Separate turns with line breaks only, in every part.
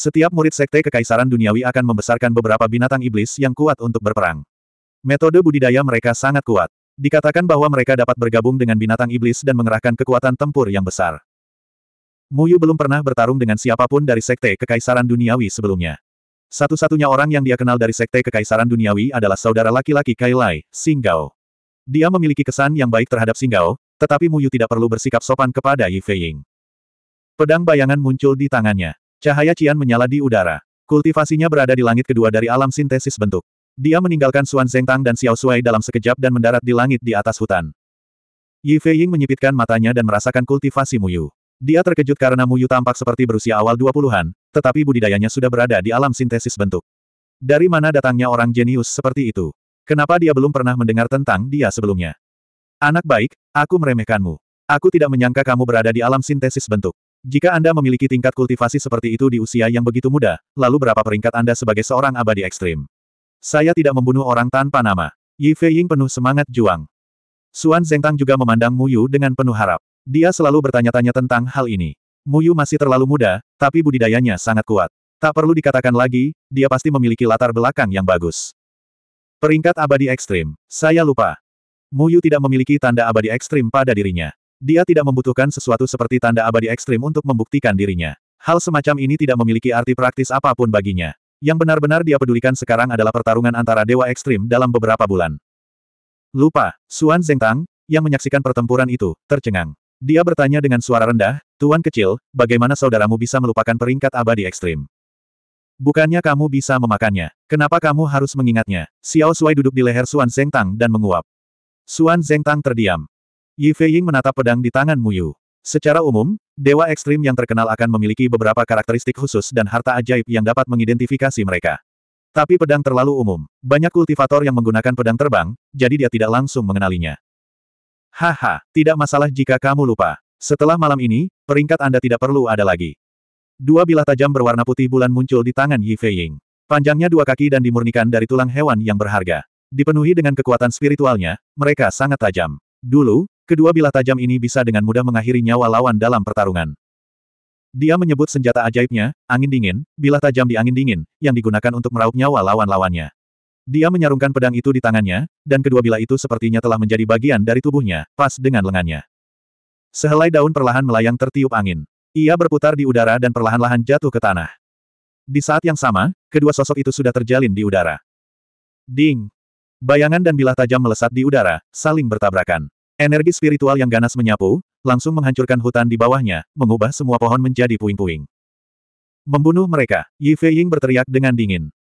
Setiap murid sekte kekaisaran duniawi akan membesarkan beberapa binatang iblis yang kuat untuk berperang. Metode budidaya mereka sangat kuat. Dikatakan bahwa mereka dapat bergabung dengan binatang iblis dan mengerahkan kekuatan tempur yang besar. Muyu belum pernah bertarung dengan siapapun dari sekte kekaisaran duniawi sebelumnya. Satu-satunya orang yang dia kenal dari sekte kekaisaran duniawi adalah saudara laki-laki Kailai, Singgao. Dia memiliki kesan yang baik terhadap Singgao, tetapi Muyu tidak perlu bersikap sopan kepada Yi Feiying. Pedang bayangan muncul di tangannya. Cahaya Cian menyala di udara. Kultivasinya berada di langit kedua dari alam sintesis bentuk. Dia meninggalkan Xuan Tang dan Xiao Shuai dalam sekejap dan mendarat di langit di atas hutan. Yi Feiying menyipitkan matanya dan merasakan kultivasi Muyu. Dia terkejut karena Muyu tampak seperti berusia awal 20-an, tetapi budidayanya sudah berada di alam sintesis bentuk. Dari mana datangnya orang jenius seperti itu? Kenapa dia belum pernah mendengar tentang dia sebelumnya? Anak baik, aku meremehkanmu. Aku tidak menyangka kamu berada di alam sintesis bentuk. Jika Anda memiliki tingkat kultivasi seperti itu di usia yang begitu muda, lalu berapa peringkat Anda sebagai seorang abadi ekstrim? Saya tidak membunuh orang tanpa nama. Yi Fei Ying penuh semangat juang. Suan Zengtang juga memandang Mu Yu dengan penuh harap. Dia selalu bertanya-tanya tentang hal ini. Mu Yu masih terlalu muda, tapi budidayanya sangat kuat. Tak perlu dikatakan lagi, dia pasti memiliki latar belakang yang bagus. Peringkat abadi ekstrim, saya lupa. Mu Yu tidak memiliki tanda abadi ekstrim pada dirinya. Dia tidak membutuhkan sesuatu seperti tanda abadi ekstrim untuk membuktikan dirinya. Hal semacam ini tidak memiliki arti praktis apapun baginya. Yang benar-benar dia pedulikan sekarang adalah pertarungan antara dewa ekstrim dalam beberapa bulan. Lupa, Zeng Zengtang, yang menyaksikan pertempuran itu, tercengang. Dia bertanya dengan suara rendah, Tuan kecil, bagaimana saudaramu bisa melupakan peringkat abadi ekstrim? Bukannya kamu bisa memakannya. Kenapa kamu harus mengingatnya? Xiao Suai duduk di leher Zeng Zengtang dan menguap. Zeng Zengtang terdiam. Yi Feiying menatap pedang di tangan Mu Yu. Secara umum, dewa ekstrim yang terkenal akan memiliki beberapa karakteristik khusus dan harta ajaib yang dapat mengidentifikasi mereka. Tapi pedang terlalu umum. Banyak kultivator yang menggunakan pedang terbang, jadi dia tidak langsung mengenalinya. Haha, tidak masalah jika kamu lupa. Setelah malam ini, peringkat Anda tidak perlu ada lagi. Dua bilah tajam berwarna putih bulan muncul di tangan Yi Feiying. Panjangnya dua kaki dan dimurnikan dari tulang hewan yang berharga. Dipenuhi dengan kekuatan spiritualnya, mereka sangat tajam. Dulu, Kedua bilah tajam ini bisa dengan mudah mengakhiri nyawa lawan dalam pertarungan. Dia menyebut senjata ajaibnya, angin dingin, bilah tajam di angin dingin, yang digunakan untuk meraup nyawa lawan-lawannya. Dia menyarungkan pedang itu di tangannya, dan kedua bilah itu sepertinya telah menjadi bagian dari tubuhnya, pas dengan lengannya. Sehelai daun perlahan melayang tertiup angin. Ia berputar di udara dan perlahan-lahan jatuh ke tanah. Di saat yang sama, kedua sosok itu sudah terjalin di udara. Ding! Bayangan dan bilah tajam melesat di udara, saling bertabrakan. Energi spiritual yang ganas menyapu, langsung menghancurkan hutan di bawahnya, mengubah semua pohon menjadi puing-puing. Membunuh mereka, Yi Fei Ying berteriak dengan dingin.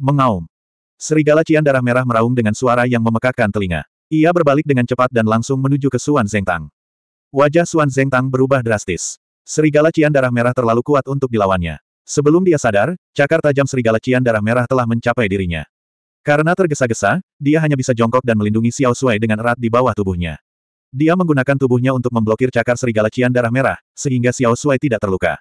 Mengaum. Serigala cian darah merah meraung dengan suara yang memekakkan telinga. Ia berbalik dengan cepat dan langsung menuju ke Suan Tang. Wajah Suan Tang berubah drastis. Serigala cian darah merah terlalu kuat untuk dilawannya. Sebelum dia sadar, cakar tajam serigala cian darah merah telah mencapai dirinya. Karena tergesa-gesa, dia hanya bisa jongkok dan melindungi Xiao Sui dengan erat di bawah tubuhnya. Dia menggunakan tubuhnya untuk memblokir cakar serigala cian darah merah, sehingga Xiao Sui tidak terluka.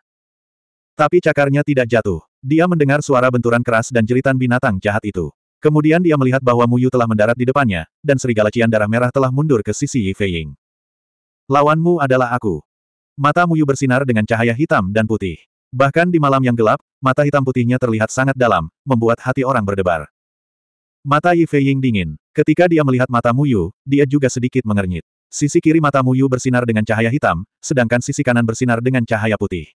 Tapi cakarnya tidak jatuh. Dia mendengar suara benturan keras dan jeritan binatang jahat itu. Kemudian dia melihat bahwa Muyu telah mendarat di depannya, dan serigala cian darah merah telah mundur ke sisi Yi Feiying. Lawanmu adalah aku. Mata Muyu bersinar dengan cahaya hitam dan putih. Bahkan di malam yang gelap, mata hitam putihnya terlihat sangat dalam, membuat hati orang berdebar. Mata Yi Feiying dingin. Ketika dia melihat mata Muyu, dia juga sedikit mengernyit. Sisi kiri mata Muyu bersinar dengan cahaya hitam, sedangkan sisi kanan bersinar dengan cahaya putih.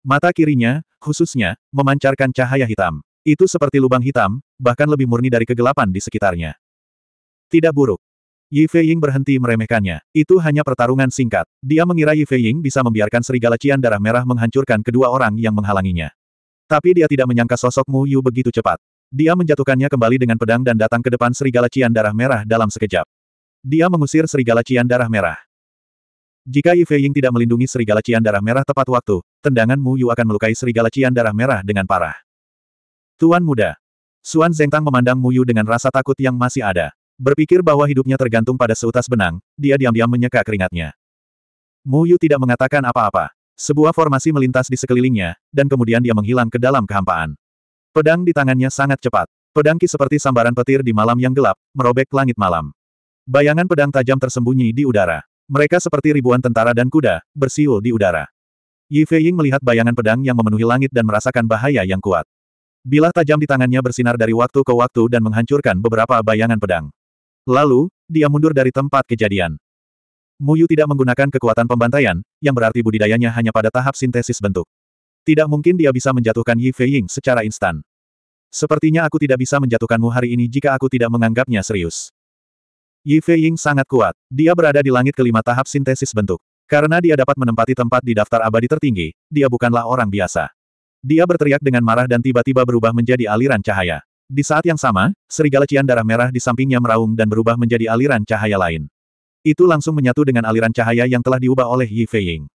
Mata kirinya, khususnya, memancarkan cahaya hitam. Itu seperti lubang hitam, bahkan lebih murni dari kegelapan di sekitarnya. Tidak buruk. Yi Feiying berhenti meremehkannya. Itu hanya pertarungan singkat. Dia mengira Yi Feiying bisa membiarkan serigala cian darah merah menghancurkan kedua orang yang menghalanginya. Tapi dia tidak menyangka sosok Mu Yu begitu cepat. Dia menjatuhkannya kembali dengan pedang dan datang ke depan serigala cian darah merah dalam sekejap. Dia mengusir serigala cian darah merah. Jika Yi Ying tidak melindungi serigala cian darah merah tepat waktu, tendangan Mu Yu akan melukai serigala cian darah merah dengan parah. Tuan muda. Suan Tang memandang Mu Yu dengan rasa takut yang masih ada. Berpikir bahwa hidupnya tergantung pada seutas benang, dia diam-diam menyeka keringatnya. Mu Yu tidak mengatakan apa-apa. Sebuah formasi melintas di sekelilingnya, dan kemudian dia menghilang ke dalam kehampaan. Pedang di tangannya sangat cepat. Pedangki seperti sambaran petir di malam yang gelap, merobek langit malam. Bayangan pedang tajam tersembunyi di udara. Mereka seperti ribuan tentara dan kuda, bersiul di udara. Yi Feiying melihat bayangan pedang yang memenuhi langit dan merasakan bahaya yang kuat. Bilah tajam di tangannya bersinar dari waktu ke waktu dan menghancurkan beberapa bayangan pedang. Lalu, dia mundur dari tempat kejadian. Muyu tidak menggunakan kekuatan pembantaian, yang berarti budidayanya hanya pada tahap sintesis bentuk. Tidak mungkin dia bisa menjatuhkan Yi Feiying secara instan. Sepertinya aku tidak bisa menjatuhkanmu hari ini jika aku tidak menganggapnya serius. Yi Ying sangat kuat. Dia berada di langit kelima tahap sintesis bentuk. Karena dia dapat menempati tempat di daftar abadi tertinggi, dia bukanlah orang biasa. Dia berteriak dengan marah dan tiba-tiba berubah menjadi aliran cahaya. Di saat yang sama, serigala cian darah merah di sampingnya meraung dan berubah menjadi aliran cahaya lain. Itu langsung menyatu dengan aliran cahaya yang telah diubah oleh Yi Ying.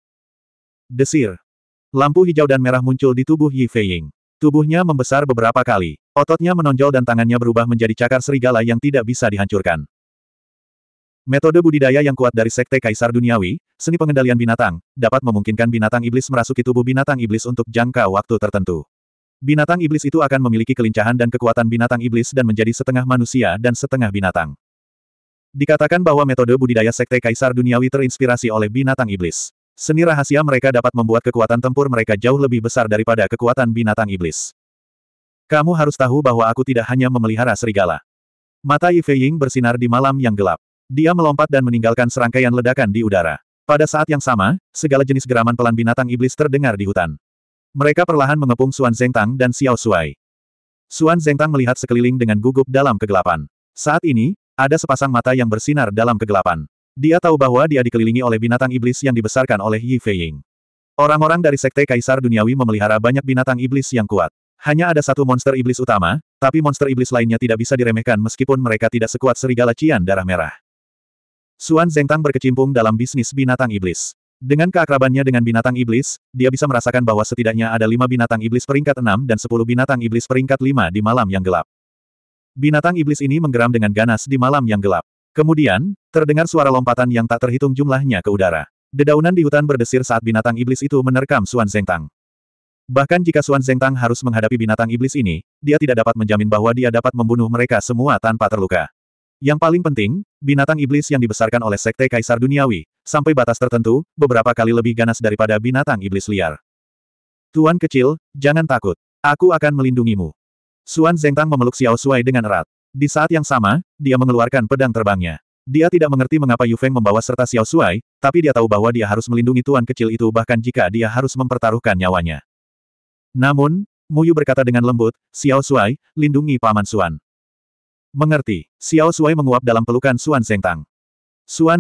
Desir. Lampu hijau dan merah muncul di tubuh Yi Ying. Tubuhnya membesar beberapa kali. Ototnya menonjol dan tangannya berubah menjadi cakar serigala yang tidak bisa dihancurkan. Metode budidaya yang kuat dari Sekte Kaisar Duniawi, seni pengendalian binatang, dapat memungkinkan binatang iblis merasuki tubuh binatang iblis untuk jangka waktu tertentu. Binatang iblis itu akan memiliki kelincahan dan kekuatan binatang iblis dan menjadi setengah manusia dan setengah binatang. Dikatakan bahwa metode budidaya Sekte Kaisar Duniawi terinspirasi oleh binatang iblis. Seni rahasia mereka dapat membuat kekuatan tempur mereka jauh lebih besar daripada kekuatan binatang iblis. Kamu harus tahu bahwa aku tidak hanya memelihara serigala. Mata Yifei Ying bersinar di malam yang gelap. Dia melompat dan meninggalkan serangkaian ledakan di udara. Pada saat yang sama, segala jenis geraman pelan binatang iblis terdengar di hutan. Mereka perlahan mengepung Xuan Zengtang dan Xiao Shuai. Xuan Zengtang melihat sekeliling dengan gugup dalam kegelapan. Saat ini, ada sepasang mata yang bersinar dalam kegelapan. Dia tahu bahwa dia dikelilingi oleh binatang iblis yang dibesarkan oleh Yi Fei Ying. Orang-orang dari Sekte Kaisar Duniawi memelihara banyak binatang iblis yang kuat. Hanya ada satu monster iblis utama, tapi monster iblis lainnya tidak bisa diremehkan meskipun mereka tidak sekuat serigala cian darah merah. Suan Zengtang berkecimpung dalam bisnis binatang iblis. Dengan keakrabannya dengan binatang iblis, dia bisa merasakan bahwa setidaknya ada lima binatang iblis peringkat enam dan sepuluh binatang iblis peringkat lima di malam yang gelap. Binatang iblis ini menggeram dengan ganas di malam yang gelap. Kemudian, terdengar suara lompatan yang tak terhitung jumlahnya ke udara. Dedaunan di hutan berdesir saat binatang iblis itu menerkam Suan Zengtang. Bahkan jika Suan Zengtang harus menghadapi binatang iblis ini, dia tidak dapat menjamin bahwa dia dapat membunuh mereka semua tanpa terluka. Yang paling penting, binatang iblis yang dibesarkan oleh Sekte Kaisar Duniawi, sampai batas tertentu, beberapa kali lebih ganas daripada binatang iblis liar. Tuan kecil, jangan takut. Aku akan melindungimu. Suan Zengtang memeluk Xiao Suai dengan erat. Di saat yang sama, dia mengeluarkan pedang terbangnya. Dia tidak mengerti mengapa Yu Feng membawa serta Xiao Suai, tapi dia tahu bahwa dia harus melindungi tuan kecil itu bahkan jika dia harus mempertaruhkan nyawanya. Namun, Mu Yu berkata dengan lembut, Xiao Suai, lindungi paman Suan. Mengerti. Xiao Sui menguap dalam pelukan Xuan Suan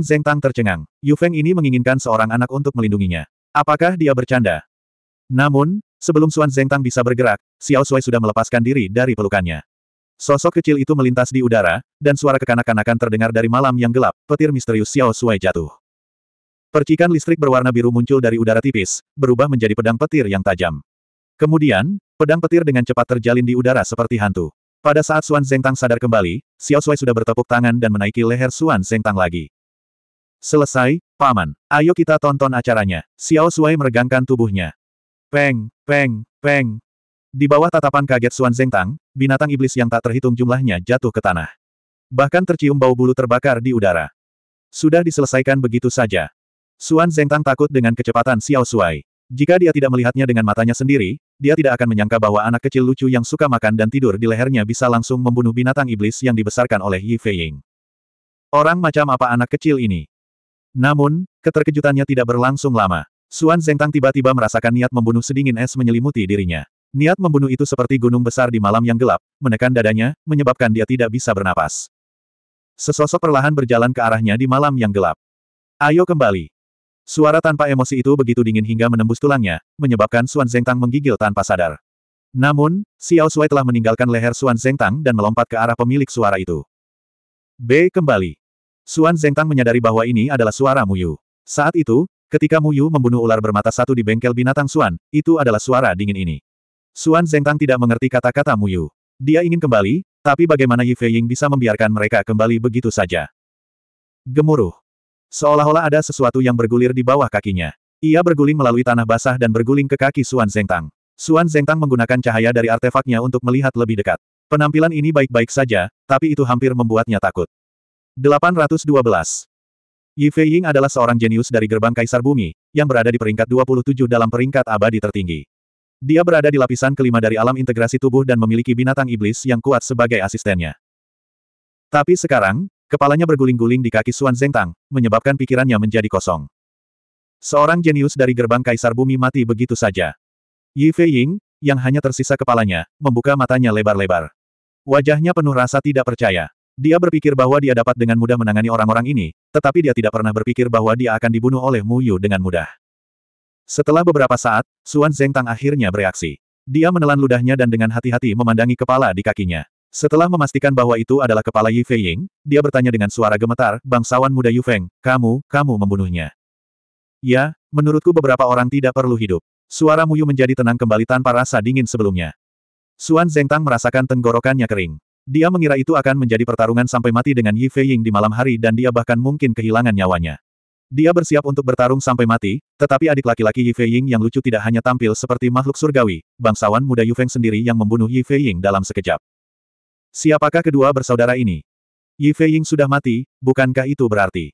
Xuan Tang tercengang. Yu Feng ini menginginkan seorang anak untuk melindunginya. Apakah dia bercanda? Namun, sebelum Xuan Tang bisa bergerak, Xiao Sui sudah melepaskan diri dari pelukannya. Sosok kecil itu melintas di udara, dan suara kekanak-kanakan terdengar dari malam yang gelap, petir misterius Xiao Sui jatuh. Percikan listrik berwarna biru muncul dari udara tipis, berubah menjadi pedang petir yang tajam. Kemudian, pedang petir dengan cepat terjalin di udara seperti hantu. Pada saat Xuan Tang sadar kembali, Xiao Sui sudah bertepuk tangan dan menaiki leher Xuan Tang lagi. Selesai, Paman. Ayo kita tonton acaranya. Xiao Sui meregangkan tubuhnya. Peng, peng, peng. Di bawah tatapan kaget Xuan Tang, binatang iblis yang tak terhitung jumlahnya jatuh ke tanah. Bahkan tercium bau bulu terbakar di udara. Sudah diselesaikan begitu saja. Xuan Tang takut dengan kecepatan Xiao Sui. Jika dia tidak melihatnya dengan matanya sendiri, dia tidak akan menyangka bahwa anak kecil lucu yang suka makan dan tidur di lehernya bisa langsung membunuh binatang iblis yang dibesarkan oleh Yi Feiying. Orang macam apa anak kecil ini? Namun, keterkejutannya tidak berlangsung lama. Suan Zengtang tiba-tiba merasakan niat membunuh sedingin es menyelimuti dirinya. Niat membunuh itu seperti gunung besar di malam yang gelap, menekan dadanya, menyebabkan dia tidak bisa bernapas. Sesosok perlahan berjalan ke arahnya di malam yang gelap. Ayo kembali. Suara tanpa emosi itu begitu dingin hingga menembus tulangnya, menyebabkan Suan Zengtang menggigil tanpa sadar. Namun, Xiao Sui telah meninggalkan leher Suan Zengtang dan melompat ke arah pemilik suara itu. B. Kembali. Suan Zengtang menyadari bahwa ini adalah suara Mu Yu. Saat itu, ketika Mu Yu membunuh ular bermata satu di bengkel binatang Suan, itu adalah suara dingin ini. Suan Zengtang tidak mengerti kata-kata Mu Yu. Dia ingin kembali, tapi bagaimana Yi Feiying bisa membiarkan mereka kembali begitu saja? Gemuruh. Seolah-olah ada sesuatu yang bergulir di bawah kakinya. Ia berguling melalui tanah basah dan berguling ke kaki Suan Zengtang. Suan Zengtang menggunakan cahaya dari artefaknya untuk melihat lebih dekat. Penampilan ini baik-baik saja, tapi itu hampir membuatnya takut. 812. Yi Fei Ying adalah seorang jenius dari gerbang Kaisar Bumi, yang berada di peringkat 27 dalam peringkat abadi tertinggi. Dia berada di lapisan kelima dari alam integrasi tubuh dan memiliki binatang iblis yang kuat sebagai asistennya. Tapi sekarang, Kepalanya berguling-guling di kaki Suan Zeng Tang, menyebabkan pikirannya menjadi kosong. Seorang jenius dari gerbang Kaisar Bumi mati begitu saja. Yi Fei Ying, yang hanya tersisa kepalanya, membuka matanya lebar-lebar. Wajahnya penuh rasa tidak percaya. Dia berpikir bahwa dia dapat dengan mudah menangani orang-orang ini, tetapi dia tidak pernah berpikir bahwa dia akan dibunuh oleh Mu Yu dengan mudah. Setelah beberapa saat, Suan Zeng Tang akhirnya bereaksi. Dia menelan ludahnya dan dengan hati-hati memandangi kepala di kakinya. Setelah memastikan bahwa itu adalah kepala Yi Feiying, dia bertanya dengan suara gemetar, bangsawan muda Yu Feng, kamu, kamu membunuhnya. Ya, menurutku beberapa orang tidak perlu hidup. Suara Muyu menjadi tenang kembali tanpa rasa dingin sebelumnya. Suan Zengtang merasakan tenggorokannya kering. Dia mengira itu akan menjadi pertarungan sampai mati dengan Yi Feiying di malam hari dan dia bahkan mungkin kehilangan nyawanya. Dia bersiap untuk bertarung sampai mati, tetapi adik laki-laki Yi Feiying yang lucu tidak hanya tampil seperti makhluk surgawi, bangsawan muda Yu Feng sendiri yang membunuh Yi Feiying dalam sekejap. Siapakah kedua bersaudara ini? Yi Feiying sudah mati, bukankah itu berarti?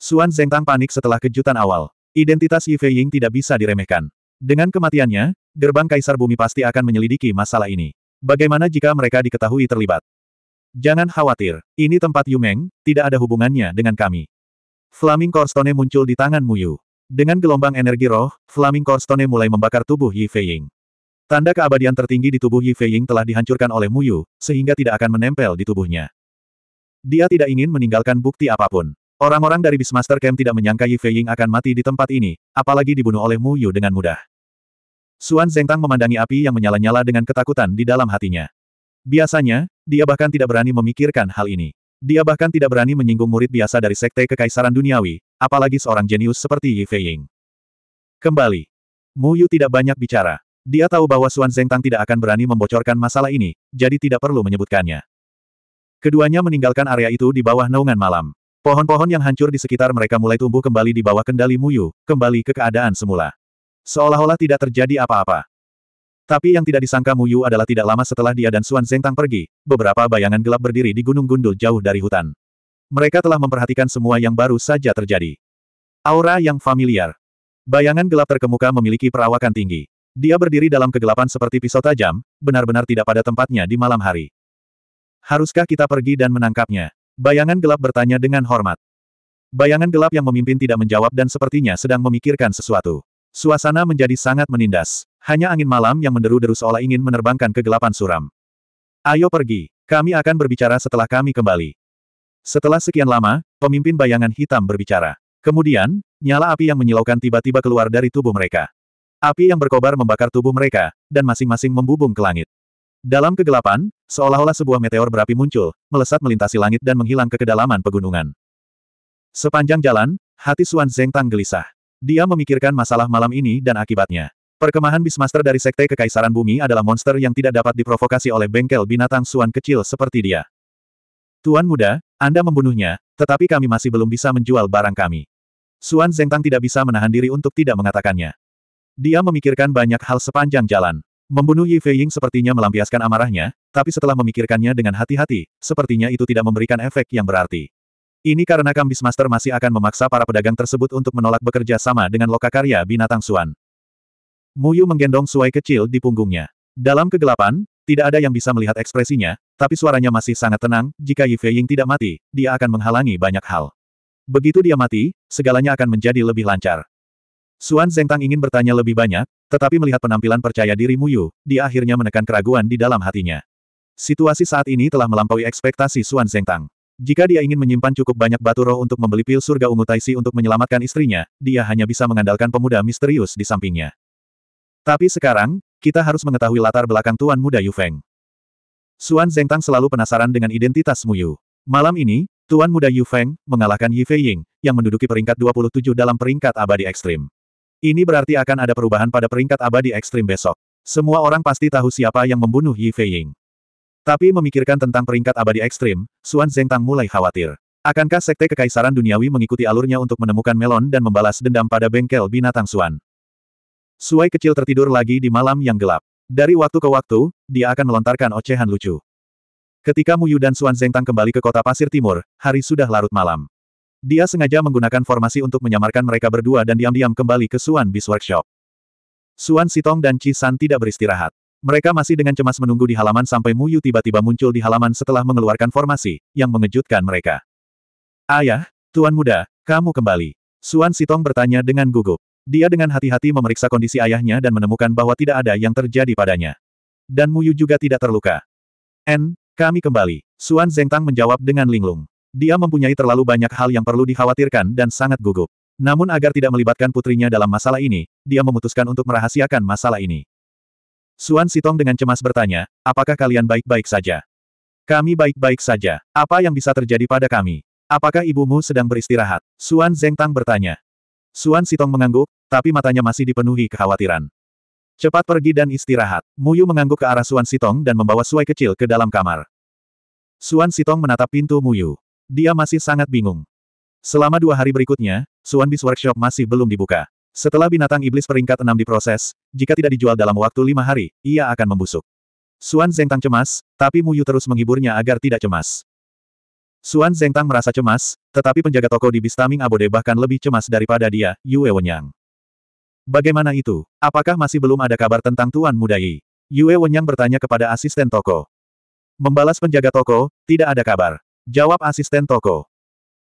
Xuan Zengtang panik setelah kejutan awal. Identitas Yi Feiying tidak bisa diremehkan. Dengan kematiannya, gerbang Kaisar Bumi pasti akan menyelidiki masalah ini. Bagaimana jika mereka diketahui terlibat? Jangan khawatir, ini tempat Yumeng, tidak ada hubungannya dengan kami. Flaming Corstone muncul di tangan Muyu. Dengan gelombang energi roh, Flaming Corstone mulai membakar tubuh Yi Feiying. Tanda keabadian tertinggi di tubuh Yi Feiying telah dihancurkan oleh Mu Yu, sehingga tidak akan menempel di tubuhnya. Dia tidak ingin meninggalkan bukti apapun. Orang-orang dari Bismaster Camp tidak menyangka Yi Feiying akan mati di tempat ini, apalagi dibunuh oleh Mu Yu dengan mudah. Suan Zengtang memandangi api yang menyala-nyala dengan ketakutan di dalam hatinya. Biasanya, dia bahkan tidak berani memikirkan hal ini. Dia bahkan tidak berani menyinggung murid biasa dari Sekte Kekaisaran Duniawi, apalagi seorang jenius seperti Yi Feiying. Kembali. Mu Yu tidak banyak bicara. Dia tahu bahwa Xuan Tang tidak akan berani membocorkan masalah ini, jadi tidak perlu menyebutkannya. Keduanya meninggalkan area itu di bawah naungan malam. Pohon-pohon yang hancur di sekitar mereka mulai tumbuh kembali di bawah kendali Muyu, kembali ke keadaan semula. Seolah-olah tidak terjadi apa-apa. Tapi yang tidak disangka Muyu adalah tidak lama setelah dia dan Xuan Tang pergi, beberapa bayangan gelap berdiri di gunung gundul jauh dari hutan. Mereka telah memperhatikan semua yang baru saja terjadi. Aura yang familiar. Bayangan gelap terkemuka memiliki perawakan tinggi. Dia berdiri dalam kegelapan seperti pisau tajam, benar-benar tidak pada tempatnya di malam hari. Haruskah kita pergi dan menangkapnya? Bayangan gelap bertanya dengan hormat. Bayangan gelap yang memimpin tidak menjawab dan sepertinya sedang memikirkan sesuatu. Suasana menjadi sangat menindas. Hanya angin malam yang menderu-deru seolah ingin menerbangkan kegelapan suram. Ayo pergi, kami akan berbicara setelah kami kembali. Setelah sekian lama, pemimpin bayangan hitam berbicara. Kemudian, nyala api yang menyilaukan tiba-tiba keluar dari tubuh mereka. Api yang berkobar membakar tubuh mereka, dan masing-masing membubung ke langit. Dalam kegelapan, seolah-olah sebuah meteor berapi muncul, melesat melintasi langit dan menghilang ke kedalaman pegunungan. Sepanjang jalan, hati Zeng Zengtang gelisah. Dia memikirkan masalah malam ini dan akibatnya. Perkemahan Bismaster dari Sekte Kekaisaran Bumi adalah monster yang tidak dapat diprovokasi oleh bengkel binatang Suan kecil seperti dia. Tuan muda, Anda membunuhnya, tetapi kami masih belum bisa menjual barang kami. Zeng tang tidak bisa menahan diri untuk tidak mengatakannya. Dia memikirkan banyak hal sepanjang jalan. Membunuh Yi Feiying sepertinya melampiaskan amarahnya, tapi setelah memikirkannya dengan hati-hati, sepertinya itu tidak memberikan efek yang berarti. Ini karena Kambis Master masih akan memaksa para pedagang tersebut untuk menolak bekerja sama dengan lokakarya binatang Suan. Muyu menggendong suai kecil di punggungnya. Dalam kegelapan, tidak ada yang bisa melihat ekspresinya, tapi suaranya masih sangat tenang, jika Yi Feiying tidak mati, dia akan menghalangi banyak hal. Begitu dia mati, segalanya akan menjadi lebih lancar. Suan Zengtang ingin bertanya lebih banyak, tetapi melihat penampilan percaya diri Mu Yu, dia akhirnya menekan keraguan di dalam hatinya. Situasi saat ini telah melampaui ekspektasi Suan Zengtang. Jika dia ingin menyimpan cukup banyak batu roh untuk membeli pil surga ungu Taisi untuk menyelamatkan istrinya, dia hanya bisa mengandalkan pemuda misterius di sampingnya. Tapi sekarang, kita harus mengetahui latar belakang Tuan Muda Yu Feng. Suan Zengtang selalu penasaran dengan identitas Mu Yu. Malam ini, Tuan Muda Yu Feng mengalahkan Yi Ying, yang menduduki peringkat 27 dalam peringkat abadi ekstrim. Ini berarti akan ada perubahan pada peringkat abadi ekstrim besok. Semua orang pasti tahu siapa yang membunuh Yi Feiying. Tapi memikirkan tentang peringkat abadi ekstrim, Xuan Zengtang mulai khawatir. Akankah Sekte Kekaisaran Duniawi mengikuti alurnya untuk menemukan Melon dan membalas dendam pada bengkel binatang Xuan? Suai kecil tertidur lagi di malam yang gelap. Dari waktu ke waktu, dia akan melontarkan ocehan lucu. Ketika Muyu dan Xuan Zengtang kembali ke kota Pasir Timur, hari sudah larut malam. Dia sengaja menggunakan formasi untuk menyamarkan mereka berdua dan diam-diam kembali ke Suan Bis Workshop. Suan Sitong dan Chi San tidak beristirahat. Mereka masih dengan cemas menunggu di halaman sampai Mu Yu tiba-tiba muncul di halaman setelah mengeluarkan formasi, yang mengejutkan mereka. Ayah, Tuan Muda, kamu kembali. Suan Sitong bertanya dengan gugup. Dia dengan hati-hati memeriksa kondisi ayahnya dan menemukan bahwa tidak ada yang terjadi padanya. Dan Mu Yu juga tidak terluka. N, kami kembali. Suan Zengtang menjawab dengan linglung. Dia mempunyai terlalu banyak hal yang perlu dikhawatirkan dan sangat gugup. Namun agar tidak melibatkan putrinya dalam masalah ini, dia memutuskan untuk merahasiakan masalah ini. Suan Sitong dengan cemas bertanya, apakah kalian baik-baik saja? Kami baik-baik saja. Apa yang bisa terjadi pada kami? Apakah ibumu sedang beristirahat? Suan Zeng Tang bertanya. Suan Sitong mengangguk, tapi matanya masih dipenuhi kekhawatiran. Cepat pergi dan istirahat. Muyu mengangguk ke arah Suan Sitong dan membawa Suai kecil ke dalam kamar. Suan Sitong menatap pintu Muyu. Dia masih sangat bingung. Selama dua hari berikutnya, Suan Bis Workshop masih belum dibuka. Setelah binatang iblis peringkat enam diproses, jika tidak dijual dalam waktu lima hari, ia akan membusuk. Suan Zengtang cemas, tapi Muyu terus menghiburnya agar tidak cemas. Suan Zengtang merasa cemas, tetapi penjaga toko di Bistaming Abode bahkan lebih cemas daripada dia, Yue Wenyang. Bagaimana itu? Apakah masih belum ada kabar tentang Tuan Muda Yi? Yue Wenyang bertanya kepada asisten toko. Membalas penjaga toko, tidak ada kabar. Jawab asisten toko.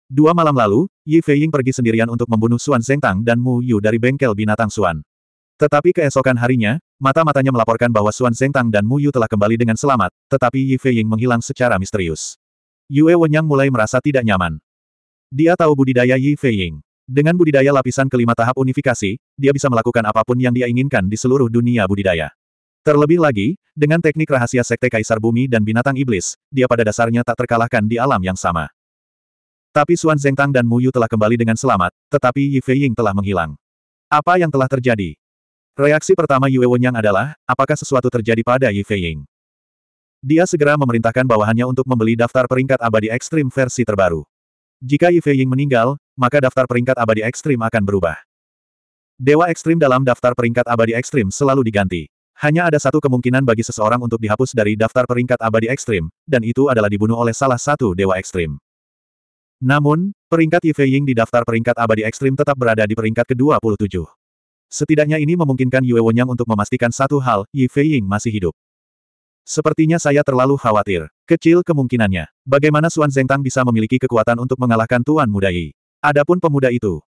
Dua malam lalu, Yi Feiying pergi sendirian untuk membunuh Xuan Tang dan Mu Yu dari bengkel binatang Xuan. Tetapi keesokan harinya, mata-matanya melaporkan bahwa Xuan Tang dan Mu Yu telah kembali dengan selamat, tetapi Yi Feiying menghilang secara misterius. Yue Wenyang mulai merasa tidak nyaman. Dia tahu budidaya Yi Feiying. Dengan budidaya lapisan kelima tahap unifikasi, dia bisa melakukan apapun yang dia inginkan di seluruh dunia budidaya. Terlebih lagi, dengan teknik rahasia Sekte Kaisar Bumi dan Binatang Iblis, dia pada dasarnya tak terkalahkan di alam yang sama. Tapi Xuan Zengtang dan Mu Yu telah kembali dengan selamat, tetapi Yi Ying telah menghilang. Apa yang telah terjadi? Reaksi pertama Yue Yang adalah, apakah sesuatu terjadi pada Yi Ying? Dia segera memerintahkan bawahannya untuk membeli daftar peringkat abadi ekstrim versi terbaru. Jika Yi Ying meninggal, maka daftar peringkat abadi ekstrim akan berubah. Dewa ekstrim dalam daftar peringkat abadi ekstrim selalu diganti. Hanya ada satu kemungkinan bagi seseorang untuk dihapus dari daftar peringkat abadi ekstrim, dan itu adalah dibunuh oleh salah satu dewa ekstrim. Namun, peringkat Yi Ying di daftar peringkat abadi ekstrim tetap berada di peringkat ke-27. Setidaknya ini memungkinkan Yue Wonyang untuk memastikan satu hal, Yi Ying masih hidup. Sepertinya saya terlalu khawatir. Kecil kemungkinannya. Bagaimana Xuan Zengtang bisa memiliki kekuatan untuk mengalahkan Tuan Muda Yi? Adapun pemuda itu.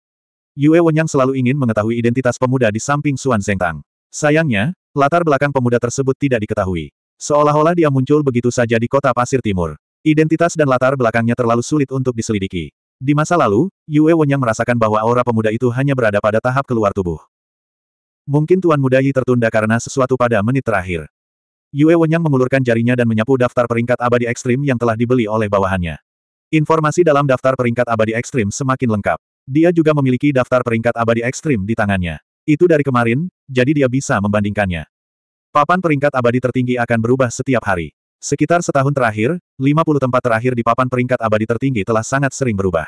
Yue Wonyang selalu ingin mengetahui identitas pemuda di samping Xuan Zengtang. Sayangnya, Latar belakang pemuda tersebut tidak diketahui. Seolah-olah dia muncul begitu saja di kota pasir timur. Identitas dan latar belakangnya terlalu sulit untuk diselidiki. Di masa lalu, Yue Wenyang merasakan bahwa aura pemuda itu hanya berada pada tahap keluar tubuh. Mungkin Tuan Muda Yi tertunda karena sesuatu pada menit terakhir. Yue Wenyang mengulurkan jarinya dan menyapu daftar peringkat abadi ekstrim yang telah dibeli oleh bawahannya. Informasi dalam daftar peringkat abadi ekstrim semakin lengkap. Dia juga memiliki daftar peringkat abadi ekstrim di tangannya. Itu dari kemarin, jadi dia bisa membandingkannya. Papan peringkat abadi tertinggi akan berubah setiap hari. Sekitar setahun terakhir, 50 tempat terakhir di papan peringkat abadi tertinggi telah sangat sering berubah.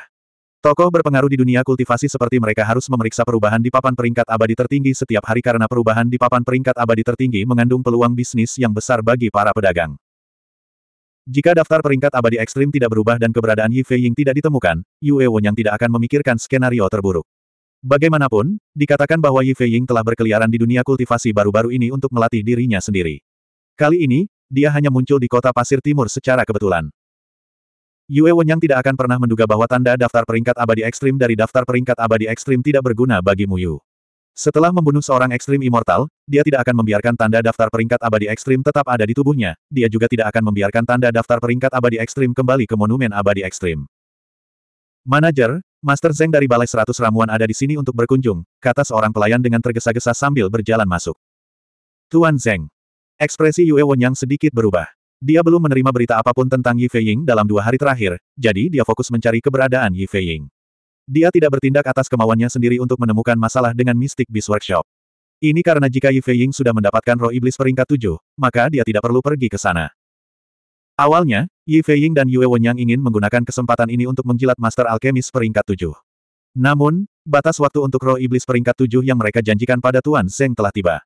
Tokoh berpengaruh di dunia kultivasi seperti mereka harus memeriksa perubahan di papan peringkat abadi tertinggi setiap hari karena perubahan di papan peringkat abadi tertinggi mengandung peluang bisnis yang besar bagi para pedagang. Jika daftar peringkat abadi ekstrim tidak berubah dan keberadaan Yi Ying tidak ditemukan, Yue yang tidak akan memikirkan skenario terburuk. Bagaimanapun, dikatakan bahwa Yi Feiying telah berkeliaran di dunia kultivasi baru-baru ini untuk melatih dirinya sendiri. Kali ini, dia hanya muncul di kota pasir timur secara kebetulan. Yue Wenyang tidak akan pernah menduga bahwa tanda daftar peringkat abadi ekstrim dari daftar peringkat abadi ekstrim tidak berguna bagi Muyu. Setelah membunuh seorang ekstrim immortal, dia tidak akan membiarkan tanda daftar peringkat abadi ekstrim tetap ada di tubuhnya, dia juga tidak akan membiarkan tanda daftar peringkat abadi ekstrim kembali ke monumen abadi ekstrim. Manajer, Master Zeng dari Balai Seratus Ramuan ada di sini untuk berkunjung, kata seorang pelayan dengan tergesa-gesa sambil berjalan masuk. Tuan Zeng. Ekspresi Yue Won yang sedikit berubah. Dia belum menerima berita apapun tentang Yi Feiying dalam dua hari terakhir, jadi dia fokus mencari keberadaan Yi Feiying. Dia tidak bertindak atas kemauannya sendiri untuk menemukan masalah dengan Mystic Beast Workshop. Ini karena jika Yi Feiying sudah mendapatkan roh iblis peringkat tujuh, maka dia tidak perlu pergi ke sana. Awalnya, Yi Feiying dan Yue Wenyang ingin menggunakan kesempatan ini untuk menjilat Master Alkemis peringkat tujuh. Namun, batas waktu untuk roh iblis peringkat tujuh yang mereka janjikan pada Tuan Zeng telah tiba.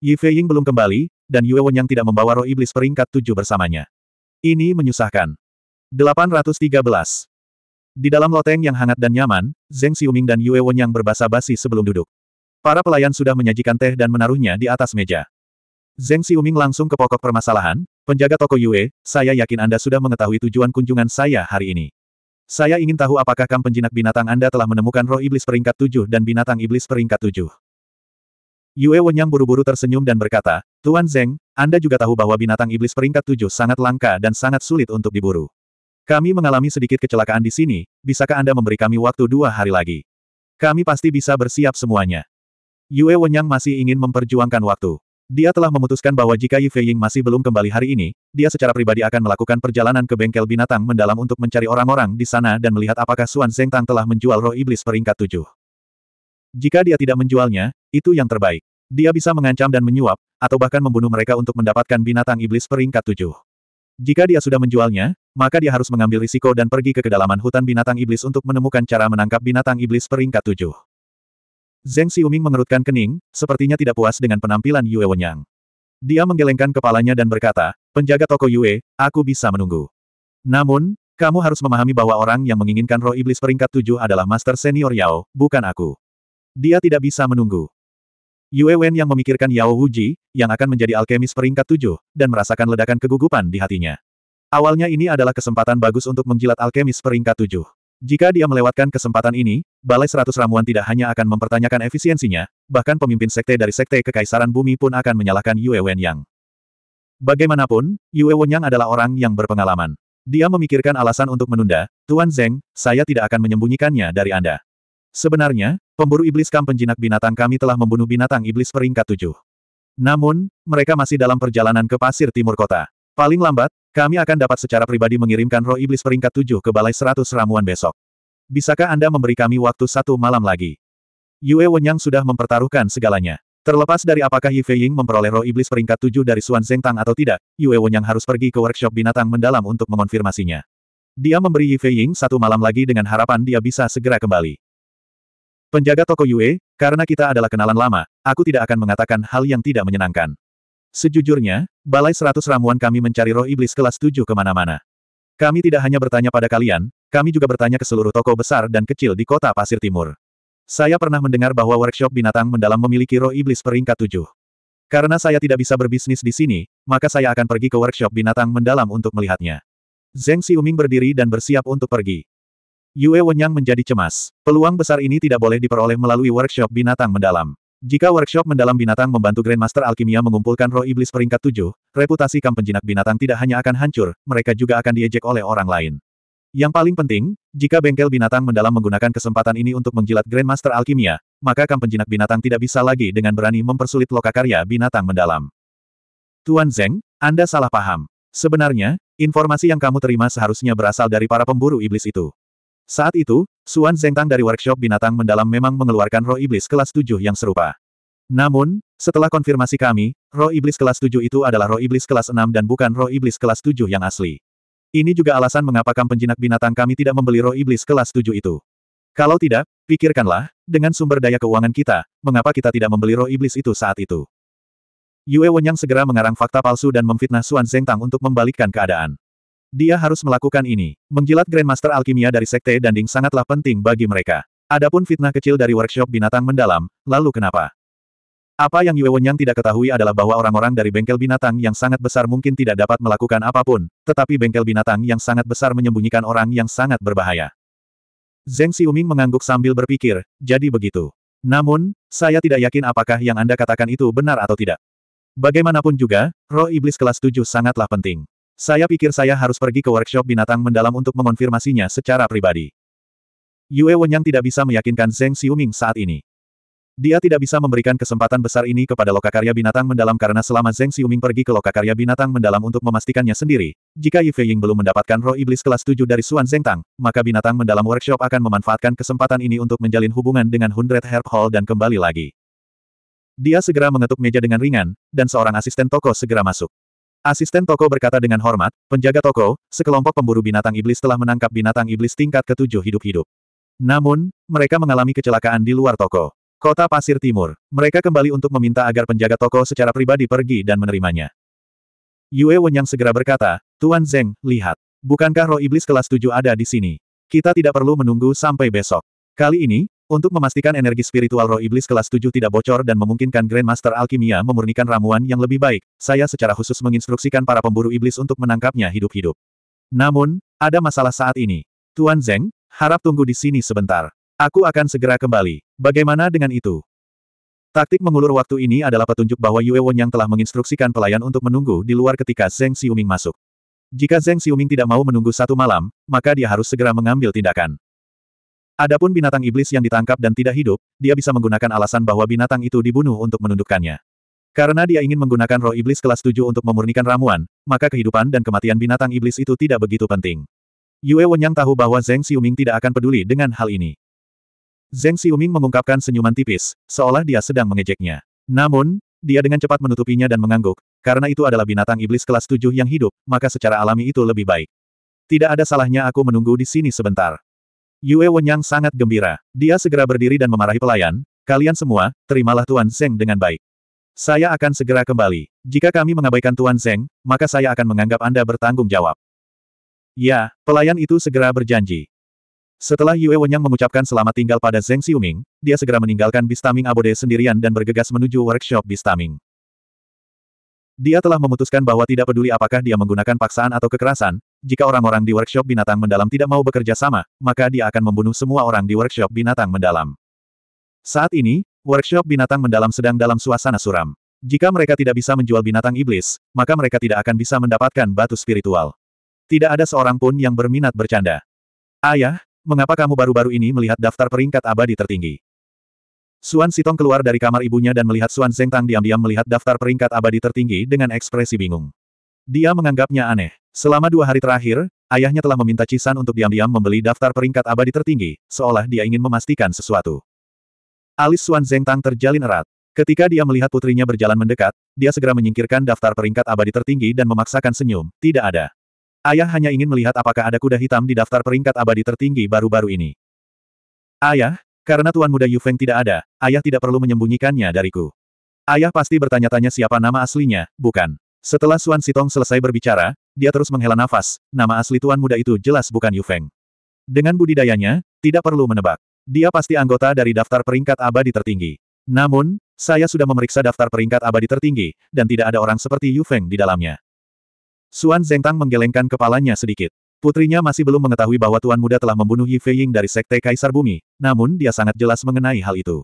Yi Feiying belum kembali, dan Yue Wenyang tidak membawa roh iblis peringkat tujuh bersamanya. Ini menyusahkan. 813. Di dalam loteng yang hangat dan nyaman, Zeng Xiuming dan Yue Wenyang berbasa-basi sebelum duduk. Para pelayan sudah menyajikan teh dan menaruhnya di atas meja. Zeng Xiuming langsung ke pokok permasalahan, Penjaga toko Yue, saya yakin Anda sudah mengetahui tujuan kunjungan saya hari ini. Saya ingin tahu apakah kam penjinak binatang Anda telah menemukan roh iblis peringkat tujuh dan binatang iblis peringkat tujuh. Yue Wenyang buru-buru tersenyum dan berkata, Tuan Zeng, Anda juga tahu bahwa binatang iblis peringkat tujuh sangat langka dan sangat sulit untuk diburu. Kami mengalami sedikit kecelakaan di sini, bisakah Anda memberi kami waktu dua hari lagi? Kami pasti bisa bersiap semuanya. Yue Wenyang masih ingin memperjuangkan waktu. Dia telah memutuskan bahwa jika Yi Feiying masih belum kembali hari ini, dia secara pribadi akan melakukan perjalanan ke bengkel binatang mendalam untuk mencari orang-orang di sana dan melihat apakah Suan Xuan Tang telah menjual roh iblis peringkat tujuh. Jika dia tidak menjualnya, itu yang terbaik. Dia bisa mengancam dan menyuap, atau bahkan membunuh mereka untuk mendapatkan binatang iblis peringkat tujuh. Jika dia sudah menjualnya, maka dia harus mengambil risiko dan pergi ke kedalaman hutan binatang iblis untuk menemukan cara menangkap binatang iblis peringkat tujuh. Zeng Xiuming mengerutkan kening, sepertinya tidak puas dengan penampilan Yue Wenyang. Dia menggelengkan kepalanya dan berkata, penjaga toko Yue, aku bisa menunggu. Namun, kamu harus memahami bahwa orang yang menginginkan roh iblis peringkat tujuh adalah master senior Yao, bukan aku. Dia tidak bisa menunggu. Yue Wen yang memikirkan Yao Wuji, yang akan menjadi alkemis peringkat tujuh, dan merasakan ledakan kegugupan di hatinya. Awalnya ini adalah kesempatan bagus untuk menjilat alkemis peringkat tujuh. Jika dia melewatkan kesempatan ini, Balai Seratus Ramuan tidak hanya akan mempertanyakan efisiensinya, bahkan pemimpin sekte dari Sekte Kekaisaran Bumi pun akan menyalahkan Yue Wenyang. Bagaimanapun, Yue Wenyang adalah orang yang berpengalaman. Dia memikirkan alasan untuk menunda, Tuan Zeng, saya tidak akan menyembunyikannya dari Anda. Sebenarnya, pemburu iblis kam penjinak binatang kami telah membunuh binatang iblis peringkat tujuh. Namun, mereka masih dalam perjalanan ke pasir timur kota. Paling lambat, kami akan dapat secara pribadi mengirimkan roh iblis peringkat tujuh ke Balai Seratus Ramuan besok. Bisakah Anda memberi kami waktu satu malam lagi? Yue Wenyang sudah mempertaruhkan segalanya. Terlepas dari apakah Yi Fei Ying memperoleh roh iblis peringkat tujuh dari Xuan Tang atau tidak, Yue Wenyang harus pergi ke workshop binatang mendalam untuk mengonfirmasinya. Dia memberi Yi Fei Ying satu malam lagi dengan harapan dia bisa segera kembali. Penjaga toko Yue, karena kita adalah kenalan lama, aku tidak akan mengatakan hal yang tidak menyenangkan. Sejujurnya, balai seratus ramuan kami mencari roh iblis kelas tujuh kemana-mana. Kami tidak hanya bertanya pada kalian, kami juga bertanya ke seluruh toko besar dan kecil di kota Pasir Timur. Saya pernah mendengar bahwa workshop binatang mendalam memiliki roh iblis peringkat tujuh. Karena saya tidak bisa berbisnis di sini, maka saya akan pergi ke workshop binatang mendalam untuk melihatnya. Zeng Xiuming berdiri dan bersiap untuk pergi. Yue Wenyang menjadi cemas. Peluang besar ini tidak boleh diperoleh melalui workshop binatang mendalam. Jika workshop mendalam binatang membantu Grandmaster Alkimia mengumpulkan roh iblis peringkat tujuh, reputasi kamp penjinak binatang tidak hanya akan hancur, mereka juga akan diejek oleh orang lain. Yang paling penting, jika bengkel binatang mendalam menggunakan kesempatan ini untuk menjilat Grandmaster Alkimia, maka kamp penjinak binatang tidak bisa lagi dengan berani mempersulit lokakarya binatang mendalam. Tuan Zeng, Anda salah paham. Sebenarnya, informasi yang kamu terima seharusnya berasal dari para pemburu iblis itu. Saat itu, Suan Zengtang dari workshop binatang mendalam memang mengeluarkan roh iblis kelas 7 yang serupa. Namun, setelah konfirmasi kami, roh iblis kelas 7 itu adalah roh iblis kelas 6 dan bukan roh iblis kelas 7 yang asli. Ini juga alasan mengapa kam penjinak binatang kami tidak membeli roh iblis kelas 7 itu. Kalau tidak, pikirkanlah, dengan sumber daya keuangan kita, mengapa kita tidak membeli roh iblis itu saat itu. Yue Wenyang segera mengarang fakta palsu dan memfitnah Suan Zengtang untuk membalikkan keadaan. Dia harus melakukan ini. Menjilat Grandmaster Alkimia dari Sekte Danding sangatlah penting bagi mereka. Adapun fitnah kecil dari workshop binatang mendalam, lalu kenapa? Apa yang Yue Wenyang tidak ketahui adalah bahwa orang-orang dari bengkel binatang yang sangat besar mungkin tidak dapat melakukan apapun, tetapi bengkel binatang yang sangat besar menyembunyikan orang yang sangat berbahaya. Zeng Xiuming mengangguk sambil berpikir, jadi begitu. Namun, saya tidak yakin apakah yang Anda katakan itu benar atau tidak. Bagaimanapun juga, roh iblis kelas 7 sangatlah penting. Saya pikir saya harus pergi ke workshop binatang mendalam untuk mengonfirmasinya secara pribadi. Yue Wenyang tidak bisa meyakinkan Zeng Xiuming saat ini. Dia tidak bisa memberikan kesempatan besar ini kepada lokakarya binatang mendalam karena selama Zeng Xiuming pergi ke lokakarya binatang mendalam untuk memastikannya sendiri, jika Yi Ying belum mendapatkan roh iblis kelas 7 dari Suan Zeng Tang, maka binatang mendalam workshop akan memanfaatkan kesempatan ini untuk menjalin hubungan dengan Hundred Herb Hall dan kembali lagi. Dia segera mengetuk meja dengan ringan, dan seorang asisten toko segera masuk. Asisten toko berkata dengan hormat, penjaga toko, sekelompok pemburu binatang iblis telah menangkap binatang iblis tingkat ketujuh hidup-hidup. Namun, mereka mengalami kecelakaan di luar toko. Kota Pasir Timur. Mereka kembali untuk meminta agar penjaga toko secara pribadi pergi dan menerimanya. Yue Wenyang segera berkata, Tuan Zeng, lihat. Bukankah roh iblis kelas tujuh ada di sini? Kita tidak perlu menunggu sampai besok. Kali ini, untuk memastikan energi spiritual roh iblis kelas 7 tidak bocor dan memungkinkan Grandmaster Alkimia memurnikan ramuan yang lebih baik, saya secara khusus menginstruksikan para pemburu iblis untuk menangkapnya hidup-hidup. Namun, ada masalah saat ini. Tuan Zeng, harap tunggu di sini sebentar. Aku akan segera kembali. Bagaimana dengan itu? Taktik mengulur waktu ini adalah petunjuk bahwa Yue Won yang telah menginstruksikan pelayan untuk menunggu di luar ketika Zeng Xiuming masuk. Jika Zeng Xiuming tidak mau menunggu satu malam, maka dia harus segera mengambil tindakan. Adapun binatang iblis yang ditangkap dan tidak hidup, dia bisa menggunakan alasan bahwa binatang itu dibunuh untuk menundukkannya. Karena dia ingin menggunakan roh iblis kelas 7 untuk memurnikan ramuan, maka kehidupan dan kematian binatang iblis itu tidak begitu penting. Yue Wenyang tahu bahwa Zeng Xiuming tidak akan peduli dengan hal ini. Zeng Xiuming mengungkapkan senyuman tipis, seolah dia sedang mengejeknya. Namun, dia dengan cepat menutupinya dan mengangguk, karena itu adalah binatang iblis kelas 7 yang hidup, maka secara alami itu lebih baik. Tidak ada salahnya aku menunggu di sini sebentar. Yue Wenyang sangat gembira. Dia segera berdiri dan memarahi pelayan, kalian semua, terimalah Tuan Zeng dengan baik. Saya akan segera kembali. Jika kami mengabaikan Tuan Zeng, maka saya akan menganggap Anda bertanggung jawab. Ya, pelayan itu segera berjanji. Setelah Yue Wenyang mengucapkan selamat tinggal pada Zeng Xiuming, dia segera meninggalkan Bistaming Abode sendirian dan bergegas menuju workshop Bistaming. Dia telah memutuskan bahwa tidak peduli apakah dia menggunakan paksaan atau kekerasan, jika orang-orang di workshop binatang mendalam tidak mau bekerja sama, maka dia akan membunuh semua orang di workshop binatang mendalam. Saat ini, workshop binatang mendalam sedang dalam suasana suram. Jika mereka tidak bisa menjual binatang iblis, maka mereka tidak akan bisa mendapatkan batu spiritual. Tidak ada seorang pun yang berminat bercanda. Ayah, mengapa kamu baru-baru ini melihat daftar peringkat abadi tertinggi? Suan Sitong keluar dari kamar ibunya dan melihat Suan Zengtang diam-diam melihat daftar peringkat abadi tertinggi dengan ekspresi bingung. Dia menganggapnya aneh. Selama dua hari terakhir, ayahnya telah meminta Cisan untuk diam-diam membeli daftar peringkat abadi tertinggi, seolah dia ingin memastikan sesuatu. Alis Suan Tang terjalin erat. Ketika dia melihat putrinya berjalan mendekat, dia segera menyingkirkan daftar peringkat abadi tertinggi dan memaksakan senyum, tidak ada. Ayah hanya ingin melihat apakah ada kuda hitam di daftar peringkat abadi tertinggi baru-baru ini. Ayah, karena Tuan Muda Yu Feng tidak ada, ayah tidak perlu menyembunyikannya dariku. Ayah pasti bertanya-tanya siapa nama aslinya, bukan? Setelah Suan Sitong selesai berbicara, dia terus menghela nafas, nama asli tuan muda itu jelas bukan Yu Feng. Dengan budidayanya, tidak perlu menebak. Dia pasti anggota dari daftar peringkat abadi tertinggi. Namun, saya sudah memeriksa daftar peringkat abadi tertinggi, dan tidak ada orang seperti Yu Feng di dalamnya. Suan Zengtang menggelengkan kepalanya sedikit. Putrinya masih belum mengetahui bahwa Tuan Muda telah membunuh Yi Feiying dari Sekte Kaisar Bumi, namun dia sangat jelas mengenai hal itu.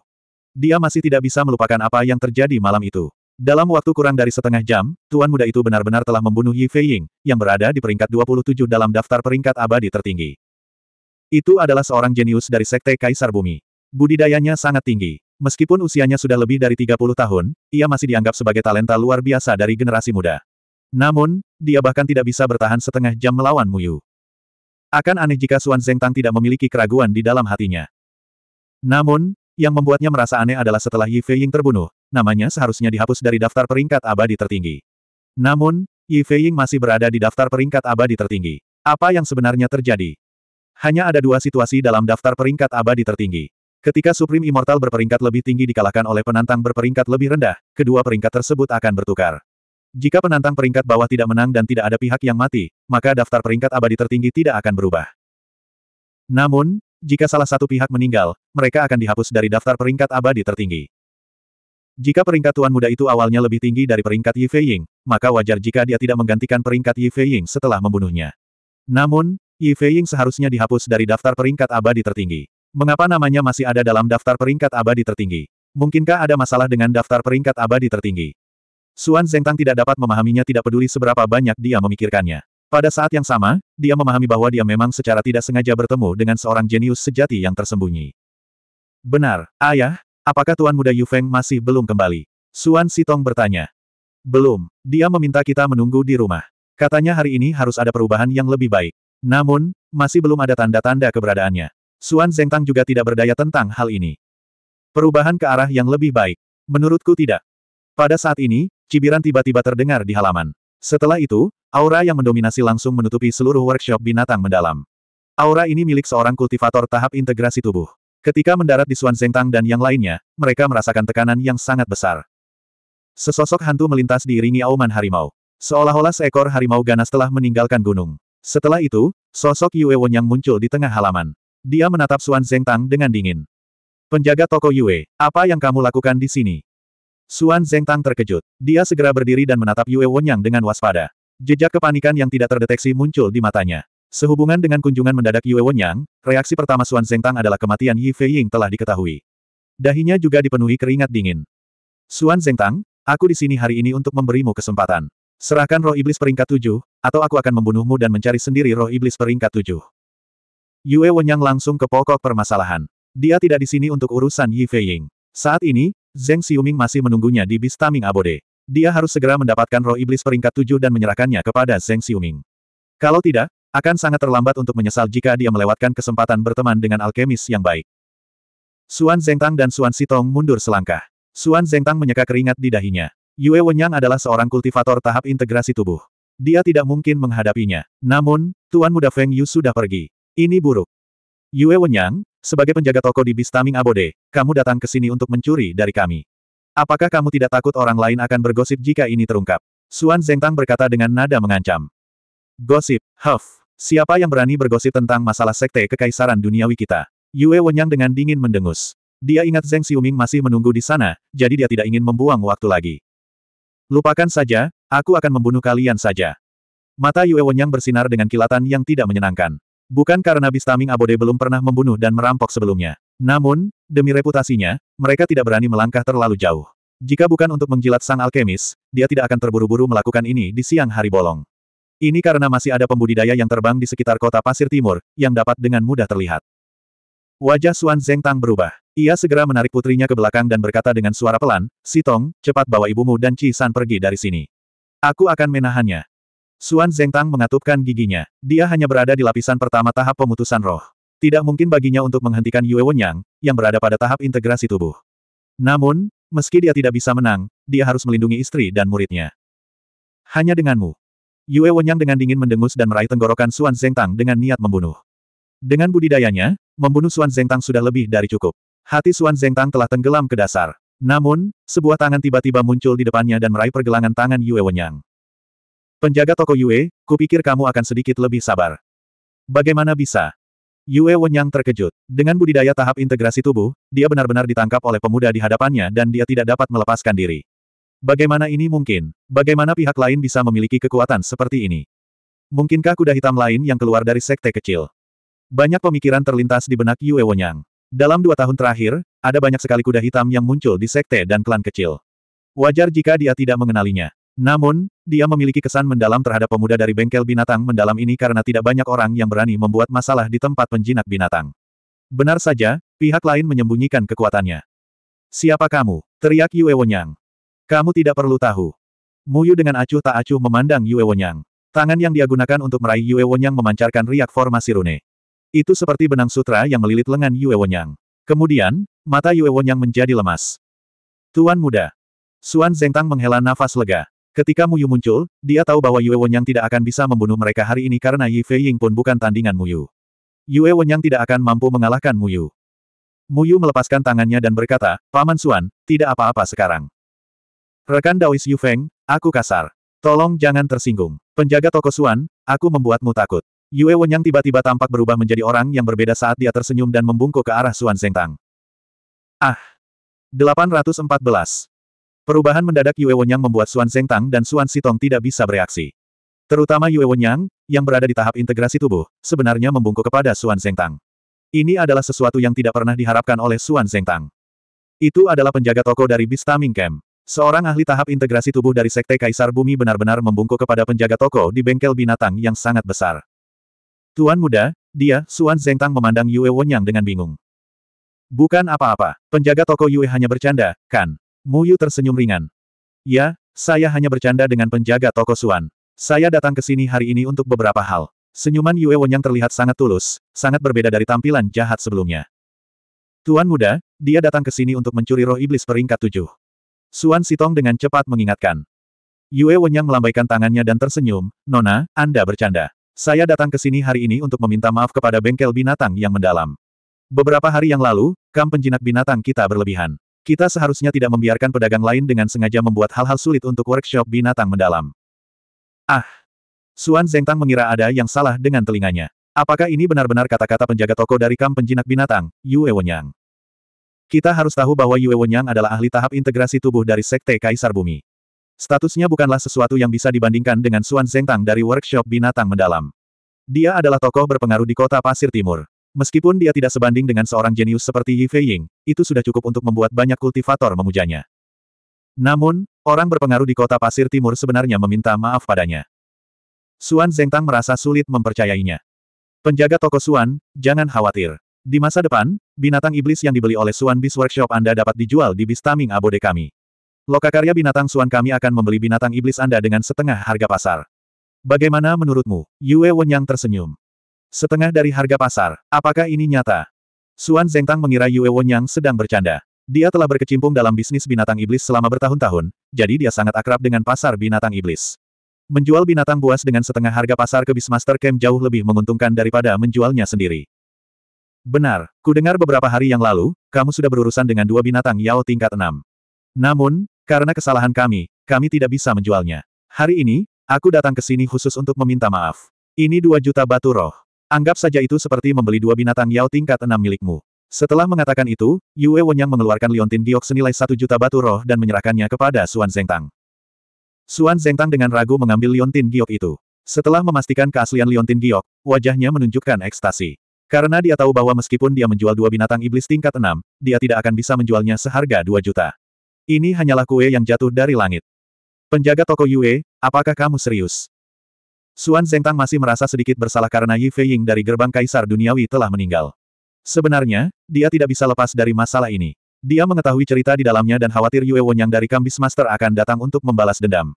Dia masih tidak bisa melupakan apa yang terjadi malam itu. Dalam waktu kurang dari setengah jam, Tuan Muda itu benar-benar telah membunuh Yi Feiying, yang berada di peringkat 27 dalam daftar peringkat abadi tertinggi. Itu adalah seorang jenius dari Sekte Kaisar Bumi. Budidayanya sangat tinggi. Meskipun usianya sudah lebih dari 30 tahun, ia masih dianggap sebagai talenta luar biasa dari generasi muda. Namun, dia bahkan tidak bisa bertahan setengah jam melawan Muyu. Akan aneh jika Suan Zengtang tidak memiliki keraguan di dalam hatinya. Namun, yang membuatnya merasa aneh adalah setelah Yi Feiying terbunuh, namanya seharusnya dihapus dari daftar peringkat abadi tertinggi. Namun, Yi Feiying masih berada di daftar peringkat abadi tertinggi. Apa yang sebenarnya terjadi? Hanya ada dua situasi dalam daftar peringkat abadi tertinggi. Ketika Supreme Immortal berperingkat lebih tinggi dikalahkan oleh penantang berperingkat lebih rendah, kedua peringkat tersebut akan bertukar. Jika penantang peringkat bawah tidak menang dan tidak ada pihak yang mati, maka daftar peringkat abadi tertinggi tidak akan berubah. Namun, jika salah satu pihak meninggal, mereka akan dihapus dari daftar peringkat abadi tertinggi. Jika peringkat tuan muda itu awalnya lebih tinggi dari peringkat Yi Fei Ying, maka wajar jika dia tidak menggantikan peringkat Yi Fei Ying setelah membunuhnya. Namun, Yi Fei Ying seharusnya dihapus dari daftar peringkat abadi tertinggi. Mengapa namanya masih ada dalam daftar peringkat abadi tertinggi? Mungkinkah ada masalah dengan daftar peringkat abadi tertinggi? Suan Zengtang tidak dapat memahaminya tidak peduli seberapa banyak dia memikirkannya. Pada saat yang sama, dia memahami bahwa dia memang secara tidak sengaja bertemu dengan seorang jenius sejati yang tersembunyi. Benar, ayah, apakah Tuan Muda Yufeng masih belum kembali? Suan Sitong bertanya. Belum, dia meminta kita menunggu di rumah. Katanya hari ini harus ada perubahan yang lebih baik. Namun, masih belum ada tanda-tanda keberadaannya. Suan Zengtang juga tidak berdaya tentang hal ini. Perubahan ke arah yang lebih baik. Menurutku tidak. Pada saat ini, cibiran tiba-tiba terdengar di halaman. Setelah itu, aura yang mendominasi langsung menutupi seluruh workshop binatang mendalam. Aura ini milik seorang kultivator tahap integrasi tubuh. Ketika mendarat di Suan Tang dan yang lainnya, mereka merasakan tekanan yang sangat besar. Sesosok hantu melintas diiringi auman harimau. Seolah-olah seekor harimau ganas telah meninggalkan gunung. Setelah itu, sosok Yue Won yang muncul di tengah halaman. Dia menatap Xuan Zengtang dengan dingin. Penjaga toko Yue, apa yang kamu lakukan di sini? Xuan Tang terkejut. Dia segera berdiri dan menatap Yue Wonyang dengan waspada. Jejak kepanikan yang tidak terdeteksi muncul di matanya. Sehubungan dengan kunjungan mendadak Yue Wonyang, reaksi pertama Xuan Tang adalah kematian Yi Ying telah diketahui. Dahinya juga dipenuhi keringat dingin. Xuan Tang, aku di sini hari ini untuk memberimu kesempatan. Serahkan roh iblis peringkat tujuh, atau aku akan membunuhmu dan mencari sendiri roh iblis peringkat tujuh. Yue Wonyang langsung ke pokok permasalahan. Dia tidak di sini untuk urusan Yi Ying. Saat ini, Zeng Xiuming masih menunggunya di Bistaming Abode. Dia harus segera mendapatkan roh iblis peringkat tujuh dan menyerahkannya kepada Zeng Xiuming. Kalau tidak, akan sangat terlambat untuk menyesal jika dia melewatkan kesempatan berteman dengan alkemis yang baik. Suan Zengtang dan Suan Sitong mundur selangkah. Suan Zengtang menyeka keringat di dahinya. Yue Wenyang adalah seorang kultivator tahap integrasi tubuh. Dia tidak mungkin menghadapinya. Namun, Tuan Muda Feng Yu sudah pergi. Ini buruk. Yue Wenyang, sebagai penjaga toko di Bistaming Abode, kamu datang ke sini untuk mencuri dari kami. Apakah kamu tidak takut orang lain akan bergosip jika ini terungkap? Suan Zengtang berkata dengan nada mengancam. Gosip, huff. Siapa yang berani bergosip tentang masalah sekte kekaisaran duniawi kita? Yue Wenyang dengan dingin mendengus. Dia ingat Zeng Xiuming masih menunggu di sana, jadi dia tidak ingin membuang waktu lagi. Lupakan saja, aku akan membunuh kalian saja. Mata Yue Wenyang bersinar dengan kilatan yang tidak menyenangkan. Bukan karena Bistaming Abode belum pernah membunuh dan merampok sebelumnya. Namun, demi reputasinya, mereka tidak berani melangkah terlalu jauh. Jika bukan untuk menjilat sang alkemis, dia tidak akan terburu-buru melakukan ini di siang hari bolong. Ini karena masih ada pembudidaya yang terbang di sekitar kota Pasir Timur, yang dapat dengan mudah terlihat. Wajah Suan Tang berubah. Ia segera menarik putrinya ke belakang dan berkata dengan suara pelan, Sitong, cepat bawa ibumu dan Chi San pergi dari sini. Aku akan menahannya. Xuan Zengtang mengatupkan giginya. Dia hanya berada di lapisan pertama tahap pemutusan roh. Tidak mungkin baginya untuk menghentikan Yue Wenyang yang berada pada tahap integrasi tubuh. Namun, meski dia tidak bisa menang, dia harus melindungi istri dan muridnya. Hanya denganmu. Yue Wenyang dengan dingin mendengus dan meraih tenggorokan Xuan Zengtang dengan niat membunuh. Dengan budidayanya, membunuh Xuan Zengtang sudah lebih dari cukup. Hati Xuan Zengtang telah tenggelam ke dasar. Namun, sebuah tangan tiba-tiba muncul di depannya dan meraih pergelangan tangan Yue Wenyang. Penjaga toko Yue, kupikir kamu akan sedikit lebih sabar. Bagaimana bisa? Yue Wenyang terkejut. Dengan budidaya tahap integrasi tubuh, dia benar-benar ditangkap oleh pemuda di hadapannya dan dia tidak dapat melepaskan diri. Bagaimana ini mungkin? Bagaimana pihak lain bisa memiliki kekuatan seperti ini? Mungkinkah kuda hitam lain yang keluar dari sekte kecil? Banyak pemikiran terlintas di benak Yue Wenyang. Dalam dua tahun terakhir, ada banyak sekali kuda hitam yang muncul di sekte dan klan kecil. Wajar jika dia tidak mengenalinya. Namun, dia memiliki kesan mendalam terhadap pemuda dari bengkel binatang mendalam ini karena tidak banyak orang yang berani membuat masalah di tempat penjinak binatang. Benar saja, pihak lain menyembunyikan kekuatannya. Siapa kamu? Teriak Yue Wonyang. Kamu tidak perlu tahu. Muyu dengan acuh tak acuh memandang Yue Wonyang. Tangan yang dia gunakan untuk meraih Yue Wonyang memancarkan riak formasi rune. Itu seperti benang sutra yang melilit lengan Yue Wonyang. Kemudian, mata Yue Wonyang menjadi lemas. Tuan muda. Suan Zengtang menghela nafas lega. Ketika Muyu muncul, dia tahu bahwa Yue yang tidak akan bisa membunuh mereka hari ini karena Yi Fei Ying pun bukan tandingan Muyu. Yue yang tidak akan mampu mengalahkan Muyu. Muyu melepaskan tangannya dan berkata, Paman Suan, tidak apa-apa sekarang. Rekan Daois Yu Feng, aku kasar. Tolong jangan tersinggung. Penjaga toko Suan, aku membuatmu takut. Yue yang tiba-tiba tampak berubah menjadi orang yang berbeda saat dia tersenyum dan membungkuk ke arah Suan Tang. Ah! 814. Perubahan mendadak Yue Wonyang membuat Xuan Tang dan Suan Sitong tidak bisa bereaksi. Terutama Yue Wonyang, yang berada di tahap integrasi tubuh, sebenarnya membungkuk kepada Xuan Tang. Ini adalah sesuatu yang tidak pernah diharapkan oleh Xuan Tang. Itu adalah penjaga toko dari Bistaming Camp. Seorang ahli tahap integrasi tubuh dari Sekte Kaisar Bumi benar-benar membungkuk kepada penjaga toko di bengkel binatang yang sangat besar. Tuan muda, dia, Xuan Tang memandang Yue Wonyang dengan bingung. Bukan apa-apa, penjaga toko Yue hanya bercanda, kan? Muyu tersenyum ringan. Ya, saya hanya bercanda dengan penjaga toko Suan. Saya datang ke sini hari ini untuk beberapa hal. Senyuman Yue Wenyang terlihat sangat tulus, sangat berbeda dari tampilan jahat sebelumnya. Tuan muda, dia datang ke sini untuk mencuri roh iblis peringkat tujuh. Suan Sitong dengan cepat mengingatkan. Yue Wenyang melambaikan tangannya dan tersenyum, Nona, Anda bercanda. Saya datang ke sini hari ini untuk meminta maaf kepada bengkel binatang yang mendalam. Beberapa hari yang lalu, kam penjinak binatang kita berlebihan. Kita seharusnya tidak membiarkan pedagang lain dengan sengaja membuat hal-hal sulit untuk workshop binatang mendalam. Ah! Suan Zengtang mengira ada yang salah dengan telinganya. Apakah ini benar-benar kata-kata penjaga toko dari kamp penjinak binatang, Yue Wenyang? Kita harus tahu bahwa Yue Wenyang adalah ahli tahap integrasi tubuh dari Sekte Kaisar Bumi. Statusnya bukanlah sesuatu yang bisa dibandingkan dengan Suan Zengtang dari workshop binatang mendalam. Dia adalah tokoh berpengaruh di kota Pasir Timur. Meskipun dia tidak sebanding dengan seorang jenius seperti Yi Feiying, itu sudah cukup untuk membuat banyak kultivator memujanya. Namun, orang berpengaruh di kota Pasir Timur sebenarnya meminta maaf padanya. Suan Zengtang merasa sulit mempercayainya. Penjaga toko Suan, jangan khawatir. Di masa depan, binatang iblis yang dibeli oleh Suan Beast Workshop Anda dapat dijual di Bistaming Abode kami. Lokakarya binatang Suan kami akan membeli binatang iblis Anda dengan setengah harga pasar. Bagaimana menurutmu? Yue Wen yang tersenyum. Setengah dari harga pasar, apakah ini nyata? Suan Zengtang mengira Yue Wonyang sedang bercanda. Dia telah berkecimpung dalam bisnis binatang iblis selama bertahun-tahun, jadi dia sangat akrab dengan pasar binatang iblis. Menjual binatang buas dengan setengah harga pasar ke Bismaster Camp jauh lebih menguntungkan daripada menjualnya sendiri. Benar, ku dengar beberapa hari yang lalu, kamu sudah berurusan dengan dua binatang Yao tingkat enam. Namun, karena kesalahan kami, kami tidak bisa menjualnya. Hari ini, aku datang ke sini khusus untuk meminta maaf. Ini dua juta batu roh. Anggap saja itu seperti membeli dua binatang Yao tingkat enam milikmu. Setelah mengatakan itu, Yue Wenyang mengeluarkan liontin giok senilai satu juta batu roh dan menyerahkannya kepada Suan Zengtang. Suan Zengtang dengan ragu mengambil liontin giok itu. Setelah memastikan keaslian liontin giok, wajahnya menunjukkan ekstasi. Karena dia tahu bahwa meskipun dia menjual dua binatang iblis tingkat enam, dia tidak akan bisa menjualnya seharga dua juta. Ini hanyalah kue yang jatuh dari langit. Penjaga toko Yue, apakah kamu serius? Suan Zengtang masih merasa sedikit bersalah karena Yi Feiying dari gerbang kaisar duniawi telah meninggal. Sebenarnya, dia tidak bisa lepas dari masalah ini. Dia mengetahui cerita di dalamnya dan khawatir Yue Wonyang dari Kambis Master akan datang untuk membalas dendam.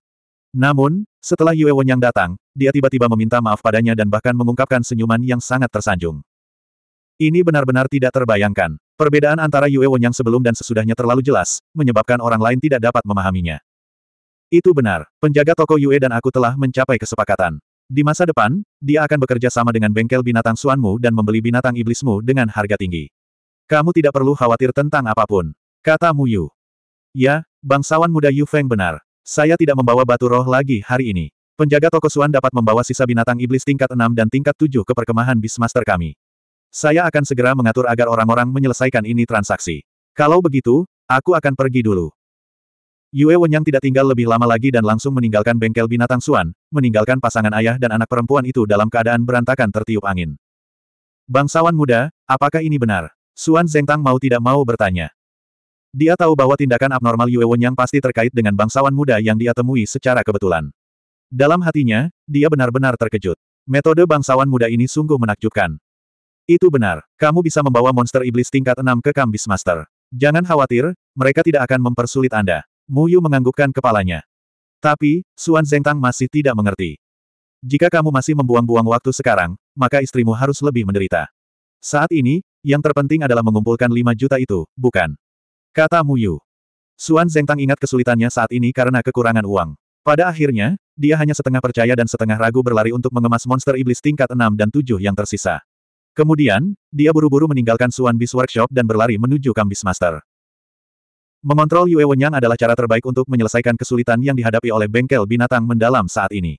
Namun, setelah Yue Wonyang datang, dia tiba-tiba meminta maaf padanya dan bahkan mengungkapkan senyuman yang sangat tersanjung. Ini benar-benar tidak terbayangkan. Perbedaan antara Yue Wonyang sebelum dan sesudahnya terlalu jelas, menyebabkan orang lain tidak dapat memahaminya. Itu benar, penjaga toko Yue dan aku telah mencapai kesepakatan. Di masa depan, dia akan bekerja sama dengan bengkel binatang suanmu dan membeli binatang iblismu dengan harga tinggi. Kamu tidak perlu khawatir tentang apapun, kata Mu Yu. Ya, bangsawan muda Yu Feng benar. Saya tidak membawa batu roh lagi hari ini. Penjaga toko Suan dapat membawa sisa binatang iblis tingkat 6 dan tingkat 7 ke perkemahan Bismaster kami. Saya akan segera mengatur agar orang-orang menyelesaikan ini transaksi. Kalau begitu, aku akan pergi dulu. Yue Wenyang tidak tinggal lebih lama lagi dan langsung meninggalkan bengkel binatang Suan, meninggalkan pasangan ayah dan anak perempuan itu dalam keadaan berantakan tertiup angin. Bangsawan muda, apakah ini benar? Suan Zengtang mau tidak mau bertanya. Dia tahu bahwa tindakan abnormal Yue Wenyang pasti terkait dengan bangsawan muda yang dia temui secara kebetulan. Dalam hatinya, dia benar-benar terkejut. Metode bangsawan muda ini sungguh menakjubkan. Itu benar, kamu bisa membawa monster iblis tingkat 6 ke Kambis Master. Jangan khawatir, mereka tidak akan mempersulit Anda. Muyu menganggukkan kepalanya. Tapi, Xuan Tang masih tidak mengerti. Jika kamu masih membuang-buang waktu sekarang, maka istrimu harus lebih menderita. Saat ini, yang terpenting adalah mengumpulkan 5 juta itu, bukan? Kata Muyu. Xuan Tang ingat kesulitannya saat ini karena kekurangan uang. Pada akhirnya, dia hanya setengah percaya dan setengah ragu berlari untuk mengemas monster iblis tingkat 6 dan 7 yang tersisa. Kemudian, dia buru-buru meninggalkan Suan Bis Workshop dan berlari menuju Kambis Master. Mengontrol Yue Wenyang adalah cara terbaik untuk menyelesaikan kesulitan yang dihadapi oleh bengkel binatang mendalam saat ini.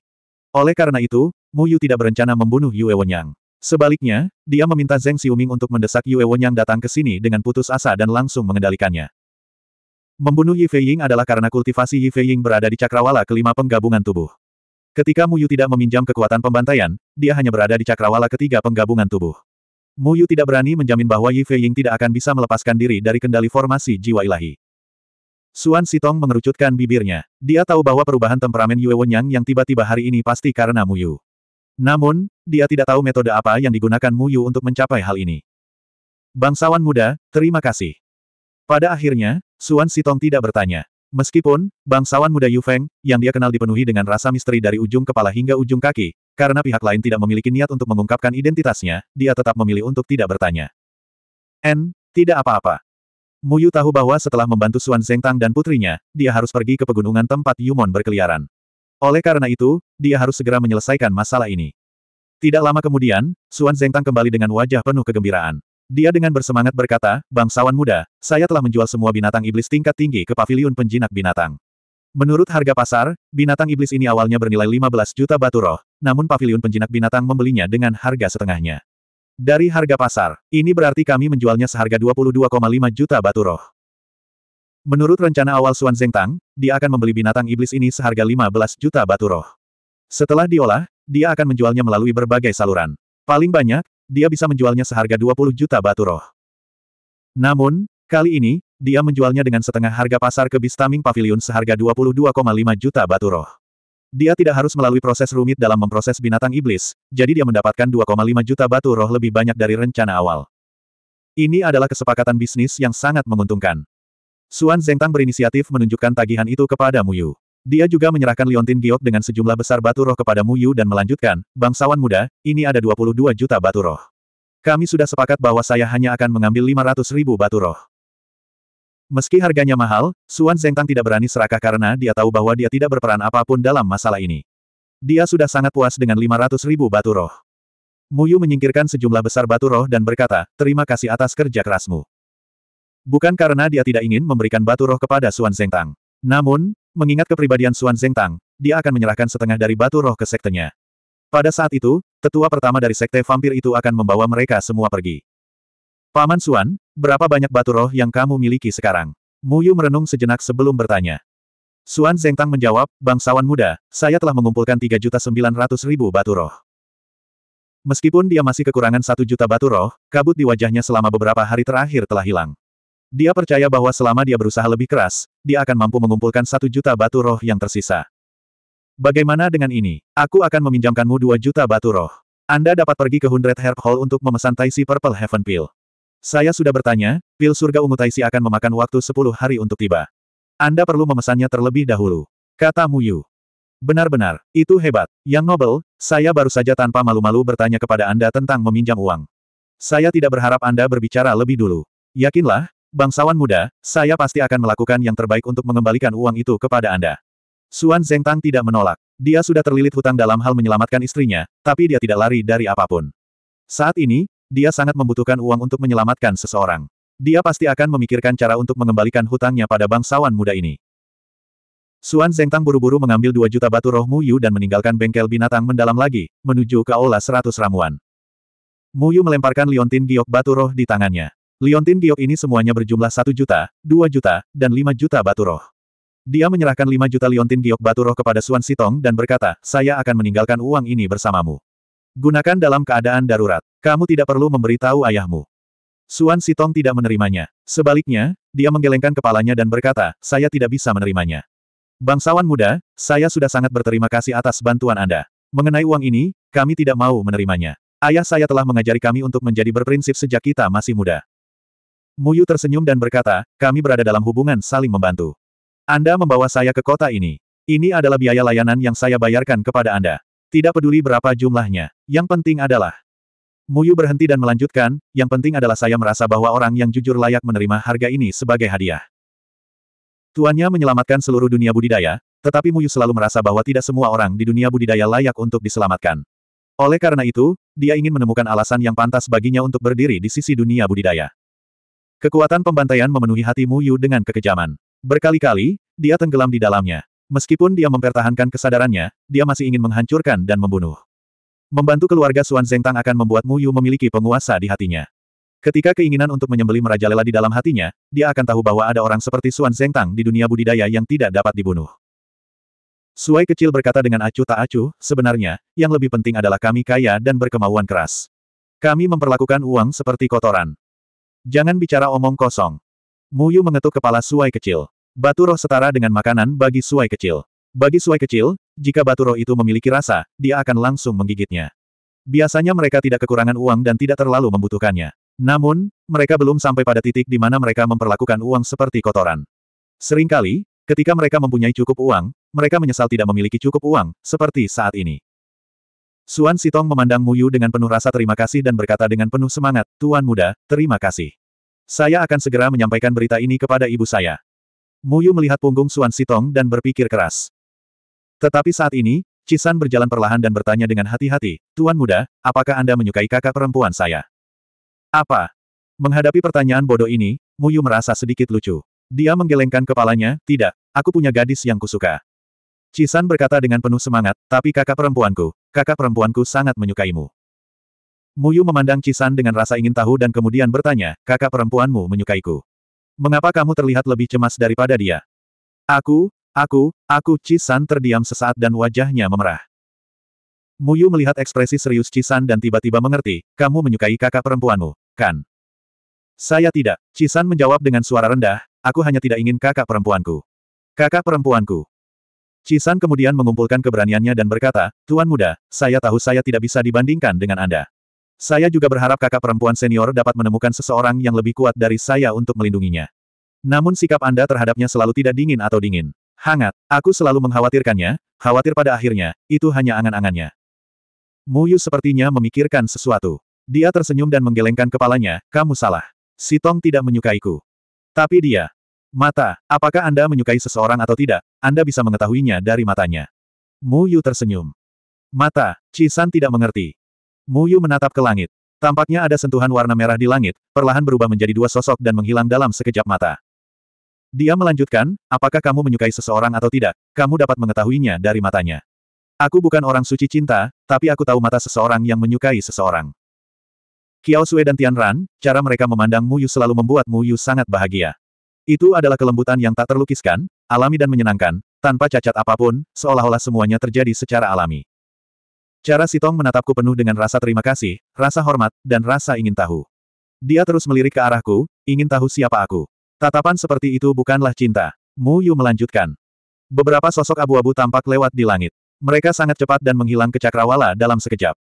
Oleh karena itu, Mu Yu tidak berencana membunuh Yue Wenyang. Sebaliknya, dia meminta Zeng Xiuming untuk mendesak Yue Wenyang datang ke sini dengan putus asa dan langsung mengendalikannya. Membunuh Yi Ying adalah karena kultivasi Yi Ying berada di cakrawala kelima penggabungan tubuh. Ketika Mu Yu tidak meminjam kekuatan pembantaian, dia hanya berada di cakrawala ketiga penggabungan tubuh. Mu Yu tidak berani menjamin bahwa Yi Ying tidak akan bisa melepaskan diri dari kendali formasi jiwa ilahi. Suan Sitong mengerucutkan bibirnya. Dia tahu bahwa perubahan temperamen Yue Wenyang yang tiba-tiba hari ini pasti karena Mu Yu. Namun, dia tidak tahu metode apa yang digunakan Mu Yu untuk mencapai hal ini. Bangsawan muda, terima kasih. Pada akhirnya, Suan Sitong tidak bertanya. Meskipun, bangsawan muda Yu Feng, yang dia kenal dipenuhi dengan rasa misteri dari ujung kepala hingga ujung kaki, karena pihak lain tidak memiliki niat untuk mengungkapkan identitasnya, dia tetap memilih untuk tidak bertanya. N, tidak apa-apa. Muyu tahu bahwa setelah membantu Xuan Zengtang dan putrinya, dia harus pergi ke pegunungan tempat Yumon berkeliaran. Oleh karena itu, dia harus segera menyelesaikan masalah ini. Tidak lama kemudian, Xuan Zengtang kembali dengan wajah penuh kegembiraan. Dia dengan bersemangat berkata, Bangsawan muda, saya telah menjual semua binatang iblis tingkat tinggi ke pavilion penjinak binatang. Menurut harga pasar, binatang iblis ini awalnya bernilai 15 juta batu roh, namun pavilion penjinak binatang membelinya dengan harga setengahnya. Dari harga pasar, ini berarti kami menjualnya seharga 22,5 juta batu roh. Menurut rencana awal Zeng Zengtang, dia akan membeli binatang iblis ini seharga 15 juta batu roh. Setelah diolah, dia akan menjualnya melalui berbagai saluran. Paling banyak, dia bisa menjualnya seharga 20 juta batu roh. Namun, kali ini, dia menjualnya dengan setengah harga pasar ke Bistaming Pavilion seharga 22,5 juta batu roh. Dia tidak harus melalui proses rumit dalam memproses binatang iblis, jadi dia mendapatkan 2,5 juta batu roh lebih banyak dari rencana awal. Ini adalah kesepakatan bisnis yang sangat menguntungkan. Suan Zhengtang berinisiatif menunjukkan tagihan itu kepada Muyu. Dia juga menyerahkan Liontin Giok dengan sejumlah besar batu roh kepada Muyu dan melanjutkan, bangsawan muda, ini ada 22 juta batu roh. Kami sudah sepakat bahwa saya hanya akan mengambil 500 ribu batu roh. Meski harganya mahal, Xuan Zengtang tidak berani serakah karena dia tahu bahwa dia tidak berperan apapun dalam masalah ini. Dia sudah sangat puas dengan 500 ribu batu roh. Muyu menyingkirkan sejumlah besar batu roh dan berkata, terima kasih atas kerja kerasmu. Bukan karena dia tidak ingin memberikan batu roh kepada Xuan Zengtang. Namun, mengingat kepribadian Xuan Zengtang, dia akan menyerahkan setengah dari batu roh ke sektenya. Pada saat itu, tetua pertama dari sekte vampir itu akan membawa mereka semua pergi. Paman Suan, berapa banyak batu roh yang kamu miliki sekarang? Muyu merenung sejenak sebelum bertanya. Suan Zengtang menjawab, bangsawan muda, saya telah mengumpulkan 3.900.000 batu roh. Meskipun dia masih kekurangan satu juta batu roh, kabut di wajahnya selama beberapa hari terakhir telah hilang. Dia percaya bahwa selama dia berusaha lebih keras, dia akan mampu mengumpulkan satu juta batu roh yang tersisa. Bagaimana dengan ini? Aku akan meminjamkanmu dua juta batu roh. Anda dapat pergi ke Hundred Herb Hall untuk memesan Taisi Purple Heaven Pill. Saya sudah bertanya, pil surga ungu Taisi akan memakan waktu 10 hari untuk tiba. Anda perlu memesannya terlebih dahulu. Kata Mu Yu. Benar-benar, itu hebat. Yang Nobel, saya baru saja tanpa malu-malu bertanya kepada Anda tentang meminjam uang. Saya tidak berharap Anda berbicara lebih dulu. Yakinlah, bangsawan muda, saya pasti akan melakukan yang terbaik untuk mengembalikan uang itu kepada Anda. Suan Zengtang tidak menolak. Dia sudah terlilit hutang dalam hal menyelamatkan istrinya, tapi dia tidak lari dari apapun. Saat ini, dia sangat membutuhkan uang untuk menyelamatkan seseorang. Dia pasti akan memikirkan cara untuk mengembalikan hutangnya pada bangsawan muda ini. Suan Zengtang buru-buru mengambil dua juta batu roh Muyu dan meninggalkan bengkel binatang mendalam lagi, menuju ke aula seratus ramuan. Muyu melemparkan liontin giok batu roh di tangannya. Liontin giok ini semuanya berjumlah satu juta, dua juta, dan lima juta batu roh. Dia menyerahkan lima juta liontin giok batu roh kepada Suan Sitong dan berkata, saya akan meninggalkan uang ini bersamamu. Gunakan dalam keadaan darurat. Kamu tidak perlu memberitahu ayahmu. Suan Sitong tidak menerimanya. Sebaliknya, dia menggelengkan kepalanya dan berkata, saya tidak bisa menerimanya. Bangsawan muda, saya sudah sangat berterima kasih atas bantuan Anda. Mengenai uang ini, kami tidak mau menerimanya. Ayah saya telah mengajari kami untuk menjadi berprinsip sejak kita masih muda. Muyu tersenyum dan berkata, kami berada dalam hubungan saling membantu. Anda membawa saya ke kota ini. Ini adalah biaya layanan yang saya bayarkan kepada Anda. Tidak peduli berapa jumlahnya, yang penting adalah. Muyu berhenti dan melanjutkan, yang penting adalah saya merasa bahwa orang yang jujur layak menerima harga ini sebagai hadiah. Tuannya menyelamatkan seluruh dunia budidaya, tetapi Muyu selalu merasa bahwa tidak semua orang di dunia budidaya layak untuk diselamatkan. Oleh karena itu, dia ingin menemukan alasan yang pantas baginya untuk berdiri di sisi dunia budidaya. Kekuatan pembantaian memenuhi hati Muyu dengan kekejaman. Berkali-kali, dia tenggelam di dalamnya. Meskipun dia mempertahankan kesadarannya, dia masih ingin menghancurkan dan membunuh. Membantu keluarga Xuan Zengtang akan membuat Mu Yu memiliki penguasa di hatinya. Ketika keinginan untuk menyembeli merajalela di dalam hatinya, dia akan tahu bahwa ada orang seperti Xuan Zengtang di dunia budidaya yang tidak dapat dibunuh. Suai kecil berkata dengan acuh tak acuh, sebenarnya, yang lebih penting adalah kami kaya dan berkemauan keras. Kami memperlakukan uang seperti kotoran. Jangan bicara omong kosong. Muyu mengetuk kepala Suai kecil. Batu roh setara dengan makanan bagi suai kecil. Bagi suai kecil, jika batu roh itu memiliki rasa, dia akan langsung menggigitnya. Biasanya mereka tidak kekurangan uang dan tidak terlalu membutuhkannya. Namun, mereka belum sampai pada titik di mana mereka memperlakukan uang seperti kotoran. Seringkali, ketika mereka mempunyai cukup uang, mereka menyesal tidak memiliki cukup uang, seperti saat ini. Suan Sitong memandang Muyu dengan penuh rasa terima kasih dan berkata dengan penuh semangat, Tuan Muda, terima kasih. Saya akan segera menyampaikan berita ini kepada ibu saya. Muyu melihat punggung Suan Sitong dan berpikir keras. Tetapi saat ini, Cisan berjalan perlahan dan bertanya dengan hati-hati, Tuan muda, apakah Anda menyukai kakak perempuan saya? Apa? Menghadapi pertanyaan bodoh ini, Muyu merasa sedikit lucu. Dia menggelengkan kepalanya, tidak, aku punya gadis yang kusuka. Cisan berkata dengan penuh semangat, tapi kakak perempuanku, kakak perempuanku sangat menyukaimu. Muyu memandang Cisan dengan rasa ingin tahu dan kemudian bertanya, kakak perempuanmu menyukaiku. Mengapa kamu terlihat lebih cemas daripada dia? Aku, aku, aku Cisan terdiam sesaat dan wajahnya memerah. Muyu melihat ekspresi serius Cisan dan tiba-tiba mengerti, kamu menyukai kakak perempuanmu, kan? Saya tidak, Cisan menjawab dengan suara rendah, aku hanya tidak ingin kakak perempuanku. Kakak perempuanku. Cisan kemudian mengumpulkan keberaniannya dan berkata, Tuan muda, saya tahu saya tidak bisa dibandingkan dengan Anda. Saya juga berharap kakak perempuan senior dapat menemukan seseorang yang lebih kuat dari saya untuk melindunginya. Namun sikap Anda terhadapnya selalu tidak dingin atau dingin. Hangat, aku selalu mengkhawatirkannya, khawatir pada akhirnya, itu hanya angan-angannya. Mu Yu sepertinya memikirkan sesuatu. Dia tersenyum dan menggelengkan kepalanya, kamu salah. Sitong tidak menyukaiku. Tapi dia. Mata, apakah Anda menyukai seseorang atau tidak, Anda bisa mengetahuinya dari matanya. Mu Yu tersenyum. Mata, Cisan tidak mengerti. Muyu menatap ke langit. Tampaknya ada sentuhan warna merah di langit, perlahan berubah menjadi dua sosok dan menghilang dalam sekejap mata. Dia melanjutkan, apakah kamu menyukai seseorang atau tidak, kamu dapat mengetahuinya dari matanya. Aku bukan orang suci cinta, tapi aku tahu mata seseorang yang menyukai seseorang. Kiao Sui dan Tian Ran, cara mereka memandang Muyu selalu membuat Muyu sangat bahagia. Itu adalah kelembutan yang tak terlukiskan, alami dan menyenangkan, tanpa cacat apapun, seolah-olah semuanya terjadi secara alami. Cara Sitong menatapku penuh dengan rasa terima kasih, rasa hormat, dan rasa ingin tahu. Dia terus melirik ke arahku, ingin tahu siapa aku. Tatapan seperti itu bukanlah cinta. Mu Yu melanjutkan. Beberapa sosok abu-abu tampak lewat di langit. Mereka sangat cepat dan menghilang ke cakrawala dalam sekejap.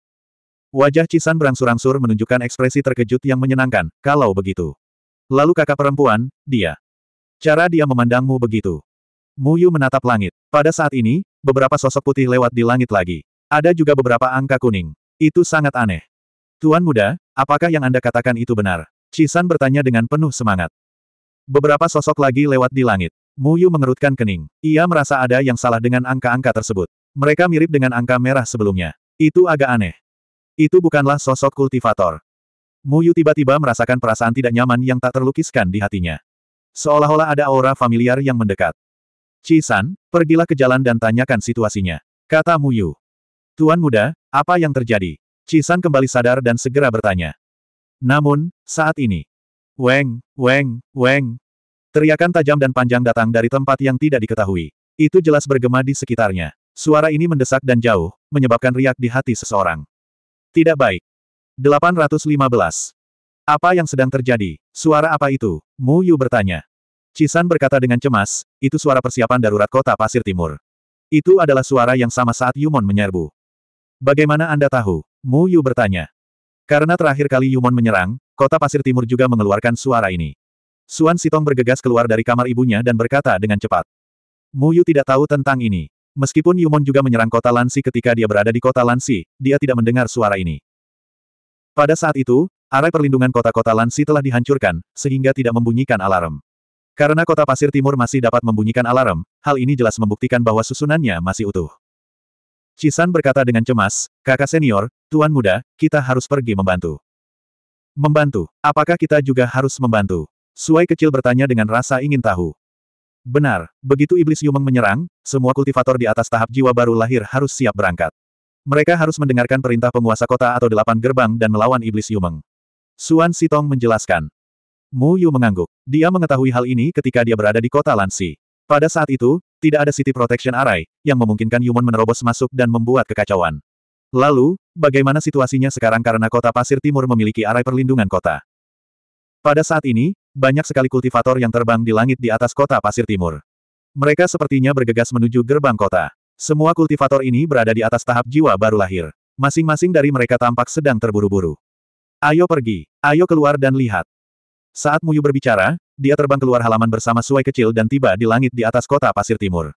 Wajah Cisan berangsur-angsur menunjukkan ekspresi terkejut yang menyenangkan, kalau begitu. Lalu kakak perempuan, dia. Cara dia memandangmu begitu. Mu Yu menatap langit. Pada saat ini, beberapa sosok putih lewat di langit lagi. Ada juga beberapa angka kuning. Itu sangat aneh. Tuan muda, apakah yang Anda katakan itu benar? Cisan bertanya dengan penuh semangat. Beberapa sosok lagi lewat di langit. Muyu mengerutkan kening. Ia merasa ada yang salah dengan angka-angka tersebut. Mereka mirip dengan angka merah sebelumnya. Itu agak aneh. Itu bukanlah sosok kultivator. Muyu tiba-tiba merasakan perasaan tidak nyaman yang tak terlukiskan di hatinya. Seolah-olah ada aura familiar yang mendekat. Cisan, pergilah ke jalan dan tanyakan situasinya. Kata Muyu. Tuan muda, apa yang terjadi? Cisan kembali sadar dan segera bertanya. Namun, saat ini, Weng, Weng, Weng. Teriakan tajam dan panjang datang dari tempat yang tidak diketahui. Itu jelas bergema di sekitarnya. Suara ini mendesak dan jauh, menyebabkan riak di hati seseorang. Tidak baik. 815. Apa yang sedang terjadi? Suara apa itu? Mu Yu bertanya. Cisan berkata dengan cemas, itu suara persiapan darurat kota Pasir Timur. Itu adalah suara yang sama saat Yumon menyerbu. Bagaimana Anda tahu? Mu Yu bertanya. Karena terakhir kali Yumon menyerang, kota pasir timur juga mengeluarkan suara ini. Suan Sitong bergegas keluar dari kamar ibunya dan berkata dengan cepat. Mu Yu tidak tahu tentang ini. Meskipun Yumon juga menyerang kota Lansi ketika dia berada di kota Lansi, dia tidak mendengar suara ini. Pada saat itu, arai perlindungan kota-kota Lansi telah dihancurkan, sehingga tidak membunyikan alarm. Karena kota pasir timur masih dapat membunyikan alarm, hal ini jelas membuktikan bahwa susunannya masih utuh. Cisan berkata dengan cemas, kakak senior, tuan muda, kita harus pergi membantu. Membantu, apakah kita juga harus membantu? Suai kecil bertanya dengan rasa ingin tahu. Benar, begitu iblis Yumeng menyerang, semua kultivator di atas tahap jiwa baru lahir harus siap berangkat. Mereka harus mendengarkan perintah penguasa kota atau delapan gerbang dan melawan iblis Yumeng. Suan Sitong menjelaskan. Mu Yu mengangguk. Dia mengetahui hal ini ketika dia berada di kota Lansi. Pada saat itu, tidak ada City Protection Array, yang memungkinkan Yumon menerobos masuk dan membuat kekacauan. Lalu, bagaimana situasinya sekarang karena kota Pasir Timur memiliki Array perlindungan kota? Pada saat ini, banyak sekali kultivator yang terbang di langit di atas kota Pasir Timur. Mereka sepertinya bergegas menuju gerbang kota. Semua kultivator ini berada di atas tahap jiwa baru lahir. Masing-masing dari mereka tampak sedang terburu-buru. Ayo pergi, ayo keluar dan lihat. Saat Muyu berbicara, dia terbang keluar halaman bersama suai kecil dan tiba di langit di atas kota pasir timur.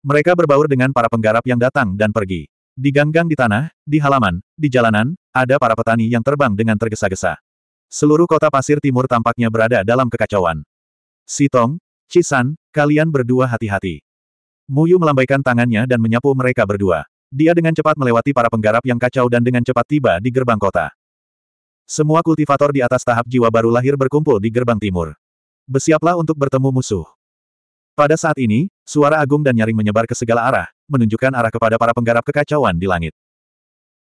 Mereka berbaur dengan para penggarap yang datang dan pergi. Di ganggang di tanah, di halaman, di jalanan, ada para petani yang terbang dengan tergesa-gesa. Seluruh kota pasir timur tampaknya berada dalam kekacauan. Sitong, Cisan, kalian berdua hati-hati. Muyu melambaikan tangannya dan menyapu mereka berdua. Dia dengan cepat melewati para penggarap yang kacau dan dengan cepat tiba di gerbang kota. Semua kultivator di atas tahap jiwa baru lahir berkumpul di gerbang timur. Bersiaplah untuk bertemu musuh. Pada saat ini, suara agung dan nyaring menyebar ke segala arah, menunjukkan arah kepada para penggarap kekacauan di langit.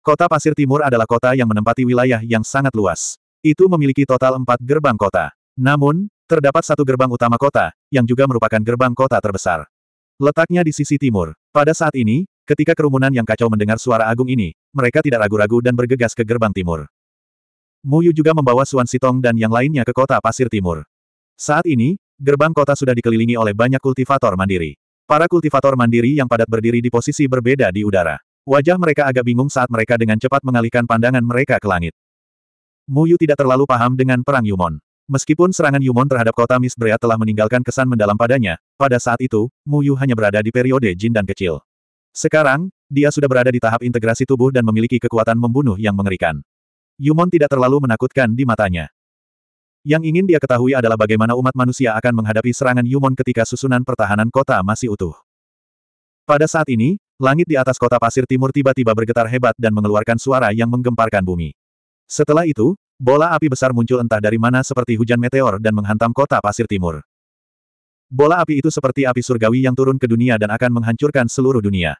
Kota Pasir Timur adalah kota yang menempati wilayah yang sangat luas. Itu memiliki total empat gerbang kota. Namun, terdapat satu gerbang utama kota, yang juga merupakan gerbang kota terbesar. Letaknya di sisi timur. Pada saat ini, ketika kerumunan yang kacau mendengar suara agung ini, mereka tidak ragu-ragu dan bergegas ke gerbang timur. Muyu juga membawa Suan Sitong dan yang lainnya ke kota Pasir Timur. Saat ini, gerbang kota sudah dikelilingi oleh banyak kultivator mandiri. Para kultivator mandiri yang padat berdiri di posisi berbeda di udara. Wajah mereka agak bingung saat mereka dengan cepat mengalihkan pandangan mereka ke langit. Muyu tidak terlalu paham dengan perang Yumon. Meskipun serangan Yumon terhadap kota Misbrea telah meninggalkan kesan mendalam padanya, pada saat itu, Muyu hanya berada di periode jin dan kecil. Sekarang, dia sudah berada di tahap integrasi tubuh dan memiliki kekuatan membunuh yang mengerikan. Yumon tidak terlalu menakutkan di matanya. Yang ingin dia ketahui adalah bagaimana umat manusia akan menghadapi serangan Yumon ketika susunan pertahanan kota masih utuh. Pada saat ini, langit di atas kota pasir timur tiba-tiba bergetar hebat dan mengeluarkan suara yang menggemparkan bumi. Setelah itu, bola api besar muncul entah dari mana seperti hujan meteor dan menghantam kota pasir timur. Bola api itu seperti api surgawi yang turun ke dunia dan akan menghancurkan seluruh dunia.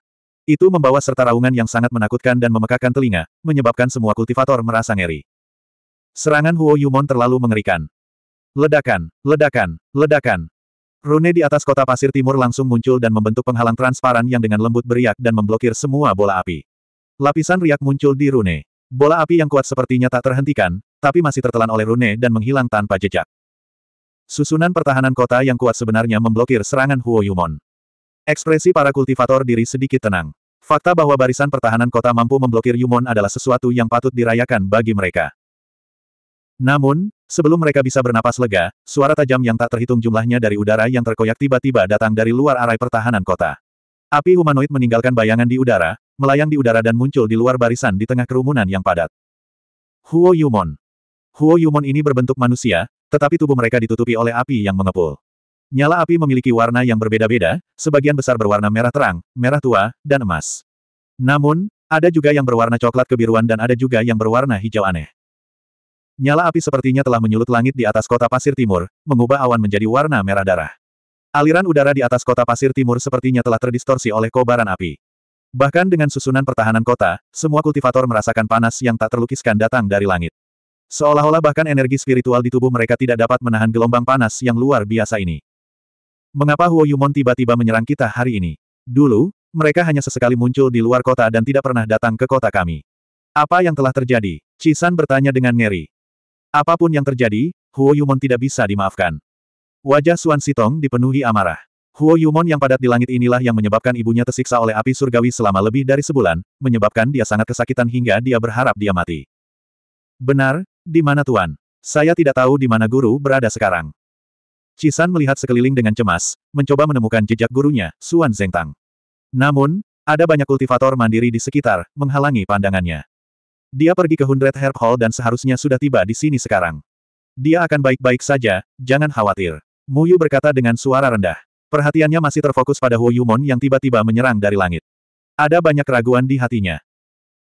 Itu membawa serta raungan yang sangat menakutkan dan memekakan telinga, menyebabkan semua kultivator merasa ngeri. Serangan Huo Yumon terlalu mengerikan. Ledakan, ledakan, ledakan. Rune di atas kota pasir timur langsung muncul dan membentuk penghalang transparan yang dengan lembut beriak dan memblokir semua bola api. Lapisan riak muncul di Rune. Bola api yang kuat sepertinya tak terhentikan, tapi masih tertelan oleh Rune dan menghilang tanpa jejak. Susunan pertahanan kota yang kuat sebenarnya memblokir serangan Huo Yumon. Ekspresi para kultivator diri sedikit tenang. Fakta bahwa barisan pertahanan kota mampu memblokir Yumon adalah sesuatu yang patut dirayakan bagi mereka. Namun, sebelum mereka bisa bernapas lega, suara tajam yang tak terhitung jumlahnya dari udara yang terkoyak tiba-tiba datang dari luar arai pertahanan kota. Api humanoid meninggalkan bayangan di udara, melayang di udara dan muncul di luar barisan di tengah kerumunan yang padat. Huo Yumon. Huo Yumon ini berbentuk manusia, tetapi tubuh mereka ditutupi oleh api yang mengepul. Nyala api memiliki warna yang berbeda-beda, sebagian besar berwarna merah terang, merah tua, dan emas. Namun, ada juga yang berwarna coklat kebiruan dan ada juga yang berwarna hijau aneh. Nyala api sepertinya telah menyulut langit di atas kota pasir timur, mengubah awan menjadi warna merah darah. Aliran udara di atas kota pasir timur sepertinya telah terdistorsi oleh kobaran api. Bahkan dengan susunan pertahanan kota, semua kultivator merasakan panas yang tak terlukiskan datang dari langit. Seolah-olah bahkan energi spiritual di tubuh mereka tidak dapat menahan gelombang panas yang luar biasa ini. Mengapa Huo Yumon tiba-tiba menyerang kita hari ini? Dulu, mereka hanya sesekali muncul di luar kota dan tidak pernah datang ke kota kami. Apa yang telah terjadi? Cisan bertanya dengan ngeri. Apapun yang terjadi, Huo Yumon tidak bisa dimaafkan. Wajah Suan Sitong dipenuhi amarah. Huo Yumon yang padat di langit inilah yang menyebabkan ibunya tersiksa oleh api surgawi selama lebih dari sebulan, menyebabkan dia sangat kesakitan hingga dia berharap dia mati. Benar, di mana Tuan? Saya tidak tahu di mana guru berada sekarang. Cisan melihat sekeliling dengan cemas, mencoba menemukan jejak gurunya, Suan Zengtang. Namun, ada banyak kultivator mandiri di sekitar, menghalangi pandangannya. Dia pergi ke Hundred Herb Hall dan seharusnya sudah tiba di sini sekarang. Dia akan baik-baik saja, jangan khawatir. Muyu berkata dengan suara rendah. Perhatiannya masih terfokus pada Huo Yumon yang tiba-tiba menyerang dari langit. Ada banyak keraguan di hatinya.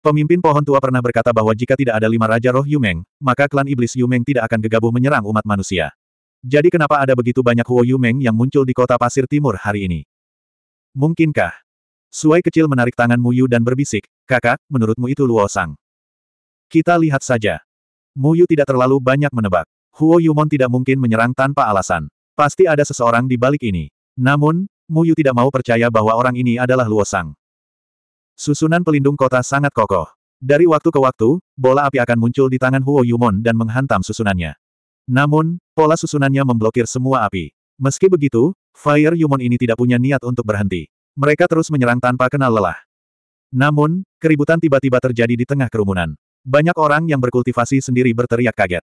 Pemimpin pohon tua pernah berkata bahwa jika tidak ada lima raja roh Yumeng, maka klan iblis Yumeng tidak akan gegabah menyerang umat manusia. Jadi kenapa ada begitu banyak Huo Yumeng yang muncul di kota pasir timur hari ini? Mungkinkah? Suai kecil menarik tangan Muyu dan berbisik, kakak, menurutmu itu Luo Sang. Kita lihat saja. Mu Yu tidak terlalu banyak menebak. Huo Yumon tidak mungkin menyerang tanpa alasan. Pasti ada seseorang di balik ini. Namun, Mu Yu tidak mau percaya bahwa orang ini adalah Luo Sang. Susunan pelindung kota sangat kokoh. Dari waktu ke waktu, bola api akan muncul di tangan Huo Yumon dan menghantam susunannya. Namun, pola susunannya memblokir semua api. Meski begitu, Fire Yumon ini tidak punya niat untuk berhenti. Mereka terus menyerang tanpa kenal lelah. Namun, keributan tiba-tiba terjadi di tengah kerumunan. Banyak orang yang berkultivasi sendiri berteriak kaget.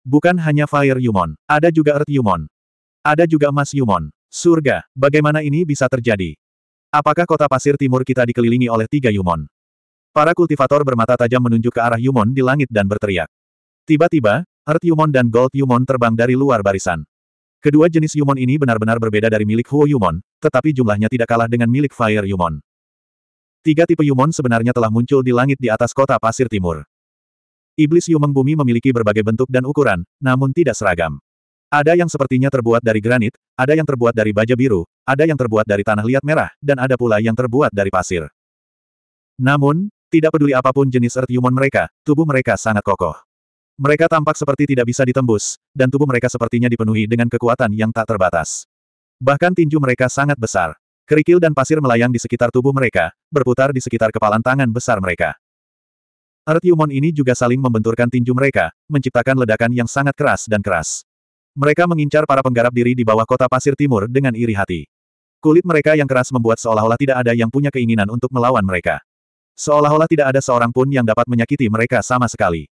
Bukan hanya Fire Yumon, ada juga Earth Yumon. Ada juga Mas Yumon. Surga, bagaimana ini bisa terjadi? Apakah kota pasir timur kita dikelilingi oleh tiga Yumon? Para kultivator bermata tajam menunjuk ke arah Yumon di langit dan berteriak. Tiba-tiba, Earth Yumon dan Gold Yumon terbang dari luar barisan. Kedua jenis Yumon ini benar-benar berbeda dari milik Huo Yumon, tetapi jumlahnya tidak kalah dengan milik Fire Yumon. Tiga tipe Yumon sebenarnya telah muncul di langit di atas kota pasir timur. Iblis Yumeng Bumi memiliki berbagai bentuk dan ukuran, namun tidak seragam. Ada yang sepertinya terbuat dari granit, ada yang terbuat dari baja biru, ada yang terbuat dari tanah liat merah, dan ada pula yang terbuat dari pasir. Namun, tidak peduli apapun jenis Earth Yumon mereka, tubuh mereka sangat kokoh. Mereka tampak seperti tidak bisa ditembus, dan tubuh mereka sepertinya dipenuhi dengan kekuatan yang tak terbatas. Bahkan tinju mereka sangat besar. Kerikil dan pasir melayang di sekitar tubuh mereka, berputar di sekitar kepalan tangan besar mereka. Artiumon ini juga saling membenturkan tinju mereka, menciptakan ledakan yang sangat keras dan keras. Mereka mengincar para penggarap diri di bawah kota pasir timur dengan iri hati. Kulit mereka yang keras membuat seolah-olah tidak ada yang punya keinginan untuk melawan mereka. Seolah-olah tidak ada seorang pun yang dapat menyakiti mereka sama sekali.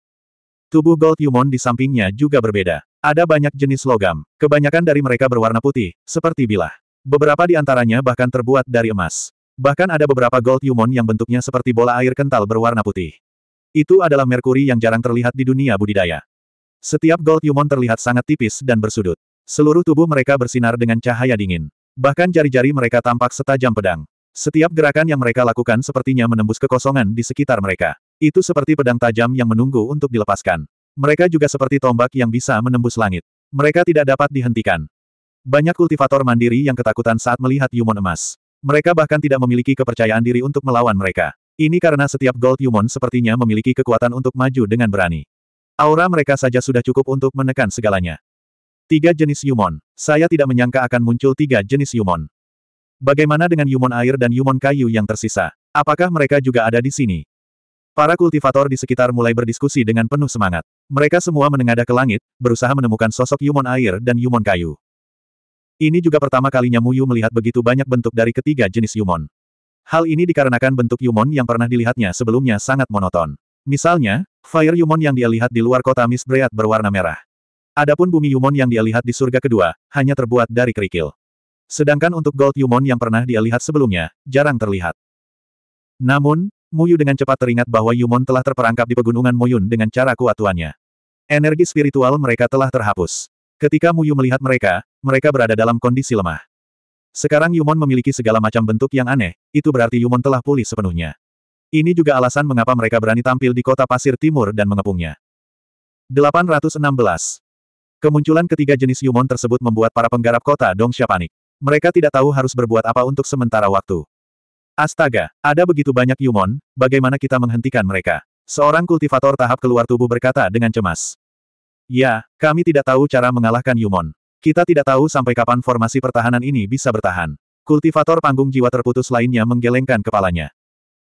Tubuh Gold Yumon di sampingnya juga berbeda. Ada banyak jenis logam. Kebanyakan dari mereka berwarna putih, seperti bilah. Beberapa di antaranya bahkan terbuat dari emas. Bahkan ada beberapa gold yumon yang bentuknya seperti bola air kental berwarna putih. Itu adalah merkuri yang jarang terlihat di dunia budidaya. Setiap gold yumon terlihat sangat tipis dan bersudut. Seluruh tubuh mereka bersinar dengan cahaya dingin. Bahkan jari-jari mereka tampak setajam pedang. Setiap gerakan yang mereka lakukan sepertinya menembus kekosongan di sekitar mereka. Itu seperti pedang tajam yang menunggu untuk dilepaskan. Mereka juga seperti tombak yang bisa menembus langit. Mereka tidak dapat dihentikan. Banyak kultivator mandiri yang ketakutan saat melihat Yumon emas. Mereka bahkan tidak memiliki kepercayaan diri untuk melawan mereka. Ini karena setiap Gold Yumon sepertinya memiliki kekuatan untuk maju dengan berani. Aura mereka saja sudah cukup untuk menekan segalanya. Tiga jenis Yumon. Saya tidak menyangka akan muncul tiga jenis Yumon. Bagaimana dengan Yumon air dan Yumon kayu yang tersisa? Apakah mereka juga ada di sini? Para kultivator di sekitar mulai berdiskusi dengan penuh semangat. Mereka semua menengadah ke langit, berusaha menemukan sosok Yumon air dan Yumon kayu. Ini juga pertama kalinya Mu Yu melihat begitu banyak bentuk dari ketiga jenis Yumon. Hal ini dikarenakan bentuk Yumon yang pernah dilihatnya sebelumnya sangat monoton. Misalnya, Fire Yumon yang dia lihat di luar kota Miss berwarna merah. Adapun bumi Yumon yang dia lihat di surga kedua, hanya terbuat dari kerikil. Sedangkan untuk Gold Yumon yang pernah dia lihat sebelumnya, jarang terlihat. Namun, Muyu dengan cepat teringat bahwa Yumon telah terperangkap di pegunungan Moyun dengan cara kuat tuannya. Energi spiritual mereka telah terhapus. Ketika Mu Yu melihat mereka, mereka berada dalam kondisi lemah. Sekarang Yumon memiliki segala macam bentuk yang aneh, itu berarti Yumon telah pulih sepenuhnya. Ini juga alasan mengapa mereka berani tampil di kota pasir timur dan mengepungnya. 816. Kemunculan ketiga jenis Yumon tersebut membuat para penggarap kota Dongsha panik. Mereka tidak tahu harus berbuat apa untuk sementara waktu. Astaga, ada begitu banyak Yumon, bagaimana kita menghentikan mereka? Seorang kultivator tahap keluar tubuh berkata dengan cemas. Ya, kami tidak tahu cara mengalahkan Yumon. Kita tidak tahu sampai kapan formasi pertahanan ini bisa bertahan. Kultivator panggung jiwa terputus lainnya menggelengkan kepalanya.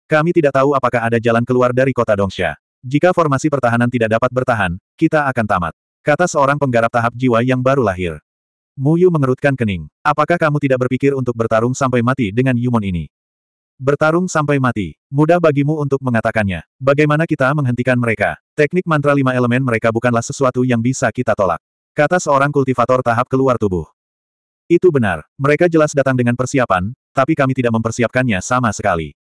Kami tidak tahu apakah ada jalan keluar dari kota Dongsha. Jika formasi pertahanan tidak dapat bertahan, kita akan tamat. Kata seorang penggarap tahap jiwa yang baru lahir. Muyu mengerutkan kening. Apakah kamu tidak berpikir untuk bertarung sampai mati dengan Yumon ini? Bertarung sampai mati. Mudah bagimu untuk mengatakannya. Bagaimana kita menghentikan mereka? Teknik mantra lima elemen mereka bukanlah sesuatu yang bisa kita tolak. Kata seorang kultivator tahap keluar tubuh. Itu benar. Mereka jelas datang dengan persiapan, tapi kami tidak mempersiapkannya sama sekali.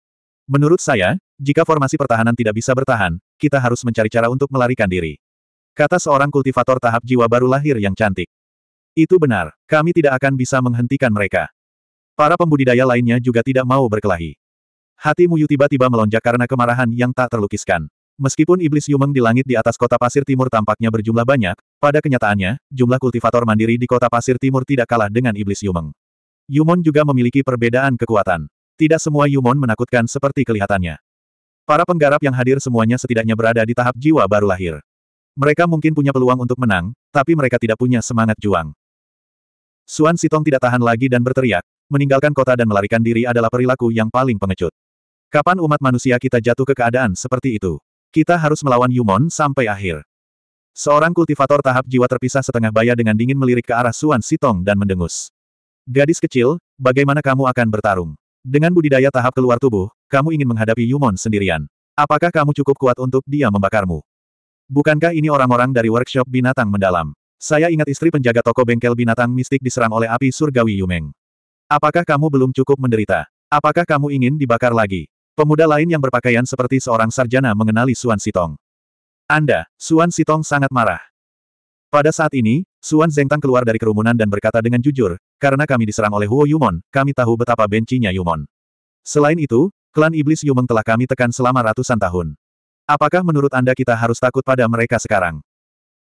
Menurut saya, jika formasi pertahanan tidak bisa bertahan, kita harus mencari cara untuk melarikan diri. Kata seorang kultivator tahap jiwa baru lahir yang cantik. Itu benar, kami tidak akan bisa menghentikan mereka. Para pembudidaya lainnya juga tidak mau berkelahi. Hati Muyu tiba-tiba melonjak karena kemarahan yang tak terlukiskan. Meskipun iblis Yumeng di langit di atas kota pasir timur tampaknya berjumlah banyak, pada kenyataannya, jumlah kultivator mandiri di kota pasir timur tidak kalah dengan iblis Yumeng. Yumon juga memiliki perbedaan kekuatan. Tidak semua Yumon menakutkan seperti kelihatannya. Para penggarap yang hadir semuanya setidaknya berada di tahap jiwa baru lahir. Mereka mungkin punya peluang untuk menang, tapi mereka tidak punya semangat juang. Suan Sitong tidak tahan lagi dan berteriak, meninggalkan kota dan melarikan diri adalah perilaku yang paling pengecut. Kapan umat manusia kita jatuh ke keadaan seperti itu? Kita harus melawan Yumon sampai akhir. Seorang kultivator tahap jiwa terpisah setengah baya dengan dingin melirik ke arah Suan Sitong dan mendengus. Gadis kecil, bagaimana kamu akan bertarung? Dengan budidaya tahap keluar tubuh, kamu ingin menghadapi Yumon sendirian. Apakah kamu cukup kuat untuk dia membakarmu? Bukankah ini orang-orang dari workshop binatang mendalam? Saya ingat istri penjaga toko bengkel binatang mistik diserang oleh api surgawi Yumeng. Apakah kamu belum cukup menderita? Apakah kamu ingin dibakar lagi? Pemuda lain yang berpakaian seperti seorang sarjana mengenali Suan Sitong. Anda, Suan Sitong sangat marah. Pada saat ini, Suan Zhengtang keluar dari kerumunan dan berkata dengan jujur, karena kami diserang oleh Huo Yumon, kami tahu betapa bencinya Yumon. Selain itu, klan iblis Yumeng telah kami tekan selama ratusan tahun. Apakah menurut Anda kita harus takut pada mereka sekarang?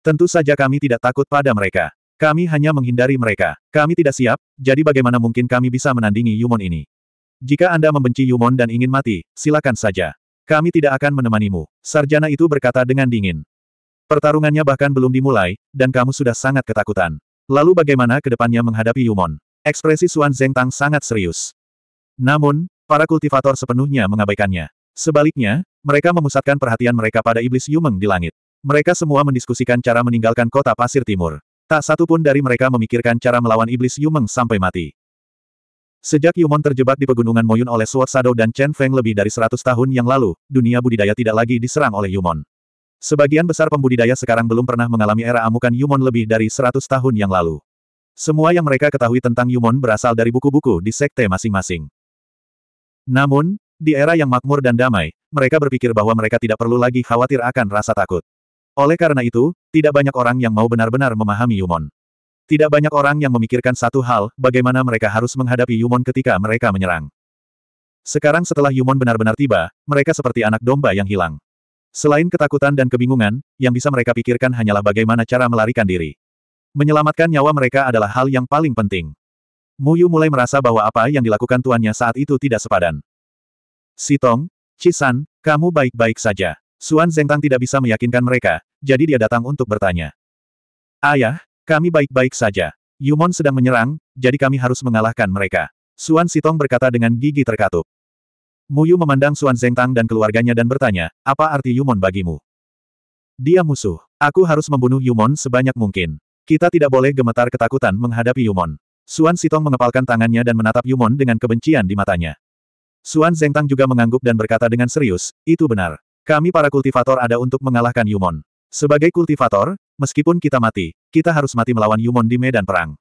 Tentu saja kami tidak takut pada mereka. Kami hanya menghindari mereka. Kami tidak siap, jadi bagaimana mungkin kami bisa menandingi Yumon ini? Jika Anda membenci Yumon dan ingin mati, silakan saja. Kami tidak akan menemanimu. Sarjana itu berkata dengan dingin. Pertarungannya bahkan belum dimulai, dan kamu sudah sangat ketakutan. Lalu bagaimana ke depannya menghadapi Yumon? Ekspresi Suan Zeng Tang sangat serius. Namun, para kultivator sepenuhnya mengabaikannya. Sebaliknya, mereka memusatkan perhatian mereka pada iblis Yumeng di langit. Mereka semua mendiskusikan cara meninggalkan kota pasir timur. Tak satu pun dari mereka memikirkan cara melawan iblis Yumeng sampai mati. Sejak Yumon terjebak di pegunungan Moyun oleh Sword Sado dan Chen Feng lebih dari 100 tahun yang lalu, dunia budidaya tidak lagi diserang oleh Yumon. Sebagian besar pembudidaya sekarang belum pernah mengalami era amukan Yumon lebih dari 100 tahun yang lalu. Semua yang mereka ketahui tentang Yumon berasal dari buku-buku di sekte masing-masing. Namun, di era yang makmur dan damai, mereka berpikir bahwa mereka tidak perlu lagi khawatir akan rasa takut. Oleh karena itu, tidak banyak orang yang mau benar-benar memahami Yumon. Tidak banyak orang yang memikirkan satu hal, bagaimana mereka harus menghadapi Yumon ketika mereka menyerang. Sekarang setelah Yumon benar-benar tiba, mereka seperti anak domba yang hilang. Selain ketakutan dan kebingungan, yang bisa mereka pikirkan hanyalah bagaimana cara melarikan diri. Menyelamatkan nyawa mereka adalah hal yang paling penting. Muyu mulai merasa bahwa apa yang dilakukan tuannya saat itu tidak sepadan. Sitong, Cisan, kamu baik-baik saja. Suan Zengtang tidak bisa meyakinkan mereka, jadi dia datang untuk bertanya. Ayah, kami baik-baik saja. Yumon sedang menyerang, jadi kami harus mengalahkan mereka. Suan Sitong berkata dengan gigi terkatup. Muyu memandang Suan Zengtang dan keluarganya dan bertanya, apa arti Yumon bagimu? Dia musuh. Aku harus membunuh Yumon sebanyak mungkin. Kita tidak boleh gemetar ketakutan menghadapi Yumon. Suan Sitong mengepalkan tangannya dan menatap Yumon dengan kebencian di matanya. Suan Zengtang juga mengangguk dan berkata dengan serius, itu benar. Kami para kultivator ada untuk mengalahkan Yumon. Sebagai kultivator, meskipun kita mati, kita harus mati melawan Yumon di medan perang.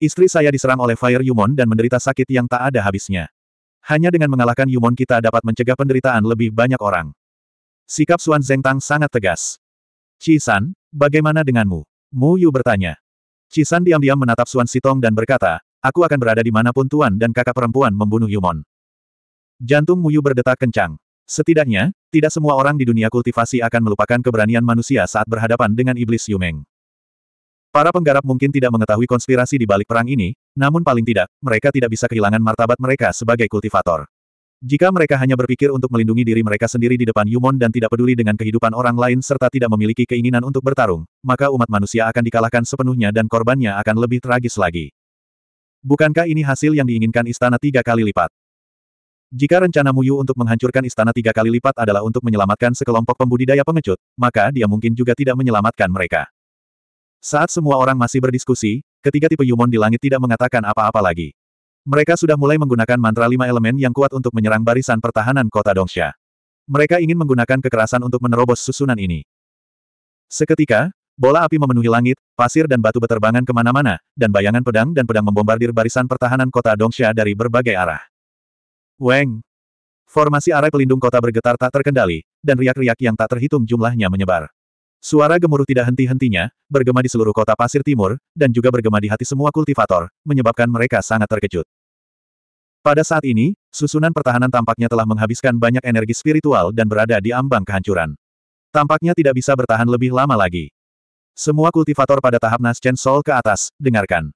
Istri saya diserang oleh Fire Yumon dan menderita sakit yang tak ada habisnya. Hanya dengan mengalahkan Yumon kita dapat mencegah penderitaan lebih banyak orang. Sikap Xuan Tang sangat tegas. Cisan, bagaimana denganmu? Mu Yu bertanya. Cisan diam-diam menatap Suan Sitong dan berkata, aku akan berada di manapun Tuan dan kakak perempuan membunuh Yumon. Jantung Mu Yu berdetak kencang. Setidaknya, tidak semua orang di dunia kultivasi akan melupakan keberanian manusia saat berhadapan dengan iblis Yumeng. Para penggarap mungkin tidak mengetahui konspirasi di balik perang ini, namun paling tidak, mereka tidak bisa kehilangan martabat mereka sebagai kultivator. Jika mereka hanya berpikir untuk melindungi diri mereka sendiri di depan Yumon dan tidak peduli dengan kehidupan orang lain serta tidak memiliki keinginan untuk bertarung, maka umat manusia akan dikalahkan sepenuhnya dan korbannya akan lebih tragis lagi. Bukankah ini hasil yang diinginkan istana tiga kali lipat? Jika rencana Muyu untuk menghancurkan istana tiga kali lipat adalah untuk menyelamatkan sekelompok pembudidaya pengecut, maka dia mungkin juga tidak menyelamatkan mereka. Saat semua orang masih berdiskusi, ketiga tipe Yumon di langit tidak mengatakan apa-apa lagi. Mereka sudah mulai menggunakan mantra lima elemen yang kuat untuk menyerang barisan pertahanan kota Dongsha. Mereka ingin menggunakan kekerasan untuk menerobos susunan ini. Seketika, bola api memenuhi langit, pasir dan batu berterbangan kemana-mana, dan bayangan pedang dan pedang membombardir barisan pertahanan kota Dongsha dari berbagai arah. Weng! Formasi arai pelindung kota bergetar tak terkendali, dan riak-riak yang tak terhitung jumlahnya menyebar. Suara gemuruh tidak henti-hentinya, bergema di seluruh kota pasir timur, dan juga bergema di hati semua kultivator, menyebabkan mereka sangat terkejut. Pada saat ini, susunan pertahanan tampaknya telah menghabiskan banyak energi spiritual dan berada di ambang kehancuran. Tampaknya tidak bisa bertahan lebih lama lagi. Semua kultivator pada tahap Naschen Sol ke atas, dengarkan.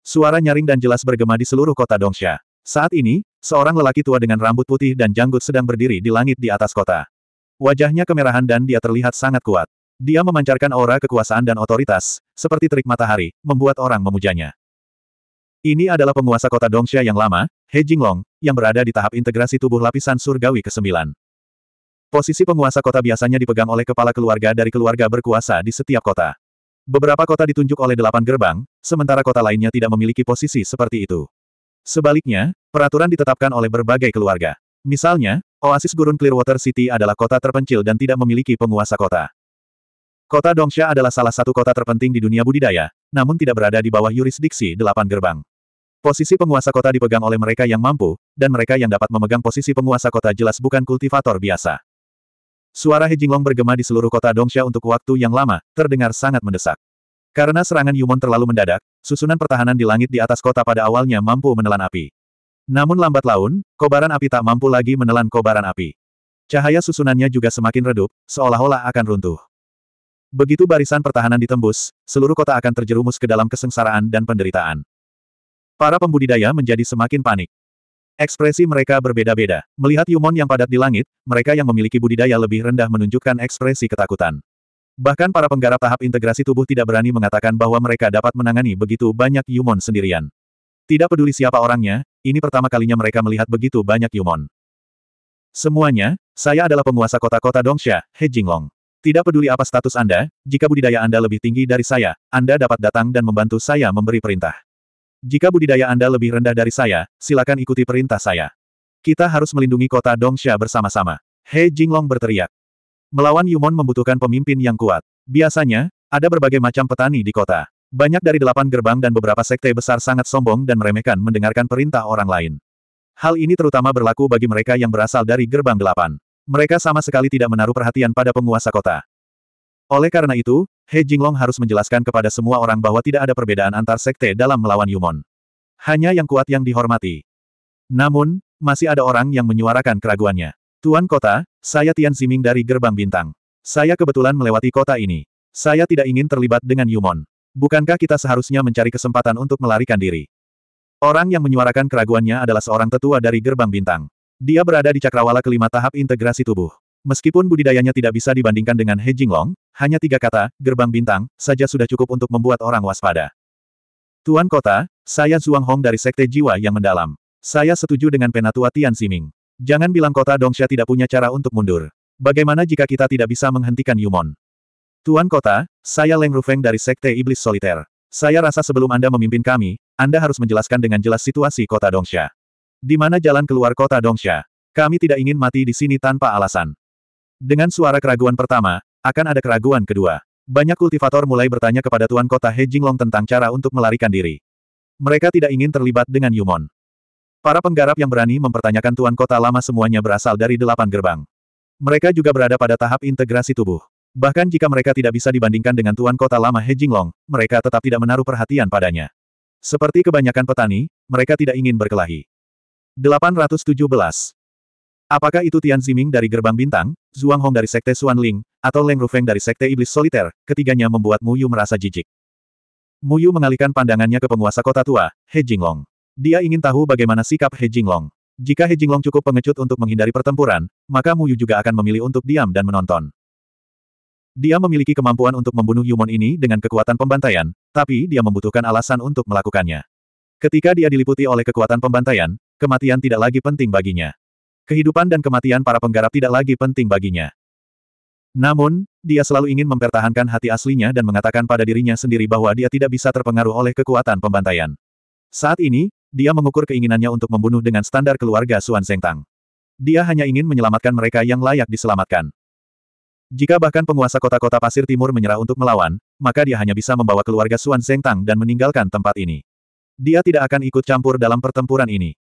Suara nyaring dan jelas bergema di seluruh kota Dongsha. Saat ini, Seorang lelaki tua dengan rambut putih dan janggut sedang berdiri di langit di atas kota. Wajahnya kemerahan dan dia terlihat sangat kuat. Dia memancarkan aura kekuasaan dan otoritas, seperti terik matahari, membuat orang memujanya. Ini adalah penguasa kota Dongxia yang lama, He Jinglong, yang berada di tahap integrasi tubuh lapisan surgawi ke-9. Posisi penguasa kota biasanya dipegang oleh kepala keluarga dari keluarga berkuasa di setiap kota. Beberapa kota ditunjuk oleh delapan gerbang, sementara kota lainnya tidak memiliki posisi seperti itu. Sebaliknya, peraturan ditetapkan oleh berbagai keluarga. Misalnya, Oasis Gurun Clearwater City adalah kota terpencil dan tidak memiliki penguasa kota. Kota Dongsha adalah salah satu kota terpenting di dunia budidaya, namun tidak berada di bawah yurisdiksi delapan gerbang. Posisi penguasa kota dipegang oleh mereka yang mampu, dan mereka yang dapat memegang posisi penguasa kota jelas bukan kultivator biasa. Suara He Jinglong bergema di seluruh kota Dongsha untuk waktu yang lama, terdengar sangat mendesak. Karena serangan Yumon terlalu mendadak, susunan pertahanan di langit di atas kota pada awalnya mampu menelan api. Namun lambat laun, kobaran api tak mampu lagi menelan kobaran api. Cahaya susunannya juga semakin redup, seolah-olah akan runtuh. Begitu barisan pertahanan ditembus, seluruh kota akan terjerumus ke dalam kesengsaraan dan penderitaan. Para pembudidaya menjadi semakin panik. Ekspresi mereka berbeda-beda. Melihat Yumon yang padat di langit, mereka yang memiliki budidaya lebih rendah menunjukkan ekspresi ketakutan. Bahkan para penggarap tahap integrasi tubuh tidak berani mengatakan bahwa mereka dapat menangani begitu banyak Yumon sendirian. Tidak peduli siapa orangnya, ini pertama kalinya mereka melihat begitu banyak Yumon. Semuanya, saya adalah penguasa kota-kota Dongsha, He Jinglong. Tidak peduli apa status Anda, jika budidaya Anda lebih tinggi dari saya, Anda dapat datang dan membantu saya memberi perintah. Jika budidaya Anda lebih rendah dari saya, silakan ikuti perintah saya. Kita harus melindungi kota Dongsha bersama-sama. He Jinglong berteriak. Melawan Yumon membutuhkan pemimpin yang kuat. Biasanya, ada berbagai macam petani di kota. Banyak dari delapan gerbang dan beberapa sekte besar sangat sombong dan meremehkan mendengarkan perintah orang lain. Hal ini terutama berlaku bagi mereka yang berasal dari gerbang delapan. Mereka sama sekali tidak menaruh perhatian pada penguasa kota. Oleh karena itu, He Jinglong harus menjelaskan kepada semua orang bahwa tidak ada perbedaan antar sekte dalam melawan Yumon. Hanya yang kuat yang dihormati. Namun, masih ada orang yang menyuarakan keraguannya. Tuan Kota, saya Tian Siming dari Gerbang Bintang. Saya kebetulan melewati kota ini. Saya tidak ingin terlibat dengan Yumon. Bukankah kita seharusnya mencari kesempatan untuk melarikan diri? Orang yang menyuarakan keraguannya adalah seorang tetua dari Gerbang Bintang. Dia berada di cakrawala kelima tahap integrasi tubuh. Meskipun budidayanya tidak bisa dibandingkan dengan He Jinglong, hanya tiga kata, Gerbang Bintang, saja sudah cukup untuk membuat orang waspada. Tuan Kota, saya Zhuang Hong dari Sekte Jiwa yang Mendalam. Saya setuju dengan Penatua Tian Siming. Jangan bilang kota Dongsha tidak punya cara untuk mundur. Bagaimana jika kita tidak bisa menghentikan Yumon? Tuan kota, saya Leng Rufeng dari Sekte Iblis Soliter. Saya rasa sebelum Anda memimpin kami, Anda harus menjelaskan dengan jelas situasi kota Dongsha. Di mana jalan keluar kota Dongsha? Kami tidak ingin mati di sini tanpa alasan. Dengan suara keraguan pertama, akan ada keraguan kedua. Banyak kultivator mulai bertanya kepada Tuan Kota He Jinglong tentang cara untuk melarikan diri. Mereka tidak ingin terlibat dengan Yumon. Para penggarap yang berani mempertanyakan tuan kota lama semuanya berasal dari delapan gerbang. Mereka juga berada pada tahap integrasi tubuh. Bahkan jika mereka tidak bisa dibandingkan dengan tuan kota lama He Jinglong, mereka tetap tidak menaruh perhatian padanya. Seperti kebanyakan petani, mereka tidak ingin berkelahi. 817. Apakah itu Tian Ziming dari Gerbang Bintang, Zhuang Hong dari Sekte Xuan Ling, atau Leng Rufeng dari Sekte Iblis Soliter, ketiganya membuat Mu Yu merasa jijik. Mu Yu mengalihkan pandangannya ke penguasa kota tua, He Jinglong. Dia ingin tahu bagaimana sikap He Jinglong. Jika He Jinglong cukup pengecut untuk menghindari pertempuran, maka Mu Yu juga akan memilih untuk diam dan menonton. Dia memiliki kemampuan untuk membunuh Yumon ini dengan kekuatan pembantaian, tapi dia membutuhkan alasan untuk melakukannya. Ketika dia diliputi oleh kekuatan pembantaian, kematian tidak lagi penting baginya. Kehidupan dan kematian para penggarap tidak lagi penting baginya. Namun, dia selalu ingin mempertahankan hati aslinya dan mengatakan pada dirinya sendiri bahwa dia tidak bisa terpengaruh oleh kekuatan pembantaian. Saat ini, dia mengukur keinginannya untuk membunuh dengan standar keluarga Suan Tang. Dia hanya ingin menyelamatkan mereka yang layak diselamatkan. Jika bahkan penguasa kota-kota pasir timur menyerah untuk melawan, maka dia hanya bisa membawa keluarga Suan Tang dan meninggalkan tempat ini. Dia tidak akan ikut campur dalam pertempuran ini.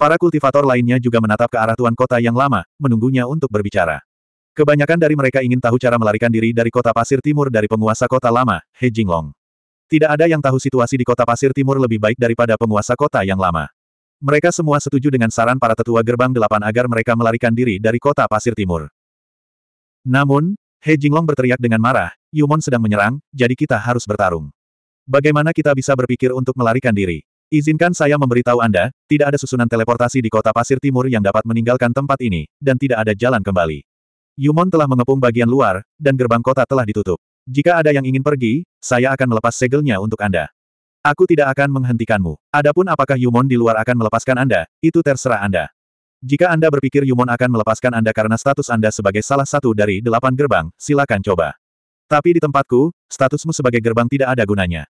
Para kultivator lainnya juga menatap ke arah tuan kota yang lama, menunggunya untuk berbicara. Kebanyakan dari mereka ingin tahu cara melarikan diri dari kota pasir timur dari penguasa kota lama, He Jinglong. Tidak ada yang tahu situasi di kota Pasir Timur lebih baik daripada penguasa kota yang lama. Mereka semua setuju dengan saran para tetua gerbang delapan agar mereka melarikan diri dari kota Pasir Timur. Namun, He Jinglong berteriak dengan marah, Yumon sedang menyerang, jadi kita harus bertarung. Bagaimana kita bisa berpikir untuk melarikan diri? Izinkan saya memberitahu Anda, tidak ada susunan teleportasi di kota Pasir Timur yang dapat meninggalkan tempat ini, dan tidak ada jalan kembali. Yumon telah mengepung bagian luar, dan gerbang kota telah ditutup. Jika ada yang ingin pergi, saya akan melepas segelnya untuk Anda. Aku tidak akan menghentikanmu. Adapun apakah Yumon di luar akan melepaskan Anda, itu terserah Anda. Jika Anda berpikir Yumon akan melepaskan Anda karena status Anda sebagai salah satu dari delapan gerbang, silakan coba. Tapi di tempatku, statusmu sebagai gerbang tidak ada gunanya.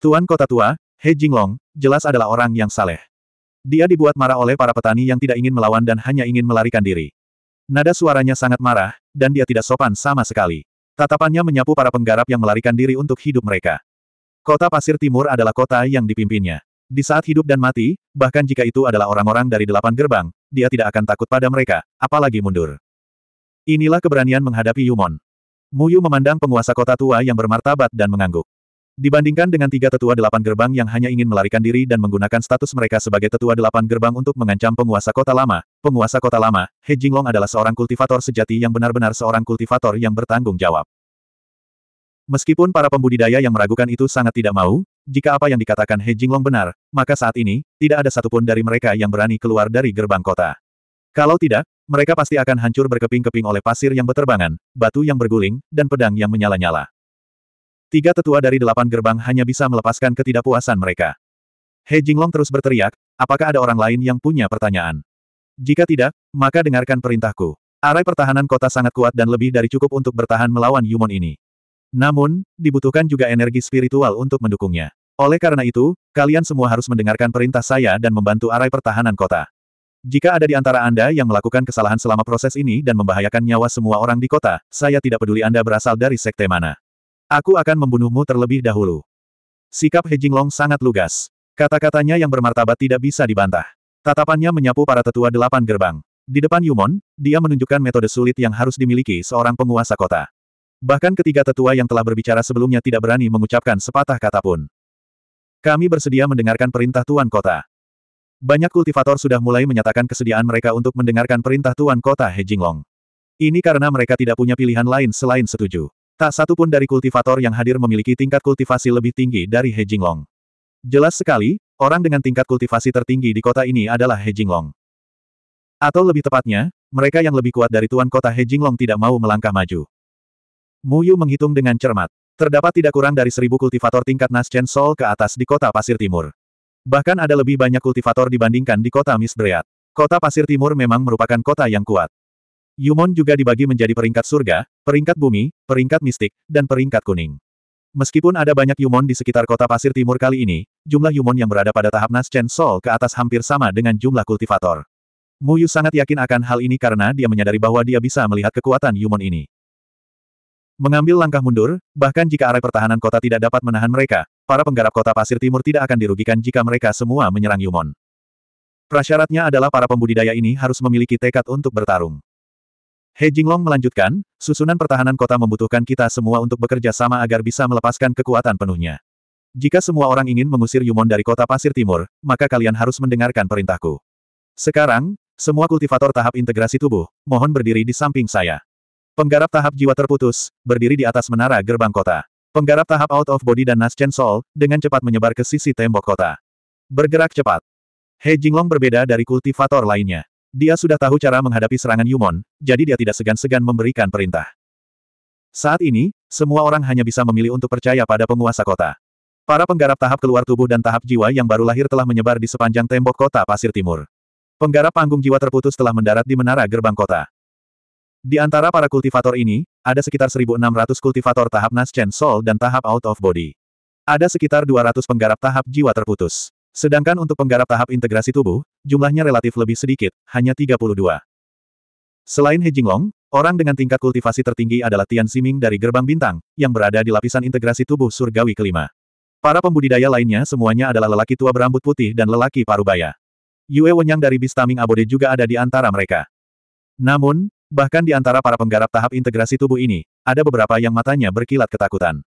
Tuan Kota Tua, He Jinglong, jelas adalah orang yang saleh. Dia dibuat marah oleh para petani yang tidak ingin melawan dan hanya ingin melarikan diri. Nada suaranya sangat marah, dan dia tidak sopan sama sekali. Tatapannya menyapu para penggarap yang melarikan diri untuk hidup mereka. Kota Pasir Timur adalah kota yang dipimpinnya. Di saat hidup dan mati, bahkan jika itu adalah orang-orang dari delapan gerbang, dia tidak akan takut pada mereka, apalagi mundur. Inilah keberanian menghadapi Yumon. Muyu memandang penguasa kota tua yang bermartabat dan mengangguk. Dibandingkan dengan tiga tetua delapan gerbang yang hanya ingin melarikan diri dan menggunakan status mereka sebagai tetua delapan gerbang untuk mengancam penguasa kota lama, penguasa kota lama, He Jinglong adalah seorang kultivator sejati yang benar-benar seorang kultivator yang bertanggung jawab. Meskipun para pembudidaya yang meragukan itu sangat tidak mau, jika apa yang dikatakan He Jinglong benar, maka saat ini, tidak ada satupun dari mereka yang berani keluar dari gerbang kota. Kalau tidak, mereka pasti akan hancur berkeping-keping oleh pasir yang berterbangan, batu yang berguling, dan pedang yang menyala-nyala. Tiga tetua dari delapan gerbang hanya bisa melepaskan ketidakpuasan mereka. He Jinglong terus berteriak, apakah ada orang lain yang punya pertanyaan? Jika tidak, maka dengarkan perintahku. Arai pertahanan kota sangat kuat dan lebih dari cukup untuk bertahan melawan Yumon ini. Namun, dibutuhkan juga energi spiritual untuk mendukungnya. Oleh karena itu, kalian semua harus mendengarkan perintah saya dan membantu arai pertahanan kota. Jika ada di antara Anda yang melakukan kesalahan selama proses ini dan membahayakan nyawa semua orang di kota, saya tidak peduli Anda berasal dari sekte mana. Aku akan membunuhmu terlebih dahulu. Sikap He Jinglong sangat lugas. Kata-katanya yang bermartabat tidak bisa dibantah. Tatapannya menyapu para tetua delapan gerbang. Di depan Yumon, dia menunjukkan metode sulit yang harus dimiliki seorang penguasa kota. Bahkan ketiga tetua yang telah berbicara sebelumnya tidak berani mengucapkan sepatah kata pun. Kami bersedia mendengarkan perintah Tuan Kota. Banyak kultivator sudah mulai menyatakan kesediaan mereka untuk mendengarkan perintah Tuan Kota He Jinglong. Ini karena mereka tidak punya pilihan lain selain setuju. Tak satu pun dari kultivator yang hadir memiliki tingkat kultivasi lebih tinggi dari He Jinglong. Jelas sekali, orang dengan tingkat kultivasi tertinggi di kota ini adalah He Jinglong. Atau lebih tepatnya, mereka yang lebih kuat dari tuan kota He Jinglong tidak mau melangkah maju. Mu Yu menghitung dengan cermat. Terdapat tidak kurang dari seribu kultivator tingkat Naschen Sol ke atas di kota Pasir Timur. Bahkan ada lebih banyak kultivator dibandingkan di kota Misbreat. Kota Pasir Timur memang merupakan kota yang kuat. Yumon juga dibagi menjadi peringkat surga, peringkat bumi, peringkat mistik, dan peringkat kuning. Meskipun ada banyak Yumon di sekitar kota pasir timur kali ini, jumlah Yumon yang berada pada tahap Naschen Sol ke atas hampir sama dengan jumlah kultivator. Muyu sangat yakin akan hal ini karena dia menyadari bahwa dia bisa melihat kekuatan Yumon ini. Mengambil langkah mundur, bahkan jika area pertahanan kota tidak dapat menahan mereka, para penggarap kota pasir timur tidak akan dirugikan jika mereka semua menyerang Yumon. Prasyaratnya adalah para pembudidaya ini harus memiliki tekad untuk bertarung. He Jinglong melanjutkan, susunan pertahanan kota membutuhkan kita semua untuk bekerja sama agar bisa melepaskan kekuatan penuhnya. Jika semua orang ingin mengusir Yumon dari kota Pasir Timur, maka kalian harus mendengarkan perintahku. Sekarang, semua kultivator tahap integrasi tubuh, mohon berdiri di samping saya. Penggarap tahap jiwa terputus, berdiri di atas menara gerbang kota. Penggarap tahap out of body dan Naschen Sol, dengan cepat menyebar ke sisi tembok kota. Bergerak cepat. He Jinglong berbeda dari kultivator lainnya. Dia sudah tahu cara menghadapi serangan Yumon, jadi dia tidak segan-segan memberikan perintah. Saat ini, semua orang hanya bisa memilih untuk percaya pada penguasa kota. Para penggarap tahap keluar tubuh dan tahap jiwa yang baru lahir telah menyebar di sepanjang tembok kota Pasir Timur. Penggarap panggung jiwa terputus telah mendarat di menara gerbang kota. Di antara para kultivator ini, ada sekitar 1.600 kultivator tahap Naschen Soul dan tahap Out of Body. Ada sekitar 200 penggarap tahap jiwa terputus. Sedangkan untuk penggarap tahap integrasi tubuh, jumlahnya relatif lebih sedikit, hanya 32. Selain He Jinglong, orang dengan tingkat kultivasi tertinggi adalah Tian Siming dari Gerbang Bintang, yang berada di lapisan integrasi tubuh surgawi kelima. Para pembudidaya lainnya semuanya adalah lelaki tua berambut putih dan lelaki parubaya. Yue Wenyang dari Bistaming Abode juga ada di antara mereka. Namun, bahkan di antara para penggarap tahap integrasi tubuh ini, ada beberapa yang matanya berkilat ketakutan.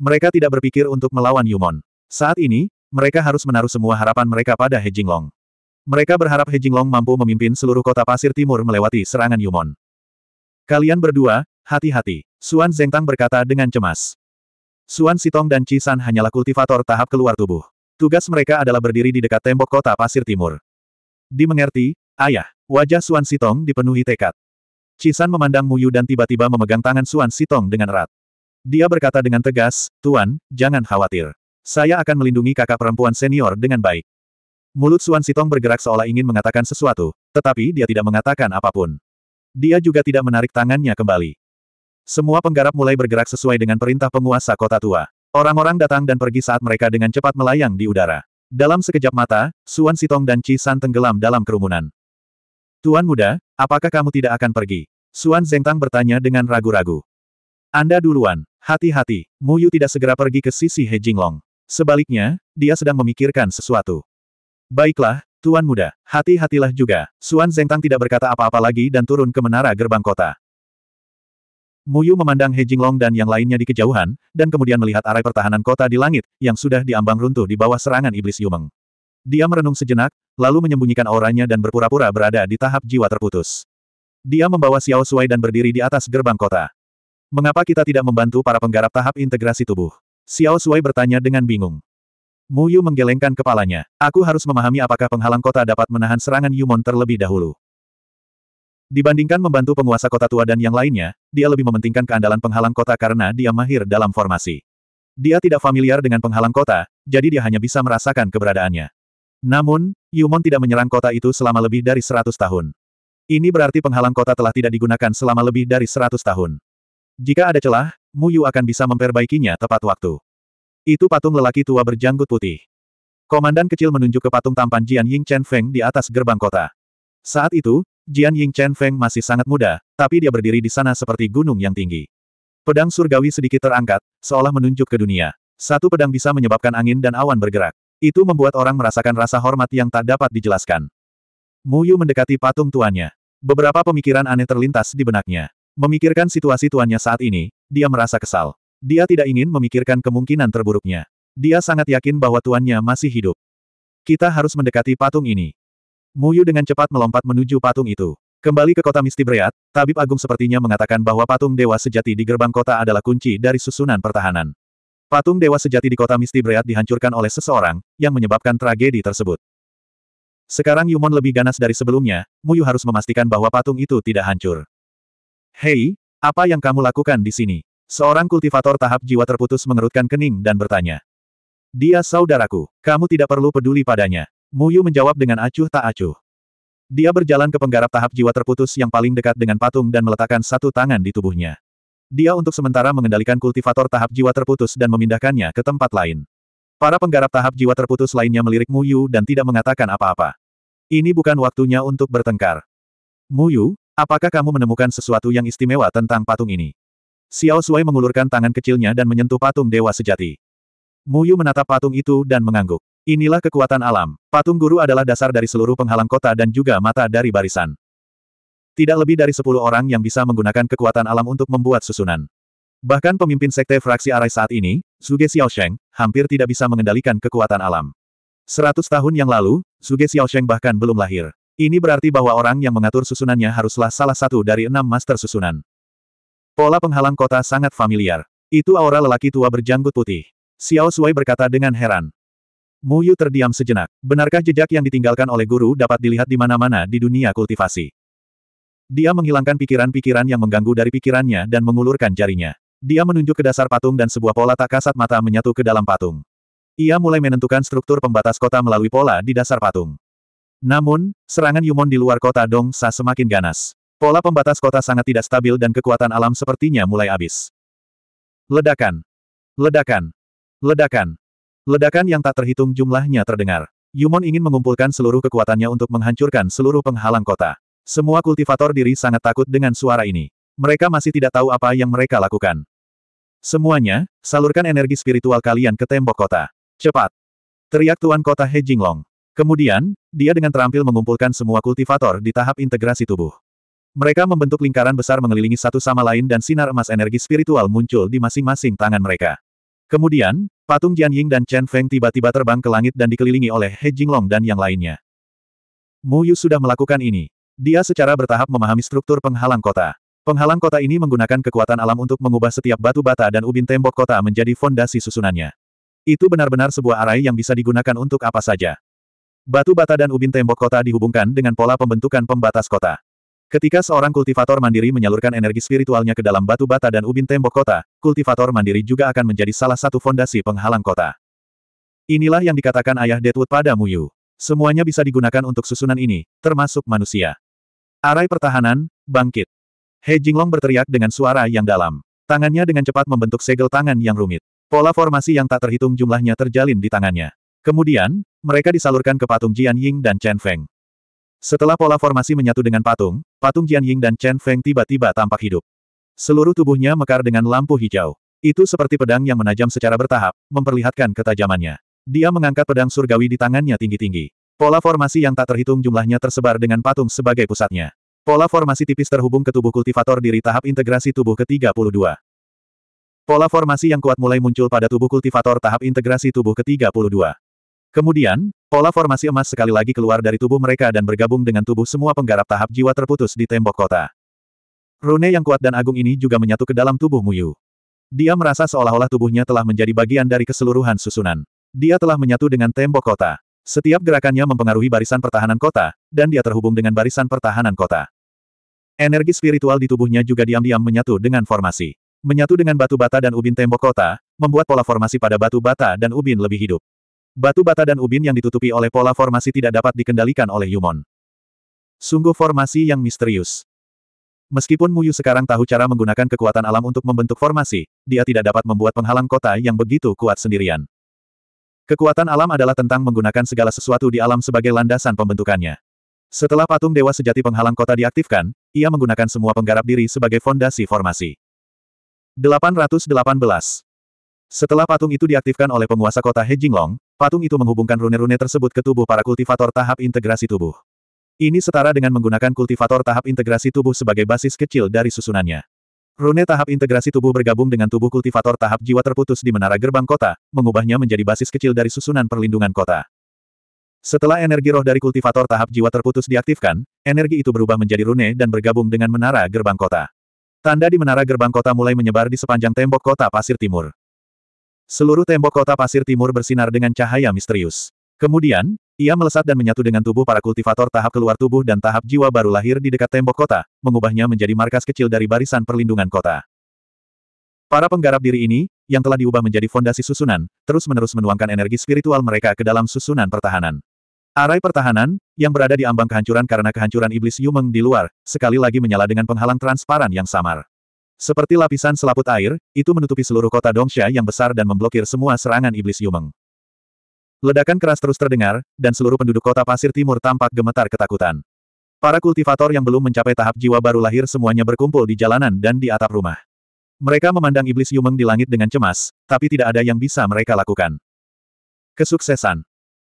Mereka tidak berpikir untuk melawan Yumon. Saat ini, mereka harus menaruh semua harapan mereka pada He Jinglong. Mereka berharap He Jinglong mampu memimpin seluruh kota pasir timur melewati serangan Yumon. Kalian berdua, hati-hati. Suan Zengtang berkata dengan cemas. Suan Sitong dan Cisan hanyalah kultivator tahap keluar tubuh. Tugas mereka adalah berdiri di dekat tembok kota pasir timur. Dimengerti, ayah. Wajah Suan Sitong dipenuhi tekad. Cisan San memandang Muyu dan tiba-tiba memegang tangan Suan Sitong dengan erat. Dia berkata dengan tegas, Tuan, jangan khawatir. Saya akan melindungi kakak perempuan senior dengan baik. Mulut Suan Sitong bergerak seolah ingin mengatakan sesuatu, tetapi dia tidak mengatakan apapun. Dia juga tidak menarik tangannya kembali. Semua penggarap mulai bergerak sesuai dengan perintah penguasa kota tua. Orang-orang datang dan pergi saat mereka dengan cepat melayang di udara. Dalam sekejap mata, Suan Sitong dan Chi San tenggelam dalam kerumunan. Tuan muda, apakah kamu tidak akan pergi? Suan Zengtang bertanya dengan ragu-ragu. Anda duluan, hati-hati, Mu Yu tidak segera pergi ke sisi He Jinglong. Sebaliknya, dia sedang memikirkan sesuatu. Baiklah, Tuan Muda, hati-hatilah juga. Suan Zengtang tidak berkata apa-apa lagi dan turun ke menara gerbang kota. Muyu memandang He Jinglong dan yang lainnya di kejauhan, dan kemudian melihat arai pertahanan kota di langit, yang sudah diambang runtuh di bawah serangan iblis Yumeng. Dia merenung sejenak, lalu menyembunyikan auranya dan berpura-pura berada di tahap jiwa terputus. Dia membawa Xiao Suai dan berdiri di atas gerbang kota. Mengapa kita tidak membantu para penggarap tahap integrasi tubuh? Xiao Suai bertanya dengan bingung. Mu Yu menggelengkan kepalanya. Aku harus memahami apakah penghalang kota dapat menahan serangan Yumon terlebih dahulu. Dibandingkan membantu penguasa kota tua dan yang lainnya, dia lebih mementingkan keandalan penghalang kota karena dia mahir dalam formasi. Dia tidak familiar dengan penghalang kota, jadi dia hanya bisa merasakan keberadaannya. Namun, Yumon tidak menyerang kota itu selama lebih dari 100 tahun. Ini berarti penghalang kota telah tidak digunakan selama lebih dari 100 tahun. Jika ada celah, Mu Yu akan bisa memperbaikinya tepat waktu. Itu patung lelaki tua berjanggut putih. Komandan kecil menunjuk ke patung tampan Jian Ying Chen Feng di atas gerbang kota. Saat itu, Jian Ying Chen Feng masih sangat muda, tapi dia berdiri di sana seperti gunung yang tinggi. Pedang surgawi sedikit terangkat, seolah menunjuk ke dunia. Satu pedang bisa menyebabkan angin dan awan bergerak. Itu membuat orang merasakan rasa hormat yang tak dapat dijelaskan. Mu Yu mendekati patung tuannya. Beberapa pemikiran aneh terlintas di benaknya. Memikirkan situasi tuannya saat ini, dia merasa kesal. Dia tidak ingin memikirkan kemungkinan terburuknya. Dia sangat yakin bahwa tuannya masih hidup. Kita harus mendekati patung ini. Muyu dengan cepat melompat menuju patung itu. Kembali ke kota Misti Mistibreat, Tabib Agung sepertinya mengatakan bahwa patung dewa sejati di gerbang kota adalah kunci dari susunan pertahanan. Patung dewa sejati di kota Misti Mistibreat dihancurkan oleh seseorang, yang menyebabkan tragedi tersebut. Sekarang Yumon lebih ganas dari sebelumnya, Muyu harus memastikan bahwa patung itu tidak hancur. Hei, apa yang kamu lakukan di sini? Seorang kultivator tahap jiwa terputus mengerutkan kening dan bertanya. Dia saudaraku, kamu tidak perlu peduli padanya. Muyu menjawab dengan acuh tak acuh. Dia berjalan ke penggarap tahap jiwa terputus yang paling dekat dengan patung dan meletakkan satu tangan di tubuhnya. Dia untuk sementara mengendalikan kultivator tahap jiwa terputus dan memindahkannya ke tempat lain. Para penggarap tahap jiwa terputus lainnya melirik Muyu dan tidak mengatakan apa-apa. Ini bukan waktunya untuk bertengkar. Muyu, apakah kamu menemukan sesuatu yang istimewa tentang patung ini? Xiao Sui mengulurkan tangan kecilnya dan menyentuh patung dewa sejati. Mu Yu menatap patung itu dan mengangguk. Inilah kekuatan alam. Patung guru adalah dasar dari seluruh penghalang kota dan juga mata dari barisan. Tidak lebih dari sepuluh orang yang bisa menggunakan kekuatan alam untuk membuat susunan. Bahkan pemimpin sekte fraksi Arai saat ini, Xiao Sheng, hampir tidak bisa mengendalikan kekuatan alam. Seratus tahun yang lalu, Xiao Sheng bahkan belum lahir. Ini berarti bahwa orang yang mengatur susunannya haruslah salah satu dari enam master susunan. Pola penghalang kota sangat familiar. Itu aura lelaki tua berjanggut putih. Xiao Sui berkata dengan heran. Mu Yu terdiam sejenak. Benarkah jejak yang ditinggalkan oleh guru dapat dilihat di mana-mana di dunia kultivasi? Dia menghilangkan pikiran-pikiran yang mengganggu dari pikirannya dan mengulurkan jarinya. Dia menunjuk ke dasar patung dan sebuah pola tak kasat mata menyatu ke dalam patung. Ia mulai menentukan struktur pembatas kota melalui pola di dasar patung. Namun, serangan Yumon di luar kota Dongsa semakin ganas. Pola pembatas kota sangat tidak stabil dan kekuatan alam sepertinya mulai habis. Ledakan. Ledakan. Ledakan. Ledakan yang tak terhitung jumlahnya terdengar. Yumon ingin mengumpulkan seluruh kekuatannya untuk menghancurkan seluruh penghalang kota. Semua kultivator diri sangat takut dengan suara ini. Mereka masih tidak tahu apa yang mereka lakukan. Semuanya, salurkan energi spiritual kalian ke tembok kota. Cepat! Teriak Tuan Kota He Jinglong. Kemudian, dia dengan terampil mengumpulkan semua kultivator di tahap integrasi tubuh. Mereka membentuk lingkaran besar mengelilingi satu sama lain dan sinar emas energi spiritual muncul di masing-masing tangan mereka. Kemudian, patung Jianying dan Chen Feng tiba-tiba terbang ke langit dan dikelilingi oleh He Jinglong dan yang lainnya. Mu Yu sudah melakukan ini. Dia secara bertahap memahami struktur penghalang kota. Penghalang kota ini menggunakan kekuatan alam untuk mengubah setiap batu bata dan ubin tembok kota menjadi fondasi susunannya. Itu benar-benar sebuah arai yang bisa digunakan untuk apa saja. Batu bata dan ubin tembok kota dihubungkan dengan pola pembentukan pembatas kota. Ketika seorang kultivator mandiri menyalurkan energi spiritualnya ke dalam batu bata dan ubin tembok kota, kultivator mandiri juga akan menjadi salah satu fondasi penghalang kota. Inilah yang dikatakan ayah Deadwood pada Muyu. Semuanya bisa digunakan untuk susunan ini, termasuk manusia. Arai pertahanan, bangkit. He Jinglong berteriak dengan suara yang dalam. Tangannya dengan cepat membentuk segel tangan yang rumit. Pola formasi yang tak terhitung jumlahnya terjalin di tangannya. Kemudian, mereka disalurkan ke patung Jian Ying dan Chen Feng. Setelah pola formasi menyatu dengan patung, patung Jian Ying dan Chen Feng tiba-tiba tampak hidup. Seluruh tubuhnya mekar dengan lampu hijau. Itu seperti pedang yang menajam secara bertahap, memperlihatkan ketajamannya. Dia mengangkat pedang surgawi di tangannya tinggi-tinggi. Pola formasi yang tak terhitung jumlahnya tersebar dengan patung sebagai pusatnya. Pola formasi tipis terhubung ke tubuh kultivator diri tahap integrasi tubuh ke-32. Pola formasi yang kuat mulai muncul pada tubuh kultivator tahap integrasi tubuh ke-32. Kemudian, pola formasi emas sekali lagi keluar dari tubuh mereka dan bergabung dengan tubuh semua penggarap tahap jiwa terputus di tembok kota. Rune yang kuat dan agung ini juga menyatu ke dalam tubuh Muyu. Dia merasa seolah-olah tubuhnya telah menjadi bagian dari keseluruhan susunan. Dia telah menyatu dengan tembok kota. Setiap gerakannya mempengaruhi barisan pertahanan kota, dan dia terhubung dengan barisan pertahanan kota. Energi spiritual di tubuhnya juga diam-diam menyatu dengan formasi. Menyatu dengan batu bata dan ubin tembok kota, membuat pola formasi pada batu bata dan ubin lebih hidup. Batu bata dan ubin yang ditutupi oleh pola formasi tidak dapat dikendalikan oleh Yumon. Sungguh formasi yang misterius. Meskipun Muyu sekarang tahu cara menggunakan kekuatan alam untuk membentuk formasi, dia tidak dapat membuat penghalang kota yang begitu kuat sendirian. Kekuatan alam adalah tentang menggunakan segala sesuatu di alam sebagai landasan pembentukannya. Setelah patung dewa sejati penghalang kota diaktifkan, ia menggunakan semua penggarap diri sebagai fondasi formasi. 818 Setelah patung itu diaktifkan oleh penguasa kota Hejinglong, Patung itu menghubungkan rune-rune tersebut ke tubuh para kultivator tahap integrasi tubuh. Ini setara dengan menggunakan kultivator tahap integrasi tubuh sebagai basis kecil dari susunannya. Rune tahap integrasi tubuh bergabung dengan tubuh kultivator tahap jiwa terputus di menara gerbang kota, mengubahnya menjadi basis kecil dari susunan perlindungan kota. Setelah energi roh dari kultivator tahap jiwa terputus diaktifkan, energi itu berubah menjadi rune dan bergabung dengan menara gerbang kota. Tanda di menara gerbang kota mulai menyebar di sepanjang tembok kota pasir timur. Seluruh tembok kota pasir timur bersinar dengan cahaya misterius. Kemudian, ia melesat dan menyatu dengan tubuh para kultivator tahap keluar tubuh dan tahap jiwa baru lahir di dekat tembok kota, mengubahnya menjadi markas kecil dari barisan perlindungan kota. Para penggarap diri ini, yang telah diubah menjadi fondasi susunan, terus-menerus menuangkan energi spiritual mereka ke dalam susunan pertahanan. Arai pertahanan, yang berada di ambang kehancuran karena kehancuran iblis Yumeng di luar, sekali lagi menyala dengan penghalang transparan yang samar. Seperti lapisan selaput air, itu menutupi seluruh kota Dongsha yang besar dan memblokir semua serangan iblis Yumeng. Ledakan keras terus terdengar, dan seluruh penduduk kota Pasir Timur tampak gemetar ketakutan. Para kultivator yang belum mencapai tahap jiwa baru lahir semuanya berkumpul di jalanan dan di atap rumah. Mereka memandang iblis Yumeng di langit dengan cemas, tapi tidak ada yang bisa mereka lakukan. Kesuksesan.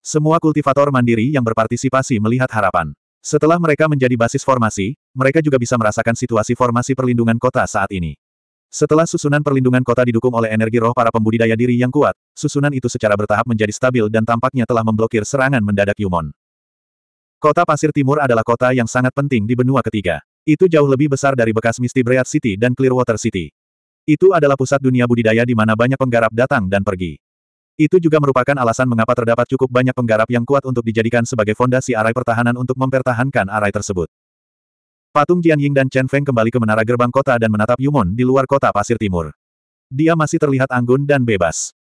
Semua kultivator mandiri yang berpartisipasi melihat harapan. Setelah mereka menjadi basis formasi, mereka juga bisa merasakan situasi formasi perlindungan kota saat ini. Setelah susunan perlindungan kota didukung oleh energi roh para pembudidaya diri yang kuat, susunan itu secara bertahap menjadi stabil dan tampaknya telah memblokir serangan mendadak Yumon. Kota Pasir Timur adalah kota yang sangat penting di benua ketiga. Itu jauh lebih besar dari bekas Misty Breath City dan Clearwater City. Itu adalah pusat dunia budidaya di mana banyak penggarap datang dan pergi. Itu juga merupakan alasan mengapa terdapat cukup banyak penggarap yang kuat untuk dijadikan sebagai fondasi arai pertahanan untuk mempertahankan arai tersebut. Patung Tianying dan Chen Feng kembali ke menara gerbang kota dan menatap Yumon di luar kota Pasir Timur. Dia masih terlihat anggun dan bebas.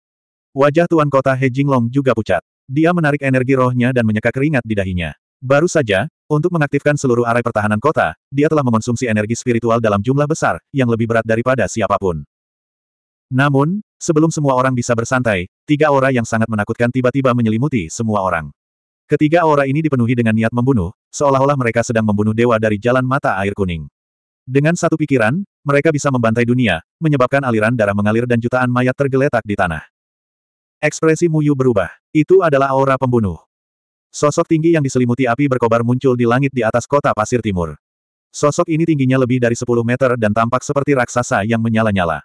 Wajah tuan kota He Jinglong juga pucat. Dia menarik energi rohnya dan menyeka keringat di dahinya. Baru saja, untuk mengaktifkan seluruh arai pertahanan kota, dia telah mengonsumsi energi spiritual dalam jumlah besar, yang lebih berat daripada siapapun. Namun, Sebelum semua orang bisa bersantai, tiga aura yang sangat menakutkan tiba-tiba menyelimuti semua orang. Ketiga aura ini dipenuhi dengan niat membunuh, seolah-olah mereka sedang membunuh dewa dari jalan mata air kuning. Dengan satu pikiran, mereka bisa membantai dunia, menyebabkan aliran darah mengalir dan jutaan mayat tergeletak di tanah. Ekspresi Muyu berubah. Itu adalah aura pembunuh. Sosok tinggi yang diselimuti api berkobar muncul di langit di atas kota pasir timur. Sosok ini tingginya lebih dari 10 meter dan tampak seperti raksasa yang menyala-nyala.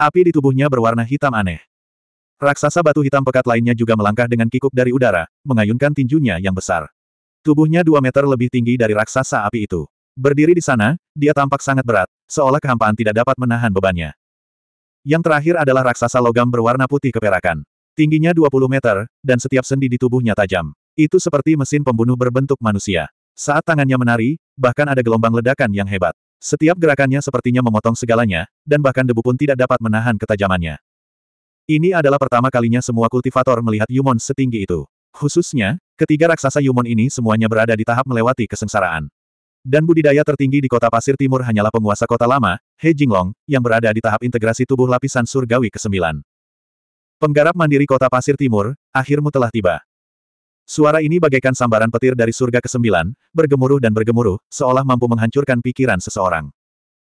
Api di tubuhnya berwarna hitam aneh. Raksasa batu hitam pekat lainnya juga melangkah dengan kikuk dari udara, mengayunkan tinjunya yang besar. Tubuhnya dua meter lebih tinggi dari raksasa api itu. Berdiri di sana, dia tampak sangat berat, seolah kehampaan tidak dapat menahan bebannya. Yang terakhir adalah raksasa logam berwarna putih keperakan. Tingginya 20 meter, dan setiap sendi di tubuhnya tajam. Itu seperti mesin pembunuh berbentuk manusia. Saat tangannya menari, bahkan ada gelombang ledakan yang hebat. Setiap gerakannya sepertinya memotong segalanya, dan bahkan debu pun tidak dapat menahan ketajamannya. Ini adalah pertama kalinya semua kultivator melihat Yumon setinggi itu. Khususnya, ketiga raksasa Yumon ini semuanya berada di tahap melewati kesengsaraan. Dan budidaya tertinggi di kota pasir timur hanyalah penguasa kota lama, He Jinglong, yang berada di tahap integrasi tubuh lapisan surgawi ke-9. Penggarap mandiri kota pasir timur, akhirmu telah tiba. Suara ini bagaikan sambaran petir dari surga kesembilan, bergemuruh dan bergemuruh, seolah mampu menghancurkan pikiran seseorang.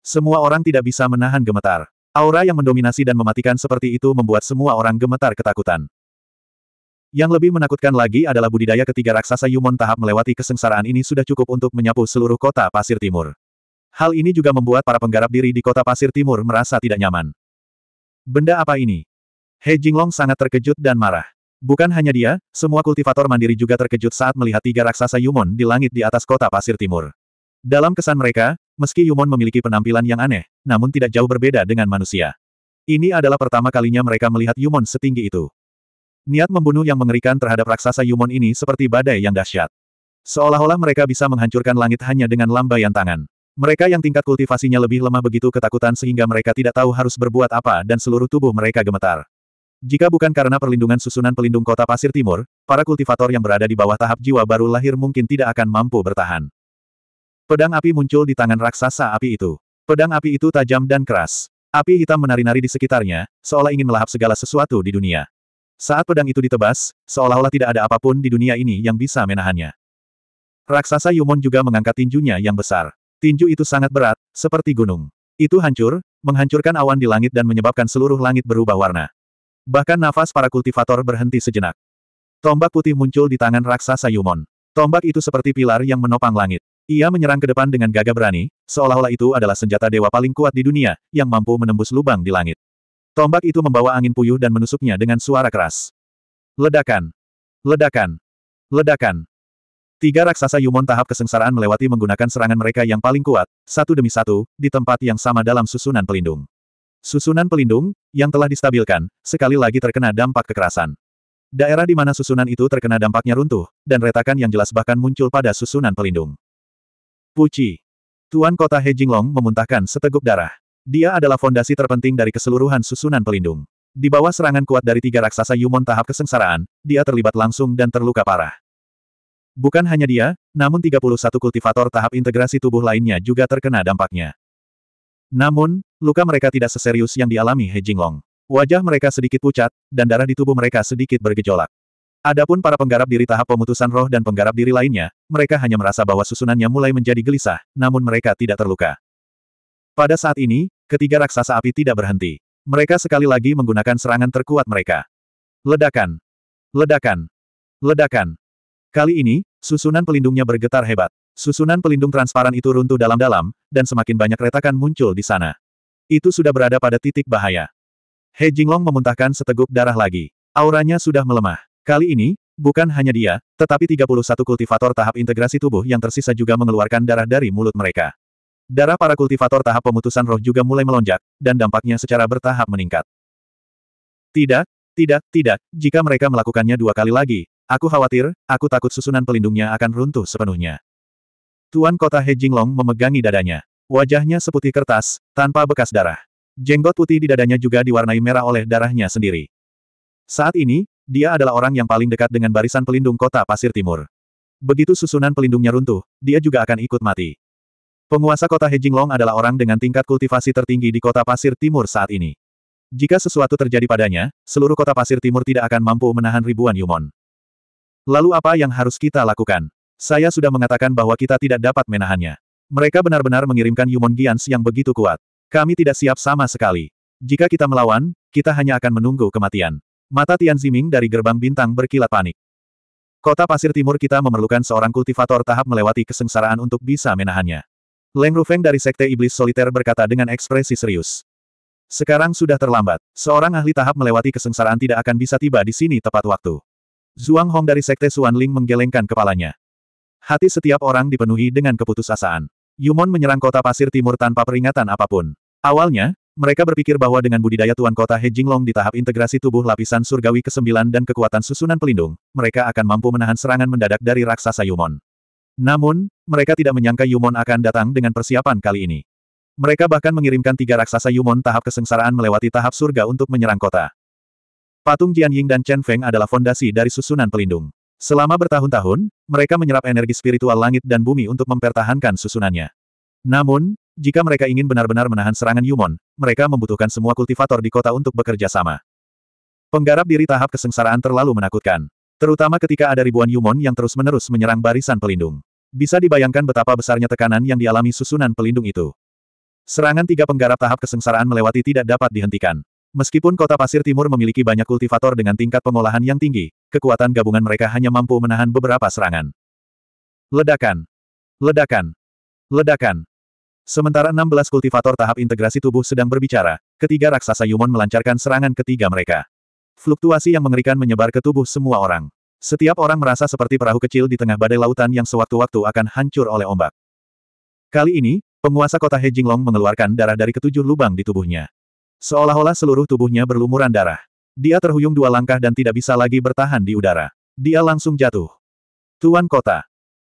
Semua orang tidak bisa menahan gemetar. Aura yang mendominasi dan mematikan seperti itu membuat semua orang gemetar ketakutan. Yang lebih menakutkan lagi adalah budidaya ketiga raksasa Yumon tahap melewati kesengsaraan ini sudah cukup untuk menyapu seluruh kota Pasir Timur. Hal ini juga membuat para penggarap diri di kota Pasir Timur merasa tidak nyaman. Benda apa ini? He Jinglong sangat terkejut dan marah. Bukan hanya dia, semua kultivator mandiri juga terkejut saat melihat tiga raksasa Yumon di langit di atas kota pasir timur. Dalam kesan mereka, meski Yumon memiliki penampilan yang aneh, namun tidak jauh berbeda dengan manusia. Ini adalah pertama kalinya mereka melihat Yumon setinggi itu. Niat membunuh yang mengerikan terhadap raksasa Yumon ini seperti badai yang dahsyat. Seolah-olah mereka bisa menghancurkan langit hanya dengan lambaian tangan. Mereka yang tingkat kultivasinya lebih lemah begitu ketakutan sehingga mereka tidak tahu harus berbuat apa dan seluruh tubuh mereka gemetar. Jika bukan karena perlindungan susunan pelindung kota Pasir Timur, para kultivator yang berada di bawah tahap jiwa baru lahir mungkin tidak akan mampu bertahan. Pedang api muncul di tangan raksasa api itu. Pedang api itu tajam dan keras. Api hitam menari-nari di sekitarnya, seolah ingin melahap segala sesuatu di dunia. Saat pedang itu ditebas, seolah-olah tidak ada apapun di dunia ini yang bisa menahannya. Raksasa Yumon juga mengangkat tinjunya yang besar. Tinju itu sangat berat, seperti gunung. Itu hancur, menghancurkan awan di langit dan menyebabkan seluruh langit berubah warna. Bahkan nafas para kultivator berhenti sejenak. Tombak putih muncul di tangan raksasa Yumon. Tombak itu seperti pilar yang menopang langit. Ia menyerang ke depan dengan gagah berani, seolah-olah itu adalah senjata dewa paling kuat di dunia, yang mampu menembus lubang di langit. Tombak itu membawa angin puyuh dan menusuknya dengan suara keras. Ledakan! Ledakan! Ledakan! Tiga raksasa Yumon tahap kesengsaraan melewati menggunakan serangan mereka yang paling kuat, satu demi satu, di tempat yang sama dalam susunan pelindung. Susunan pelindung, yang telah distabilkan, sekali lagi terkena dampak kekerasan. Daerah di mana susunan itu terkena dampaknya runtuh, dan retakan yang jelas bahkan muncul pada susunan pelindung. Puci. Tuan kota Hejinglong memuntahkan seteguk darah. Dia adalah fondasi terpenting dari keseluruhan susunan pelindung. Di bawah serangan kuat dari tiga raksasa Yumon tahap kesengsaraan, dia terlibat langsung dan terluka parah. Bukan hanya dia, namun 31 kultivator tahap integrasi tubuh lainnya juga terkena dampaknya. Namun, luka mereka tidak seserius yang dialami He Jinglong. Wajah mereka sedikit pucat, dan darah di tubuh mereka sedikit bergejolak. Adapun para penggarap diri tahap pemutusan roh dan penggarap diri lainnya, mereka hanya merasa bahwa susunannya mulai menjadi gelisah, namun mereka tidak terluka. Pada saat ini, ketiga raksasa api tidak berhenti. Mereka sekali lagi menggunakan serangan terkuat mereka. Ledakan! Ledakan! Ledakan! Kali ini, susunan pelindungnya bergetar hebat. Susunan pelindung transparan itu runtuh dalam-dalam, dan semakin banyak retakan muncul di sana. Itu sudah berada pada titik bahaya. He Jinglong memuntahkan seteguk darah lagi. Auranya sudah melemah. Kali ini, bukan hanya dia, tetapi 31 kultivator tahap integrasi tubuh yang tersisa juga mengeluarkan darah dari mulut mereka. Darah para kultivator tahap pemutusan roh juga mulai melonjak, dan dampaknya secara bertahap meningkat. Tidak, tidak, tidak, jika mereka melakukannya dua kali lagi, aku khawatir, aku takut susunan pelindungnya akan runtuh sepenuhnya. Tuan kota He Jinglong memegangi dadanya. Wajahnya seputih kertas, tanpa bekas darah. Jenggot putih di dadanya juga diwarnai merah oleh darahnya sendiri. Saat ini, dia adalah orang yang paling dekat dengan barisan pelindung kota Pasir Timur. Begitu susunan pelindungnya runtuh, dia juga akan ikut mati. Penguasa kota Hejinglong adalah orang dengan tingkat kultivasi tertinggi di kota Pasir Timur saat ini. Jika sesuatu terjadi padanya, seluruh kota Pasir Timur tidak akan mampu menahan ribuan Yumon. Lalu apa yang harus kita lakukan? Saya sudah mengatakan bahwa kita tidak dapat menahannya. Mereka benar-benar mengirimkan Yumon Gians yang begitu kuat. Kami tidak siap sama sekali. Jika kita melawan, kita hanya akan menunggu kematian. Mata Tian Ziming dari gerbang bintang berkilat panik. Kota pasir timur kita memerlukan seorang kultivator tahap melewati kesengsaraan untuk bisa menahannya. Leng Rufeng dari Sekte Iblis Soliter berkata dengan ekspresi serius. Sekarang sudah terlambat. Seorang ahli tahap melewati kesengsaraan tidak akan bisa tiba di sini tepat waktu. Zhuang Hong dari Sekte Suan Ling menggelengkan kepalanya. Hati setiap orang dipenuhi dengan keputusasaan. Yumon menyerang kota pasir timur tanpa peringatan apapun. Awalnya, mereka berpikir bahwa dengan budidaya Tuan Kota He Jinglong di tahap integrasi tubuh lapisan surgawi ke-9 dan kekuatan susunan pelindung, mereka akan mampu menahan serangan mendadak dari raksasa Yumon. Namun, mereka tidak menyangka Yumon akan datang dengan persiapan kali ini. Mereka bahkan mengirimkan tiga raksasa Yumon tahap kesengsaraan melewati tahap surga untuk menyerang kota. Patung Jianying dan Chen Feng adalah fondasi dari susunan pelindung. Selama bertahun-tahun, mereka menyerap energi spiritual langit dan bumi untuk mempertahankan susunannya. Namun, jika mereka ingin benar-benar menahan serangan Yumon, mereka membutuhkan semua kultivator di kota untuk bekerja sama. Penggarap diri tahap kesengsaraan terlalu menakutkan. Terutama ketika ada ribuan Yumon yang terus-menerus menyerang barisan pelindung. Bisa dibayangkan betapa besarnya tekanan yang dialami susunan pelindung itu. Serangan tiga penggarap tahap kesengsaraan melewati tidak dapat dihentikan. Meskipun kota pasir timur memiliki banyak kultivator dengan tingkat pengolahan yang tinggi, kekuatan gabungan mereka hanya mampu menahan beberapa serangan. Ledakan! Ledakan! Ledakan! Sementara 16 kultivator tahap integrasi tubuh sedang berbicara, ketiga raksasa Yumon melancarkan serangan ketiga mereka. Fluktuasi yang mengerikan menyebar ke tubuh semua orang. Setiap orang merasa seperti perahu kecil di tengah badai lautan yang sewaktu-waktu akan hancur oleh ombak. Kali ini, penguasa kota Hejinglong mengeluarkan darah dari ketujuh lubang di tubuhnya. Seolah-olah seluruh tubuhnya berlumuran darah. Dia terhuyung dua langkah dan tidak bisa lagi bertahan di udara. Dia langsung jatuh. Tuan Kota.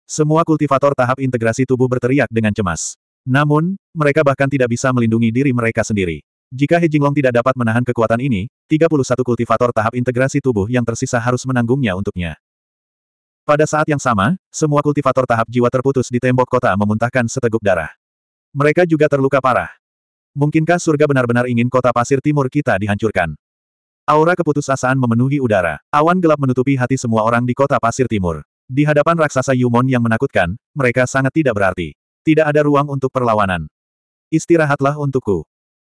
Semua kultivator tahap integrasi tubuh berteriak dengan cemas. Namun, mereka bahkan tidak bisa melindungi diri mereka sendiri. Jika He Jinglong tidak dapat menahan kekuatan ini, 31 kultivator tahap integrasi tubuh yang tersisa harus menanggungnya untuknya. Pada saat yang sama, semua kultivator tahap jiwa terputus di tembok kota memuntahkan seteguk darah. Mereka juga terluka parah. Mungkinkah surga benar-benar ingin kota pasir timur kita dihancurkan? Aura keputusasaan memenuhi udara. Awan gelap menutupi hati semua orang di kota pasir timur. Di hadapan raksasa Yumon yang menakutkan, mereka sangat tidak berarti. Tidak ada ruang untuk perlawanan. Istirahatlah untukku.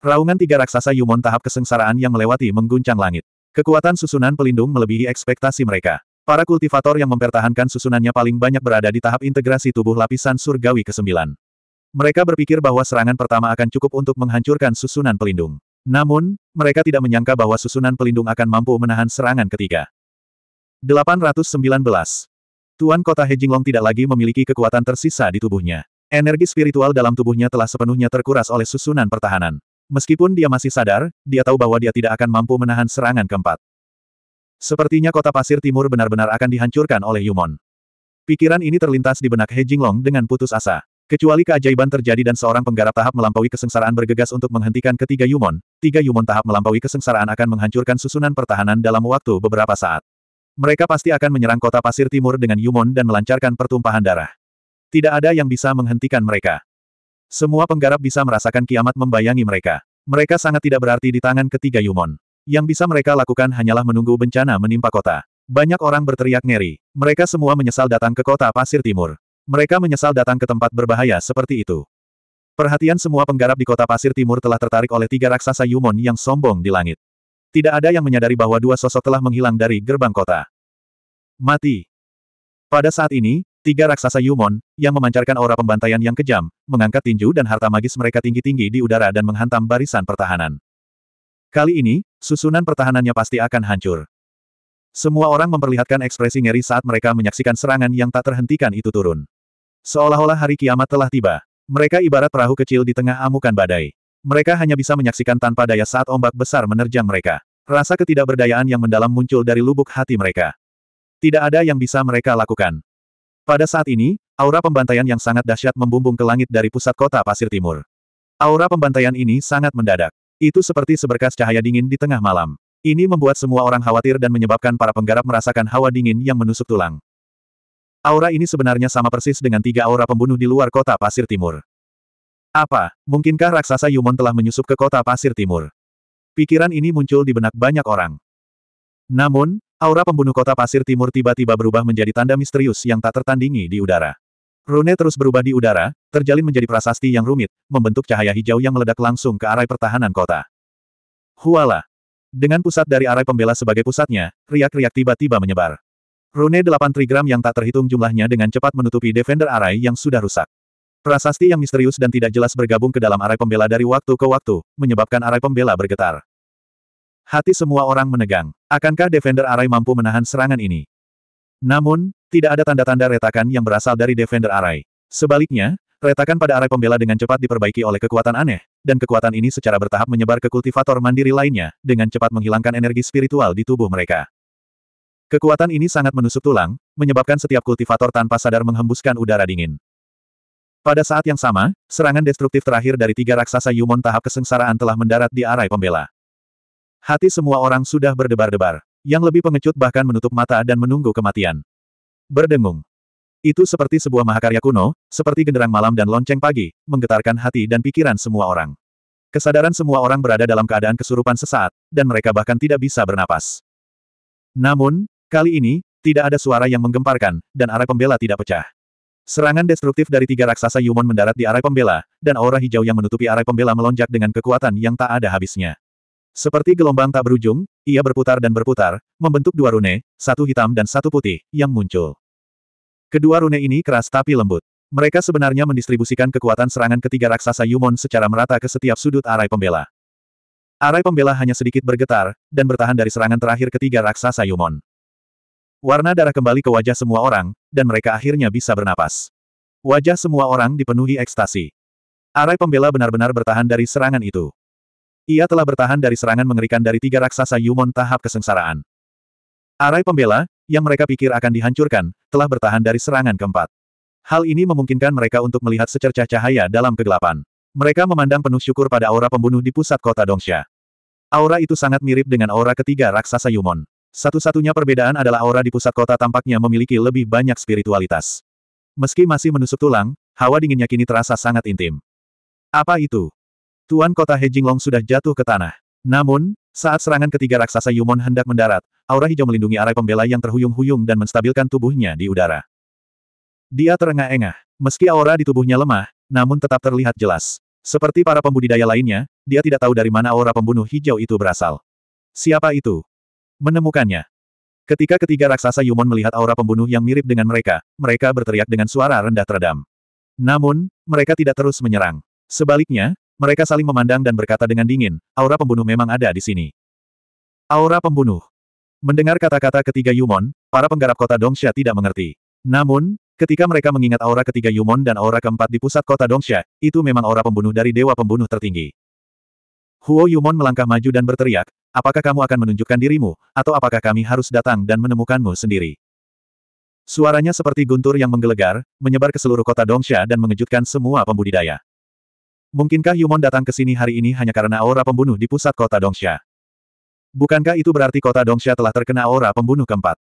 Raungan tiga raksasa Yumon tahap kesengsaraan yang melewati mengguncang langit. Kekuatan susunan pelindung melebihi ekspektasi mereka. Para kultivator yang mempertahankan susunannya paling banyak berada di tahap integrasi tubuh lapisan surgawi ke-9. Mereka berpikir bahwa serangan pertama akan cukup untuk menghancurkan susunan pelindung. Namun, mereka tidak menyangka bahwa susunan pelindung akan mampu menahan serangan ketiga. 819. Tuan kota Hejinglong tidak lagi memiliki kekuatan tersisa di tubuhnya. Energi spiritual dalam tubuhnya telah sepenuhnya terkuras oleh susunan pertahanan. Meskipun dia masih sadar, dia tahu bahwa dia tidak akan mampu menahan serangan keempat. Sepertinya kota pasir timur benar-benar akan dihancurkan oleh Yumon. Pikiran ini terlintas di benak Hejinglong dengan putus asa. Kecuali keajaiban terjadi dan seorang penggarap tahap melampaui kesengsaraan bergegas untuk menghentikan ketiga Yumon, tiga Yumon tahap melampaui kesengsaraan akan menghancurkan susunan pertahanan dalam waktu beberapa saat. Mereka pasti akan menyerang kota pasir timur dengan Yumon dan melancarkan pertumpahan darah. Tidak ada yang bisa menghentikan mereka. Semua penggarap bisa merasakan kiamat membayangi mereka. Mereka sangat tidak berarti di tangan ketiga Yumon. Yang bisa mereka lakukan hanyalah menunggu bencana menimpa kota. Banyak orang berteriak ngeri. Mereka semua menyesal datang ke kota Pasir Timur. Mereka menyesal datang ke tempat berbahaya seperti itu. Perhatian semua penggarap di kota pasir timur telah tertarik oleh tiga raksasa Yumon yang sombong di langit. Tidak ada yang menyadari bahwa dua sosok telah menghilang dari gerbang kota. Mati. Pada saat ini, tiga raksasa Yumon, yang memancarkan aura pembantaian yang kejam, mengangkat tinju dan harta magis mereka tinggi-tinggi di udara dan menghantam barisan pertahanan. Kali ini, susunan pertahanannya pasti akan hancur. Semua orang memperlihatkan ekspresi ngeri saat mereka menyaksikan serangan yang tak terhentikan itu turun. Seolah-olah hari kiamat telah tiba. Mereka ibarat perahu kecil di tengah amukan badai. Mereka hanya bisa menyaksikan tanpa daya saat ombak besar menerjang mereka. Rasa ketidakberdayaan yang mendalam muncul dari lubuk hati mereka. Tidak ada yang bisa mereka lakukan. Pada saat ini, aura pembantaian yang sangat dahsyat membumbung ke langit dari pusat kota Pasir Timur. Aura pembantaian ini sangat mendadak. Itu seperti seberkas cahaya dingin di tengah malam. Ini membuat semua orang khawatir dan menyebabkan para penggarap merasakan hawa dingin yang menusuk tulang. Aura ini sebenarnya sama persis dengan tiga aura pembunuh di luar kota Pasir Timur. Apa, mungkinkah raksasa Yumon telah menyusup ke kota Pasir Timur? Pikiran ini muncul di benak banyak orang. Namun, aura pembunuh kota Pasir Timur tiba-tiba berubah menjadi tanda misterius yang tak tertandingi di udara. Rune terus berubah di udara, terjalin menjadi prasasti yang rumit, membentuk cahaya hijau yang meledak langsung ke arai pertahanan kota. Huala! Dengan pusat dari arai pembela sebagai pusatnya, riak-riak tiba-tiba menyebar. Rune 8 trigram yang tak terhitung jumlahnya dengan cepat menutupi Defender Arai yang sudah rusak. Prasasti yang misterius dan tidak jelas bergabung ke dalam arai pembela dari waktu ke waktu, menyebabkan arai pembela bergetar. Hati semua orang menegang. Akankah Defender Arai mampu menahan serangan ini? Namun, tidak ada tanda-tanda retakan yang berasal dari Defender Arai. Sebaliknya, retakan pada arai pembela dengan cepat diperbaiki oleh kekuatan aneh, dan kekuatan ini secara bertahap menyebar ke kultivator mandiri lainnya, dengan cepat menghilangkan energi spiritual di tubuh mereka. Kekuatan ini sangat menusuk tulang, menyebabkan setiap kultivator tanpa sadar menghembuskan udara dingin. Pada saat yang sama, serangan destruktif terakhir dari tiga raksasa Yumon tahap kesengsaraan telah mendarat di arai pembela. Hati semua orang sudah berdebar-debar. Yang lebih pengecut bahkan menutup mata dan menunggu kematian. Berdengung. Itu seperti sebuah mahakarya kuno, seperti genderang malam dan lonceng pagi, menggetarkan hati dan pikiran semua orang. Kesadaran semua orang berada dalam keadaan kesurupan sesaat, dan mereka bahkan tidak bisa bernapas. Namun, Kali ini, tidak ada suara yang menggemparkan, dan arah pembela tidak pecah. Serangan destruktif dari tiga raksasa Yumon mendarat di arah pembela, dan aura hijau yang menutupi arah pembela melonjak dengan kekuatan yang tak ada habisnya. Seperti gelombang tak berujung, ia berputar dan berputar, membentuk dua rune, satu hitam dan satu putih, yang muncul. Kedua rune ini keras tapi lembut. Mereka sebenarnya mendistribusikan kekuatan serangan ketiga raksasa Yumon secara merata ke setiap sudut arai pembela. Arai pembela hanya sedikit bergetar, dan bertahan dari serangan terakhir ketiga raksasa Yumon. Warna darah kembali ke wajah semua orang, dan mereka akhirnya bisa bernapas. Wajah semua orang dipenuhi ekstasi. Arai pembela benar-benar bertahan dari serangan itu. Ia telah bertahan dari serangan mengerikan dari tiga raksasa Yumon tahap kesengsaraan. Arai pembela, yang mereka pikir akan dihancurkan, telah bertahan dari serangan keempat. Hal ini memungkinkan mereka untuk melihat secercah cahaya dalam kegelapan. Mereka memandang penuh syukur pada aura pembunuh di pusat kota Dongsha. Aura itu sangat mirip dengan aura ketiga raksasa Yumon. Satu-satunya perbedaan adalah aura di pusat kota tampaknya memiliki lebih banyak spiritualitas. Meski masih menusuk tulang, hawa dinginnya kini terasa sangat intim. Apa itu? Tuan kota Hejinglong sudah jatuh ke tanah. Namun, saat serangan ketiga raksasa Yumon hendak mendarat, aura hijau melindungi arai pembela yang terhuyung-huyung dan menstabilkan tubuhnya di udara. Dia terengah-engah. Meski aura di tubuhnya lemah, namun tetap terlihat jelas. Seperti para pembudidaya lainnya, dia tidak tahu dari mana aura pembunuh hijau itu berasal. Siapa itu? menemukannya. Ketika ketiga raksasa Yumon melihat aura pembunuh yang mirip dengan mereka, mereka berteriak dengan suara rendah teredam. Namun, mereka tidak terus menyerang. Sebaliknya, mereka saling memandang dan berkata dengan dingin, aura pembunuh memang ada di sini. Aura pembunuh. Mendengar kata-kata ketiga Yumon, para penggarap kota Dongsha tidak mengerti. Namun, ketika mereka mengingat aura ketiga Yumon dan aura keempat di pusat kota Dongsha, itu memang aura pembunuh dari dewa pembunuh tertinggi. Huo Yumon melangkah maju dan berteriak, apakah kamu akan menunjukkan dirimu, atau apakah kami harus datang dan menemukanmu sendiri? Suaranya seperti guntur yang menggelegar, menyebar ke seluruh kota Dongsha dan mengejutkan semua pembudidaya. Mungkinkah Yumon datang ke sini hari ini hanya karena aura pembunuh di pusat kota Dongsha? Bukankah itu berarti kota Dongsha telah terkena aura pembunuh keempat?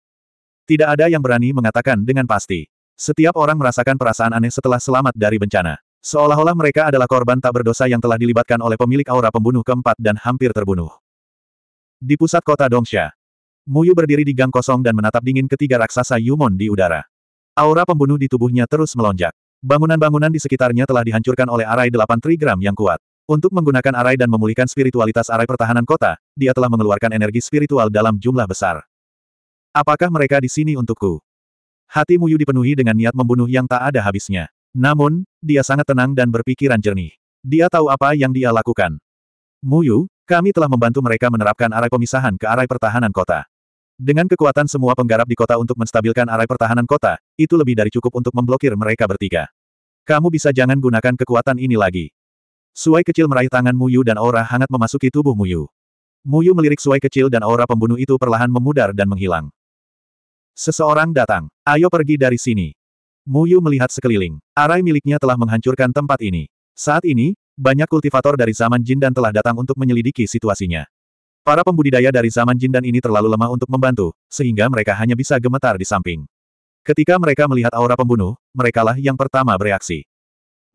Tidak ada yang berani mengatakan dengan pasti. Setiap orang merasakan perasaan aneh setelah selamat dari bencana. Seolah-olah mereka adalah korban tak berdosa yang telah dilibatkan oleh pemilik aura pembunuh keempat dan hampir terbunuh. Di pusat kota Dongsha. Muyu berdiri di gang kosong dan menatap dingin ketiga raksasa Yumon di udara. Aura pembunuh di tubuhnya terus melonjak. Bangunan-bangunan di sekitarnya telah dihancurkan oleh arai delapan trigram yang kuat. Untuk menggunakan arai dan memulihkan spiritualitas arai pertahanan kota, dia telah mengeluarkan energi spiritual dalam jumlah besar. Apakah mereka di sini untukku? Hati Muyu dipenuhi dengan niat membunuh yang tak ada habisnya. Namun, dia sangat tenang dan berpikiran jernih. Dia tahu apa yang dia lakukan. Muyu, kami telah membantu mereka menerapkan arai pemisahan ke arai pertahanan kota. Dengan kekuatan semua penggarap di kota untuk menstabilkan arai pertahanan kota, itu lebih dari cukup untuk memblokir mereka bertiga. Kamu bisa jangan gunakan kekuatan ini lagi. Suai kecil meraih tangan Muyu dan aura hangat memasuki tubuh Muyu. Muyu melirik suai kecil dan aura pembunuh itu perlahan memudar dan menghilang. Seseorang datang. Ayo pergi dari sini. Muyu melihat sekeliling. Arai miliknya telah menghancurkan tempat ini. Saat ini, banyak kultivator dari zaman Jin dan telah datang untuk menyelidiki situasinya. Para pembudidaya dari zaman Jin dan ini terlalu lemah untuk membantu, sehingga mereka hanya bisa gemetar di samping. Ketika mereka melihat aura pembunuh, merekalah yang pertama bereaksi.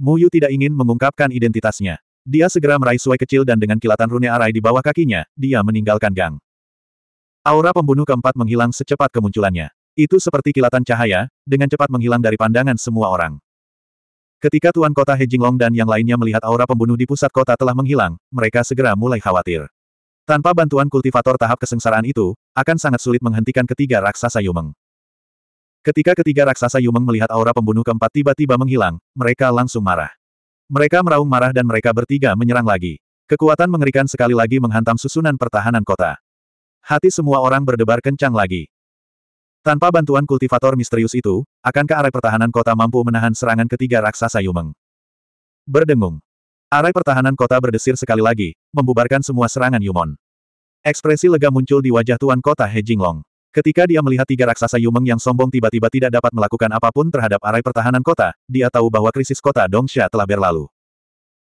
Mu Yu tidak ingin mengungkapkan identitasnya. Dia segera meraih suai kecil dan dengan kilatan rune arai di bawah kakinya, dia meninggalkan gang. Aura pembunuh keempat menghilang secepat kemunculannya. Itu seperti kilatan cahaya, dengan cepat menghilang dari pandangan semua orang. Ketika Tuan Kota He Jinglong dan yang lainnya melihat aura pembunuh di pusat kota telah menghilang, mereka segera mulai khawatir. Tanpa bantuan kultivator tahap kesengsaraan itu, akan sangat sulit menghentikan ketiga raksasa Yumeng. Ketika ketiga raksasa Yumeng melihat aura pembunuh keempat tiba-tiba menghilang, mereka langsung marah. Mereka meraung marah dan mereka bertiga menyerang lagi. Kekuatan mengerikan sekali lagi menghantam susunan pertahanan kota. Hati semua orang berdebar kencang lagi. Tanpa bantuan kultivator misterius itu, akankah arai pertahanan kota mampu menahan serangan ketiga raksasa Yumeng? Berdengung. Arai pertahanan kota berdesir sekali lagi, membubarkan semua serangan Yumon. Ekspresi lega muncul di wajah tuan kota He Jinglong. Ketika dia melihat tiga raksasa Yumeng yang sombong tiba-tiba tidak dapat melakukan apapun terhadap arai pertahanan kota, dia tahu bahwa krisis kota Dongsha telah berlalu.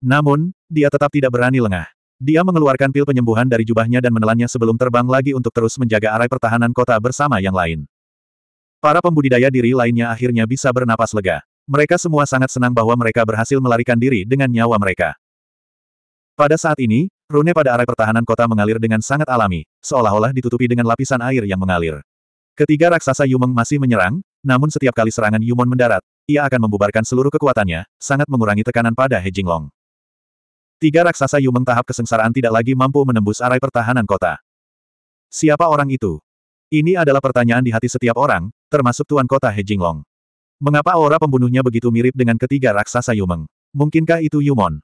Namun, dia tetap tidak berani lengah. Dia mengeluarkan pil penyembuhan dari jubahnya dan menelannya sebelum terbang lagi untuk terus menjaga arai pertahanan kota bersama yang lain. Para pembudidaya diri lainnya akhirnya bisa bernapas lega. Mereka semua sangat senang bahwa mereka berhasil melarikan diri dengan nyawa mereka. Pada saat ini, rune pada arai pertahanan kota mengalir dengan sangat alami, seolah-olah ditutupi dengan lapisan air yang mengalir. Ketiga raksasa Yumeng masih menyerang, namun setiap kali serangan Yumon mendarat, ia akan membubarkan seluruh kekuatannya, sangat mengurangi tekanan pada He Jinglong. Tiga raksasa Yumeng tahap kesengsaraan tidak lagi mampu menembus arai pertahanan kota. Siapa orang itu? Ini adalah pertanyaan di hati setiap orang, termasuk Tuan Kota He Jinglong. Mengapa aura pembunuhnya begitu mirip dengan ketiga raksasa Yumeng? Mungkinkah itu Yumon?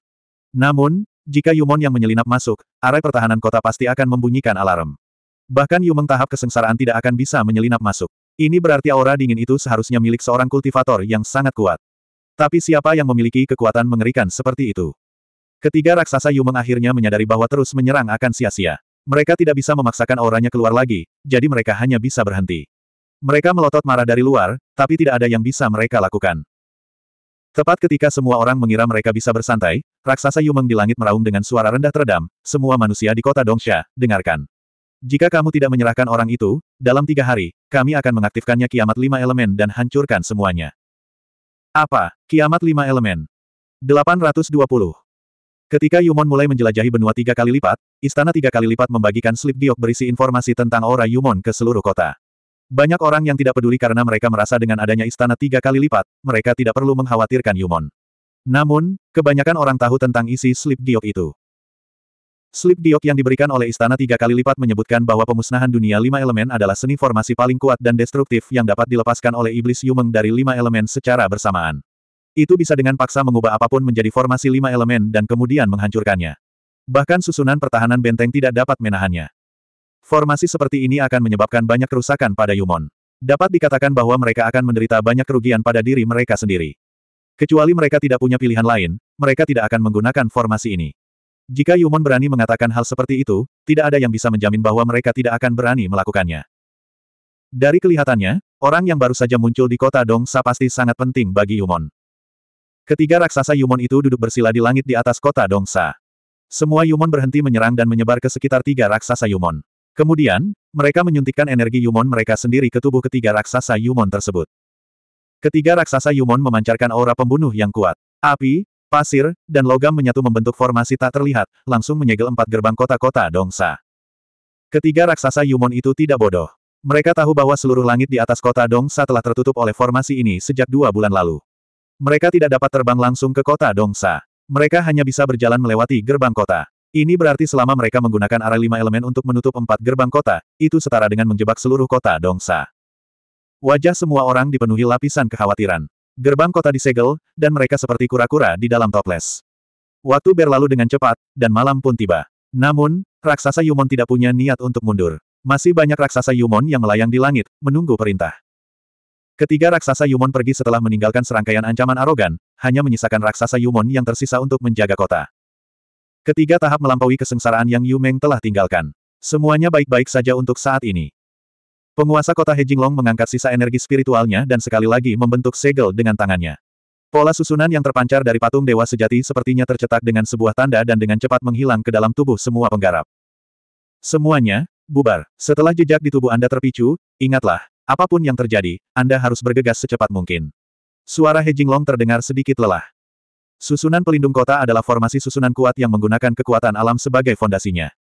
Namun, jika Yumon yang menyelinap masuk, arai pertahanan kota pasti akan membunyikan alarm. Bahkan Yumeng tahap kesengsaraan tidak akan bisa menyelinap masuk. Ini berarti aura dingin itu seharusnya milik seorang kultivator yang sangat kuat. Tapi siapa yang memiliki kekuatan mengerikan seperti itu? Ketiga raksasa Yu Meng akhirnya menyadari bahwa terus menyerang akan sia-sia. Mereka tidak bisa memaksakan orangnya keluar lagi, jadi mereka hanya bisa berhenti. Mereka melotot marah dari luar, tapi tidak ada yang bisa mereka lakukan. Tepat ketika semua orang mengira mereka bisa bersantai, raksasa Yu Meng di langit meraung dengan suara rendah teredam, semua manusia di kota Dongsha, dengarkan. Jika kamu tidak menyerahkan orang itu, dalam tiga hari, kami akan mengaktifkannya kiamat lima elemen dan hancurkan semuanya. Apa? Kiamat lima elemen. 820. Ketika Yumon mulai menjelajahi benua tiga kali lipat, istana tiga kali lipat membagikan slip diok berisi informasi tentang aura Yumon ke seluruh kota. Banyak orang yang tidak peduli karena mereka merasa dengan adanya istana tiga kali lipat, mereka tidak perlu mengkhawatirkan Yumon. Namun, kebanyakan orang tahu tentang isi slip diok itu. Slip diok yang diberikan oleh istana tiga kali lipat menyebutkan bahwa pemusnahan dunia lima elemen adalah seni formasi paling kuat dan destruktif yang dapat dilepaskan oleh iblis Yumeng dari lima elemen secara bersamaan. Itu bisa dengan paksa mengubah apapun menjadi formasi lima elemen dan kemudian menghancurkannya. Bahkan susunan pertahanan benteng tidak dapat menahannya. Formasi seperti ini akan menyebabkan banyak kerusakan pada Yumon. Dapat dikatakan bahwa mereka akan menderita banyak kerugian pada diri mereka sendiri. Kecuali mereka tidak punya pilihan lain, mereka tidak akan menggunakan formasi ini. Jika Yumon berani mengatakan hal seperti itu, tidak ada yang bisa menjamin bahwa mereka tidak akan berani melakukannya. Dari kelihatannya, orang yang baru saja muncul di kota Dongsa pasti sangat penting bagi Yumon. Ketiga raksasa Yumon itu duduk bersila di langit di atas kota Dongsa. Semua Yumon berhenti menyerang dan menyebar ke sekitar tiga raksasa Yumon. Kemudian, mereka menyuntikkan energi Yumon mereka sendiri ke tubuh ketiga raksasa Yumon tersebut. Ketiga raksasa Yumon memancarkan aura pembunuh yang kuat. Api, pasir, dan logam menyatu membentuk formasi tak terlihat, langsung menyegel empat gerbang kota-kota Dongsa. Ketiga raksasa Yumon itu tidak bodoh. Mereka tahu bahwa seluruh langit di atas kota Dongsa telah tertutup oleh formasi ini sejak dua bulan lalu. Mereka tidak dapat terbang langsung ke kota Dongsa. Mereka hanya bisa berjalan melewati gerbang kota. Ini berarti selama mereka menggunakan arah lima elemen untuk menutup empat gerbang kota, itu setara dengan menjebak seluruh kota Dongsa. Wajah semua orang dipenuhi lapisan kekhawatiran. Gerbang kota disegel, dan mereka seperti kura-kura di dalam toples. Waktu berlalu dengan cepat, dan malam pun tiba. Namun, raksasa Yumon tidak punya niat untuk mundur. Masih banyak raksasa Yumon yang melayang di langit, menunggu perintah. Ketiga raksasa Yumon pergi setelah meninggalkan serangkaian ancaman arogan, hanya menyisakan raksasa Yumon yang tersisa untuk menjaga kota. Ketiga tahap melampaui kesengsaraan yang Yu telah tinggalkan. Semuanya baik-baik saja untuk saat ini. Penguasa kota Hejinglong mengangkat sisa energi spiritualnya dan sekali lagi membentuk segel dengan tangannya. Pola susunan yang terpancar dari patung dewa sejati sepertinya tercetak dengan sebuah tanda dan dengan cepat menghilang ke dalam tubuh semua penggarap. Semuanya, bubar. Setelah jejak di tubuh Anda terpicu, ingatlah, Apapun yang terjadi, Anda harus bergegas secepat mungkin. Suara He Jinglong terdengar sedikit lelah. Susunan pelindung kota adalah formasi susunan kuat yang menggunakan kekuatan alam sebagai fondasinya.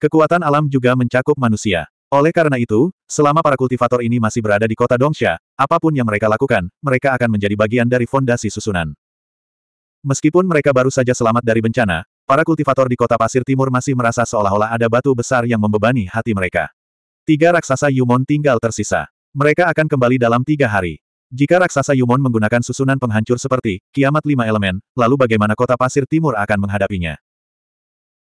Kekuatan alam juga mencakup manusia. Oleh karena itu, selama para kultivator ini masih berada di kota Dongsha, apapun yang mereka lakukan, mereka akan menjadi bagian dari fondasi susunan. Meskipun mereka baru saja selamat dari bencana, para kultivator di kota Pasir Timur masih merasa seolah-olah ada batu besar yang membebani hati mereka. Tiga raksasa Yumon tinggal tersisa. Mereka akan kembali dalam tiga hari. Jika raksasa Yumon menggunakan susunan penghancur seperti kiamat lima elemen, lalu bagaimana kota pasir timur akan menghadapinya?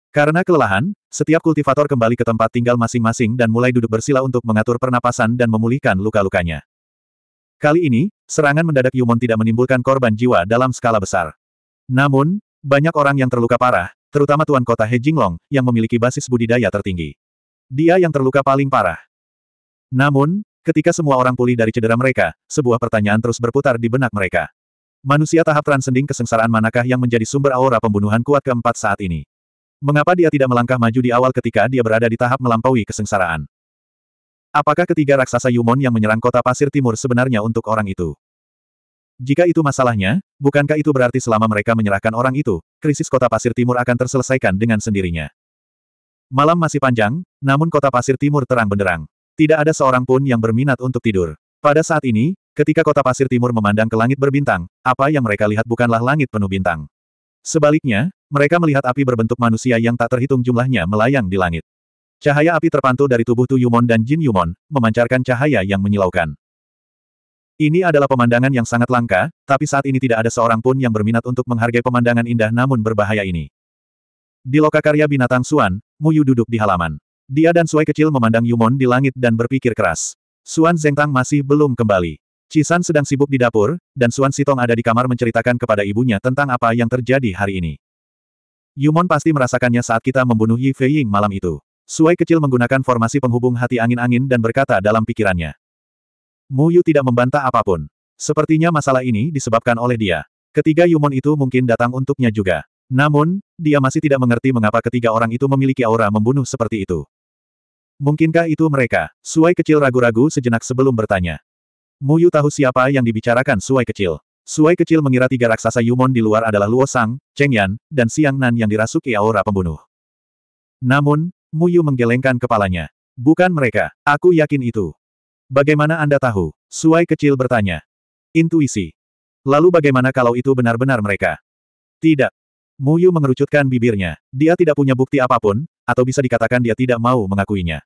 Karena kelelahan, setiap kultivator kembali ke tempat tinggal masing-masing dan mulai duduk bersila untuk mengatur pernapasan dan memulihkan luka-lukanya. Kali ini, serangan mendadak Yumon tidak menimbulkan korban jiwa dalam skala besar. Namun, banyak orang yang terluka parah, terutama tuan kota He Jinglong, yang memiliki basis budidaya tertinggi. Dia yang terluka paling parah. Namun, Ketika semua orang pulih dari cedera mereka, sebuah pertanyaan terus berputar di benak mereka. Manusia tahap transcending kesengsaraan manakah yang menjadi sumber aura pembunuhan kuat keempat saat ini? Mengapa dia tidak melangkah maju di awal ketika dia berada di tahap melampaui kesengsaraan? Apakah ketiga raksasa Yumon yang menyerang kota pasir timur sebenarnya untuk orang itu? Jika itu masalahnya, bukankah itu berarti selama mereka menyerahkan orang itu, krisis kota pasir timur akan terselesaikan dengan sendirinya? Malam masih panjang, namun kota pasir timur terang benderang. Tidak ada seorang pun yang berminat untuk tidur. Pada saat ini, ketika kota pasir timur memandang ke langit berbintang, apa yang mereka lihat bukanlah langit penuh bintang. Sebaliknya, mereka melihat api berbentuk manusia yang tak terhitung jumlahnya melayang di langit. Cahaya api terpantul dari tubuh Tu Yumon dan Jin Yumon, memancarkan cahaya yang menyilaukan. Ini adalah pemandangan yang sangat langka, tapi saat ini tidak ada seorang pun yang berminat untuk menghargai pemandangan indah namun berbahaya ini. Di lokakarya binatang Suan, Muyu duduk di halaman. Dia dan Sui kecil memandang Yumon di langit dan berpikir keras. Suan Zengtang masih belum kembali. Cisan sedang sibuk di dapur, dan Suan Sitong ada di kamar menceritakan kepada ibunya tentang apa yang terjadi hari ini. Yumon pasti merasakannya saat kita membunuh Yi Fei Ying malam itu. Sui kecil menggunakan formasi penghubung hati angin-angin dan berkata dalam pikirannya. Mu Yu tidak membantah apapun. Sepertinya masalah ini disebabkan oleh dia. Ketiga Yumon itu mungkin datang untuknya juga. Namun, dia masih tidak mengerti mengapa ketiga orang itu memiliki aura membunuh seperti itu. Mungkinkah itu mereka? Suai kecil ragu-ragu sejenak sebelum bertanya. Muyu tahu siapa yang dibicarakan Suai kecil. Suai kecil mengira tiga raksasa Yumon di luar adalah Luo Sang, Cheng Yan, dan Siang Nan yang dirasuki aura pembunuh. Namun, Muyu menggelengkan kepalanya. Bukan mereka, aku yakin itu. Bagaimana Anda tahu? Suai kecil bertanya. Intuisi. Lalu bagaimana kalau itu benar-benar mereka? Tidak. Muyu mengerucutkan bibirnya. Dia tidak punya bukti apapun, atau bisa dikatakan dia tidak mau mengakuinya.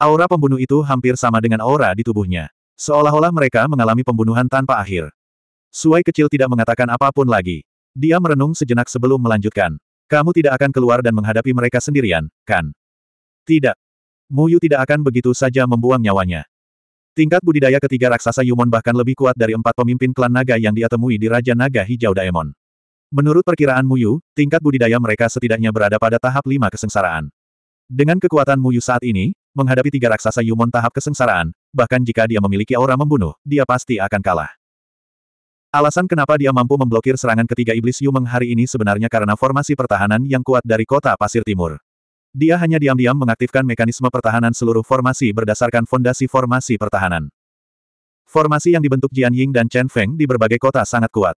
Aura pembunuh itu hampir sama dengan aura di tubuhnya. Seolah-olah mereka mengalami pembunuhan tanpa akhir. Suai kecil tidak mengatakan apapun lagi. Dia merenung sejenak sebelum melanjutkan. Kamu tidak akan keluar dan menghadapi mereka sendirian, kan? Tidak. Muyu tidak akan begitu saja membuang nyawanya. Tingkat budidaya ketiga raksasa Yumon bahkan lebih kuat dari empat pemimpin klan naga yang dia temui di Raja Naga Hijau Daemon. Menurut perkiraan Muyu, tingkat budidaya mereka setidaknya berada pada tahap lima kesengsaraan. Dengan kekuatan Muyu saat ini, menghadapi tiga raksasa Yumon tahap kesengsaraan, bahkan jika dia memiliki aura membunuh, dia pasti akan kalah. Alasan kenapa dia mampu memblokir serangan ketiga iblis Yumeng hari ini sebenarnya karena formasi pertahanan yang kuat dari kota Pasir Timur. Dia hanya diam-diam mengaktifkan mekanisme pertahanan seluruh formasi berdasarkan fondasi formasi pertahanan. Formasi yang dibentuk Jian Ying dan Chen Feng di berbagai kota sangat kuat.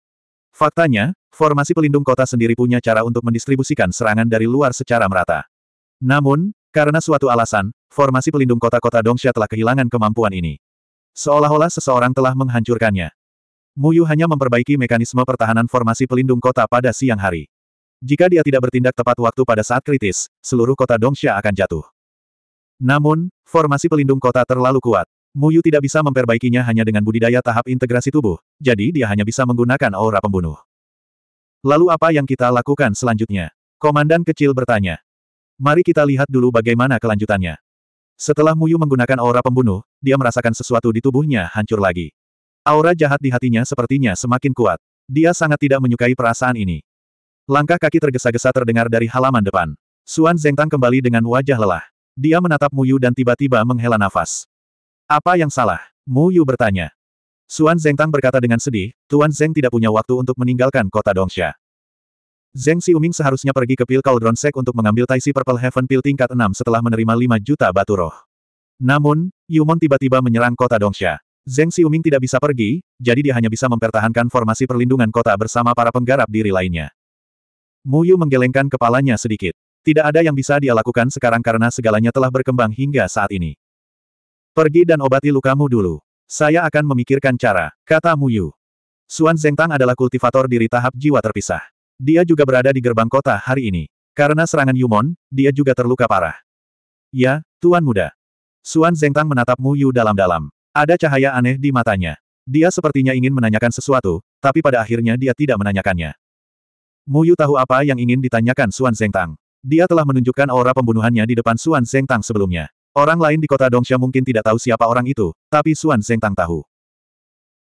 Faktanya, formasi pelindung kota sendiri punya cara untuk mendistribusikan serangan dari luar secara merata. Namun, karena suatu alasan, formasi pelindung kota-kota Dongsha telah kehilangan kemampuan ini. Seolah-olah seseorang telah menghancurkannya. Muyu hanya memperbaiki mekanisme pertahanan formasi pelindung kota pada siang hari. Jika dia tidak bertindak tepat waktu pada saat kritis, seluruh kota Dongsha akan jatuh. Namun, formasi pelindung kota terlalu kuat. Muyu tidak bisa memperbaikinya hanya dengan budidaya tahap integrasi tubuh, jadi dia hanya bisa menggunakan aura pembunuh. Lalu apa yang kita lakukan selanjutnya? Komandan kecil bertanya. Mari kita lihat dulu bagaimana kelanjutannya. Setelah Muyu menggunakan aura pembunuh, dia merasakan sesuatu di tubuhnya hancur lagi. Aura jahat di hatinya sepertinya semakin kuat. Dia sangat tidak menyukai perasaan ini. Langkah kaki tergesa-gesa terdengar dari halaman depan. Suan Zengtang kembali dengan wajah lelah. Dia menatap Muyu dan tiba-tiba menghela nafas. Apa yang salah? Muyu bertanya. Suan Zengtang berkata dengan sedih, Tuan Zeng tidak punya waktu untuk meninggalkan kota Dongsha. Zeng Xiuming seharusnya pergi ke Pil Cauldron Sek untuk mengambil Taisi Purple Heaven Pil tingkat 6 setelah menerima 5 juta batu roh. Namun, Yumon tiba-tiba menyerang kota Dongsha. Zeng Xiuming tidak bisa pergi, jadi dia hanya bisa mempertahankan formasi perlindungan kota bersama para penggarap diri lainnya. Mu Yu menggelengkan kepalanya sedikit. Tidak ada yang bisa dia lakukan sekarang karena segalanya telah berkembang hingga saat ini. Pergi dan obati lukamu dulu. Saya akan memikirkan cara, kata Mu Yu. Suan Zeng Tang adalah kultivator diri tahap jiwa terpisah. Dia juga berada di gerbang kota hari ini. Karena serangan Yumon, dia juga terluka parah. Ya, Tuan Muda. Suan Zengtang menatap Mu Yu dalam-dalam. Ada cahaya aneh di matanya. Dia sepertinya ingin menanyakan sesuatu, tapi pada akhirnya dia tidak menanyakannya. Mu Yu tahu apa yang ingin ditanyakan Suan Zengtang. Dia telah menunjukkan aura pembunuhannya di depan Suan Zengtang sebelumnya. Orang lain di kota Dongxia mungkin tidak tahu siapa orang itu, tapi Suan Zengtang tahu.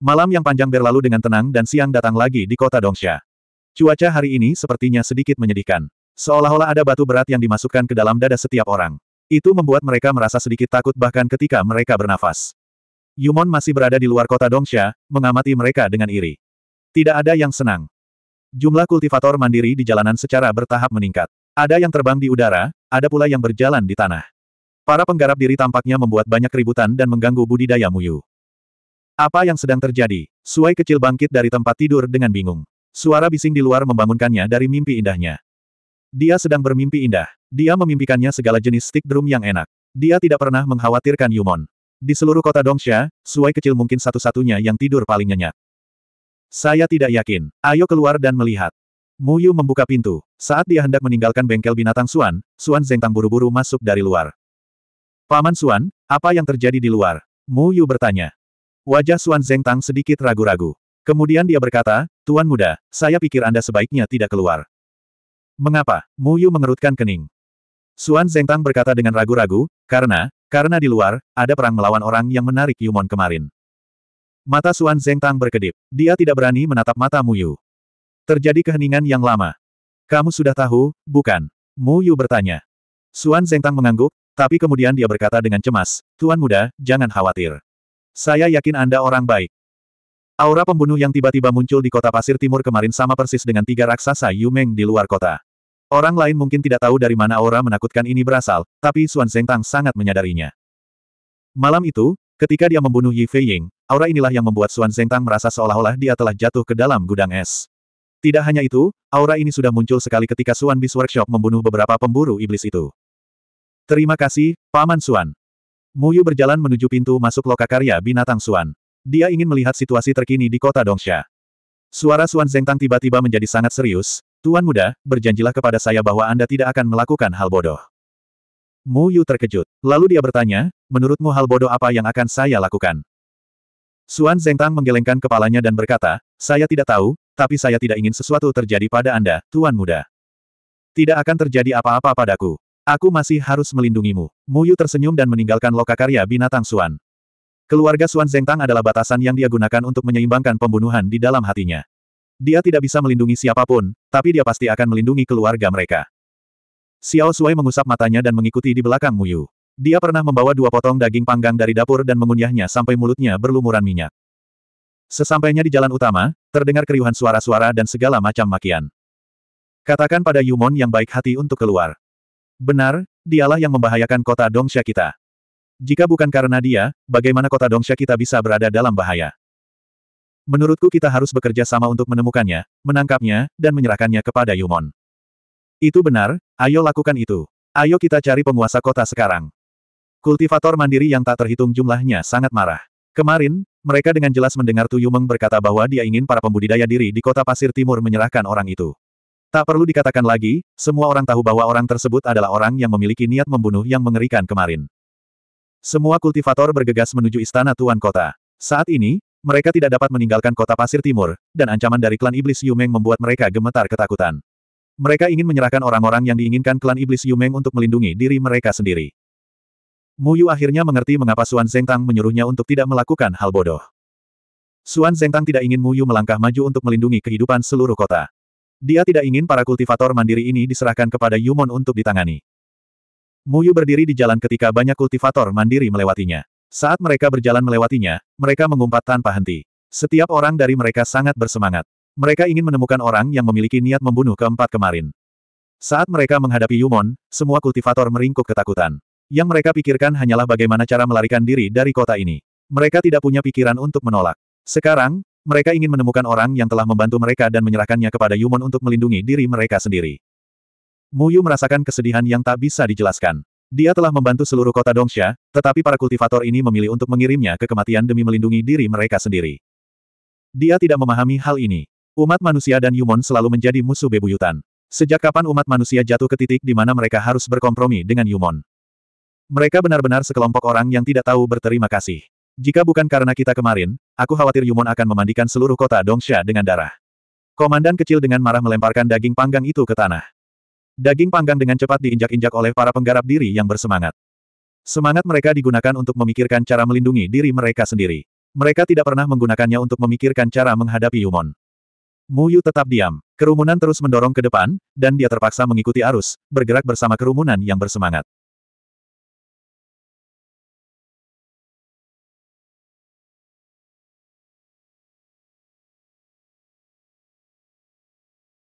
Malam yang panjang berlalu dengan tenang dan siang datang lagi di kota Dongxia. Cuaca hari ini sepertinya sedikit menyedihkan. Seolah-olah ada batu berat yang dimasukkan ke dalam dada setiap orang. Itu membuat mereka merasa sedikit takut bahkan ketika mereka bernafas. Yumon masih berada di luar kota Dongsha, mengamati mereka dengan iri. Tidak ada yang senang. Jumlah kultivator mandiri di jalanan secara bertahap meningkat. Ada yang terbang di udara, ada pula yang berjalan di tanah. Para penggarap diri tampaknya membuat banyak keributan dan mengganggu budidaya Muyu. Apa yang sedang terjadi? Suai kecil bangkit dari tempat tidur dengan bingung. Suara bising di luar membangunkannya dari mimpi indahnya. Dia sedang bermimpi indah. Dia memimpikannya segala jenis stick drum yang enak. Dia tidak pernah mengkhawatirkan Yumon. Di seluruh kota Dongsha, Suai kecil mungkin satu-satunya yang tidur paling nyenyak. Saya tidak yakin. Ayo keluar dan melihat. Mu Yu membuka pintu. Saat dia hendak meninggalkan bengkel binatang Suan, Suan Zengtang buru-buru masuk dari luar. Paman Suan, apa yang terjadi di luar? Mu Yu bertanya. Wajah Suan Zengtang sedikit ragu-ragu. Kemudian dia berkata, Tuan Muda, saya pikir Anda sebaiknya tidak keluar. Mengapa? Mu Yu mengerutkan kening. Suan Zengtang berkata dengan ragu-ragu, karena, karena di luar, ada perang melawan orang yang menarik Yumon kemarin. Mata Suan Zengtang berkedip. Dia tidak berani menatap mata Mu Yu. Terjadi keheningan yang lama. Kamu sudah tahu, bukan? Mu Yu bertanya. Suan Zengtang mengangguk, tapi kemudian dia berkata dengan cemas, Tuan Muda, jangan khawatir. Saya yakin Anda orang baik. Aura pembunuh yang tiba-tiba muncul di kota pasir timur kemarin sama persis dengan tiga raksasa Yu Meng di luar kota. Orang lain mungkin tidak tahu dari mana aura menakutkan ini berasal, tapi Xuan Zengtang sangat menyadarinya. Malam itu, ketika dia membunuh Yi Feiying, aura inilah yang membuat Xuan Zengtang merasa seolah-olah dia telah jatuh ke dalam gudang es. Tidak hanya itu, aura ini sudah muncul sekali ketika Xuan Bis Workshop membunuh beberapa pemburu iblis itu. Terima kasih, Paman Xuan. Muyu berjalan menuju pintu masuk lokakarya binatang Xuan. Dia ingin melihat situasi terkini di kota Dongsha. Suara Suan Zengtang tiba-tiba menjadi sangat serius, Tuan Muda, berjanjilah kepada saya bahwa Anda tidak akan melakukan hal bodoh. Mu Yu terkejut. Lalu dia bertanya, menurutmu hal bodoh apa yang akan saya lakukan? Suan Zengtang menggelengkan kepalanya dan berkata, saya tidak tahu, tapi saya tidak ingin sesuatu terjadi pada Anda, Tuan Muda. Tidak akan terjadi apa-apa padaku. Aku masih harus melindungimu. Mu Yu tersenyum dan meninggalkan lokakarya binatang Suan. Keluarga Xuan Tang adalah batasan yang dia gunakan untuk menyeimbangkan pembunuhan di dalam hatinya. Dia tidak bisa melindungi siapapun, tapi dia pasti akan melindungi keluarga mereka. Xiao Sui mengusap matanya dan mengikuti di belakang Yu. Dia pernah membawa dua potong daging panggang dari dapur dan mengunyahnya sampai mulutnya berlumuran minyak. Sesampainya di jalan utama, terdengar keriuhan suara-suara dan segala macam makian. Katakan pada Yumon yang baik hati untuk keluar. Benar, dialah yang membahayakan kota Dongsha kita. Jika bukan karena dia, bagaimana kota Dongsha kita bisa berada dalam bahaya? Menurutku kita harus bekerja sama untuk menemukannya, menangkapnya, dan menyerahkannya kepada Yumon. Itu benar, ayo lakukan itu. Ayo kita cari penguasa kota sekarang. Kultivator mandiri yang tak terhitung jumlahnya sangat marah. Kemarin, mereka dengan jelas mendengar Tu Yumeng berkata bahwa dia ingin para pembudidaya diri di kota Pasir Timur menyerahkan orang itu. Tak perlu dikatakan lagi, semua orang tahu bahwa orang tersebut adalah orang yang memiliki niat membunuh yang mengerikan kemarin. Semua kultivator bergegas menuju istana Tuan Kota. Saat ini, mereka tidak dapat meninggalkan kota pasir timur, dan ancaman dari klan iblis Yumeng membuat mereka gemetar ketakutan. Mereka ingin menyerahkan orang-orang yang diinginkan klan iblis Yumeng untuk melindungi diri mereka sendiri. Mu Yu akhirnya mengerti mengapa Suan Zeng Tang menyuruhnya untuk tidak melakukan hal bodoh. Suan Zeng Tang tidak ingin Mu Yu melangkah maju untuk melindungi kehidupan seluruh kota. Dia tidak ingin para kultivator mandiri ini diserahkan kepada Yumon untuk ditangani. Muyu berdiri di jalan ketika banyak kultivator mandiri melewatinya. Saat mereka berjalan melewatinya, mereka mengumpat tanpa henti. Setiap orang dari mereka sangat bersemangat. Mereka ingin menemukan orang yang memiliki niat membunuh keempat kemarin. Saat mereka menghadapi Yumon, semua kultivator meringkuk ketakutan. Yang mereka pikirkan hanyalah bagaimana cara melarikan diri dari kota ini. Mereka tidak punya pikiran untuk menolak. Sekarang, mereka ingin menemukan orang yang telah membantu mereka dan menyerahkannya kepada Yumon untuk melindungi diri mereka sendiri. Muyu merasakan kesedihan yang tak bisa dijelaskan. Dia telah membantu seluruh kota Dongsha, tetapi para kultivator ini memilih untuk mengirimnya ke kematian demi melindungi diri mereka sendiri. Dia tidak memahami hal ini. Umat manusia dan Yumon selalu menjadi musuh bebuyutan. Sejak kapan umat manusia jatuh ke titik di mana mereka harus berkompromi dengan Yumon? Mereka benar-benar sekelompok orang yang tidak tahu berterima kasih. Jika bukan karena kita kemarin, aku khawatir Yumon akan memandikan seluruh kota Dongsha dengan darah. Komandan kecil dengan marah melemparkan daging panggang itu ke tanah. Daging panggang dengan cepat diinjak-injak oleh para penggarap diri yang bersemangat. Semangat mereka digunakan untuk memikirkan cara melindungi diri mereka sendiri. Mereka tidak pernah menggunakannya untuk memikirkan cara menghadapi Yumon. Muyu tetap diam. Kerumunan terus mendorong ke depan, dan dia terpaksa mengikuti arus, bergerak bersama kerumunan yang bersemangat.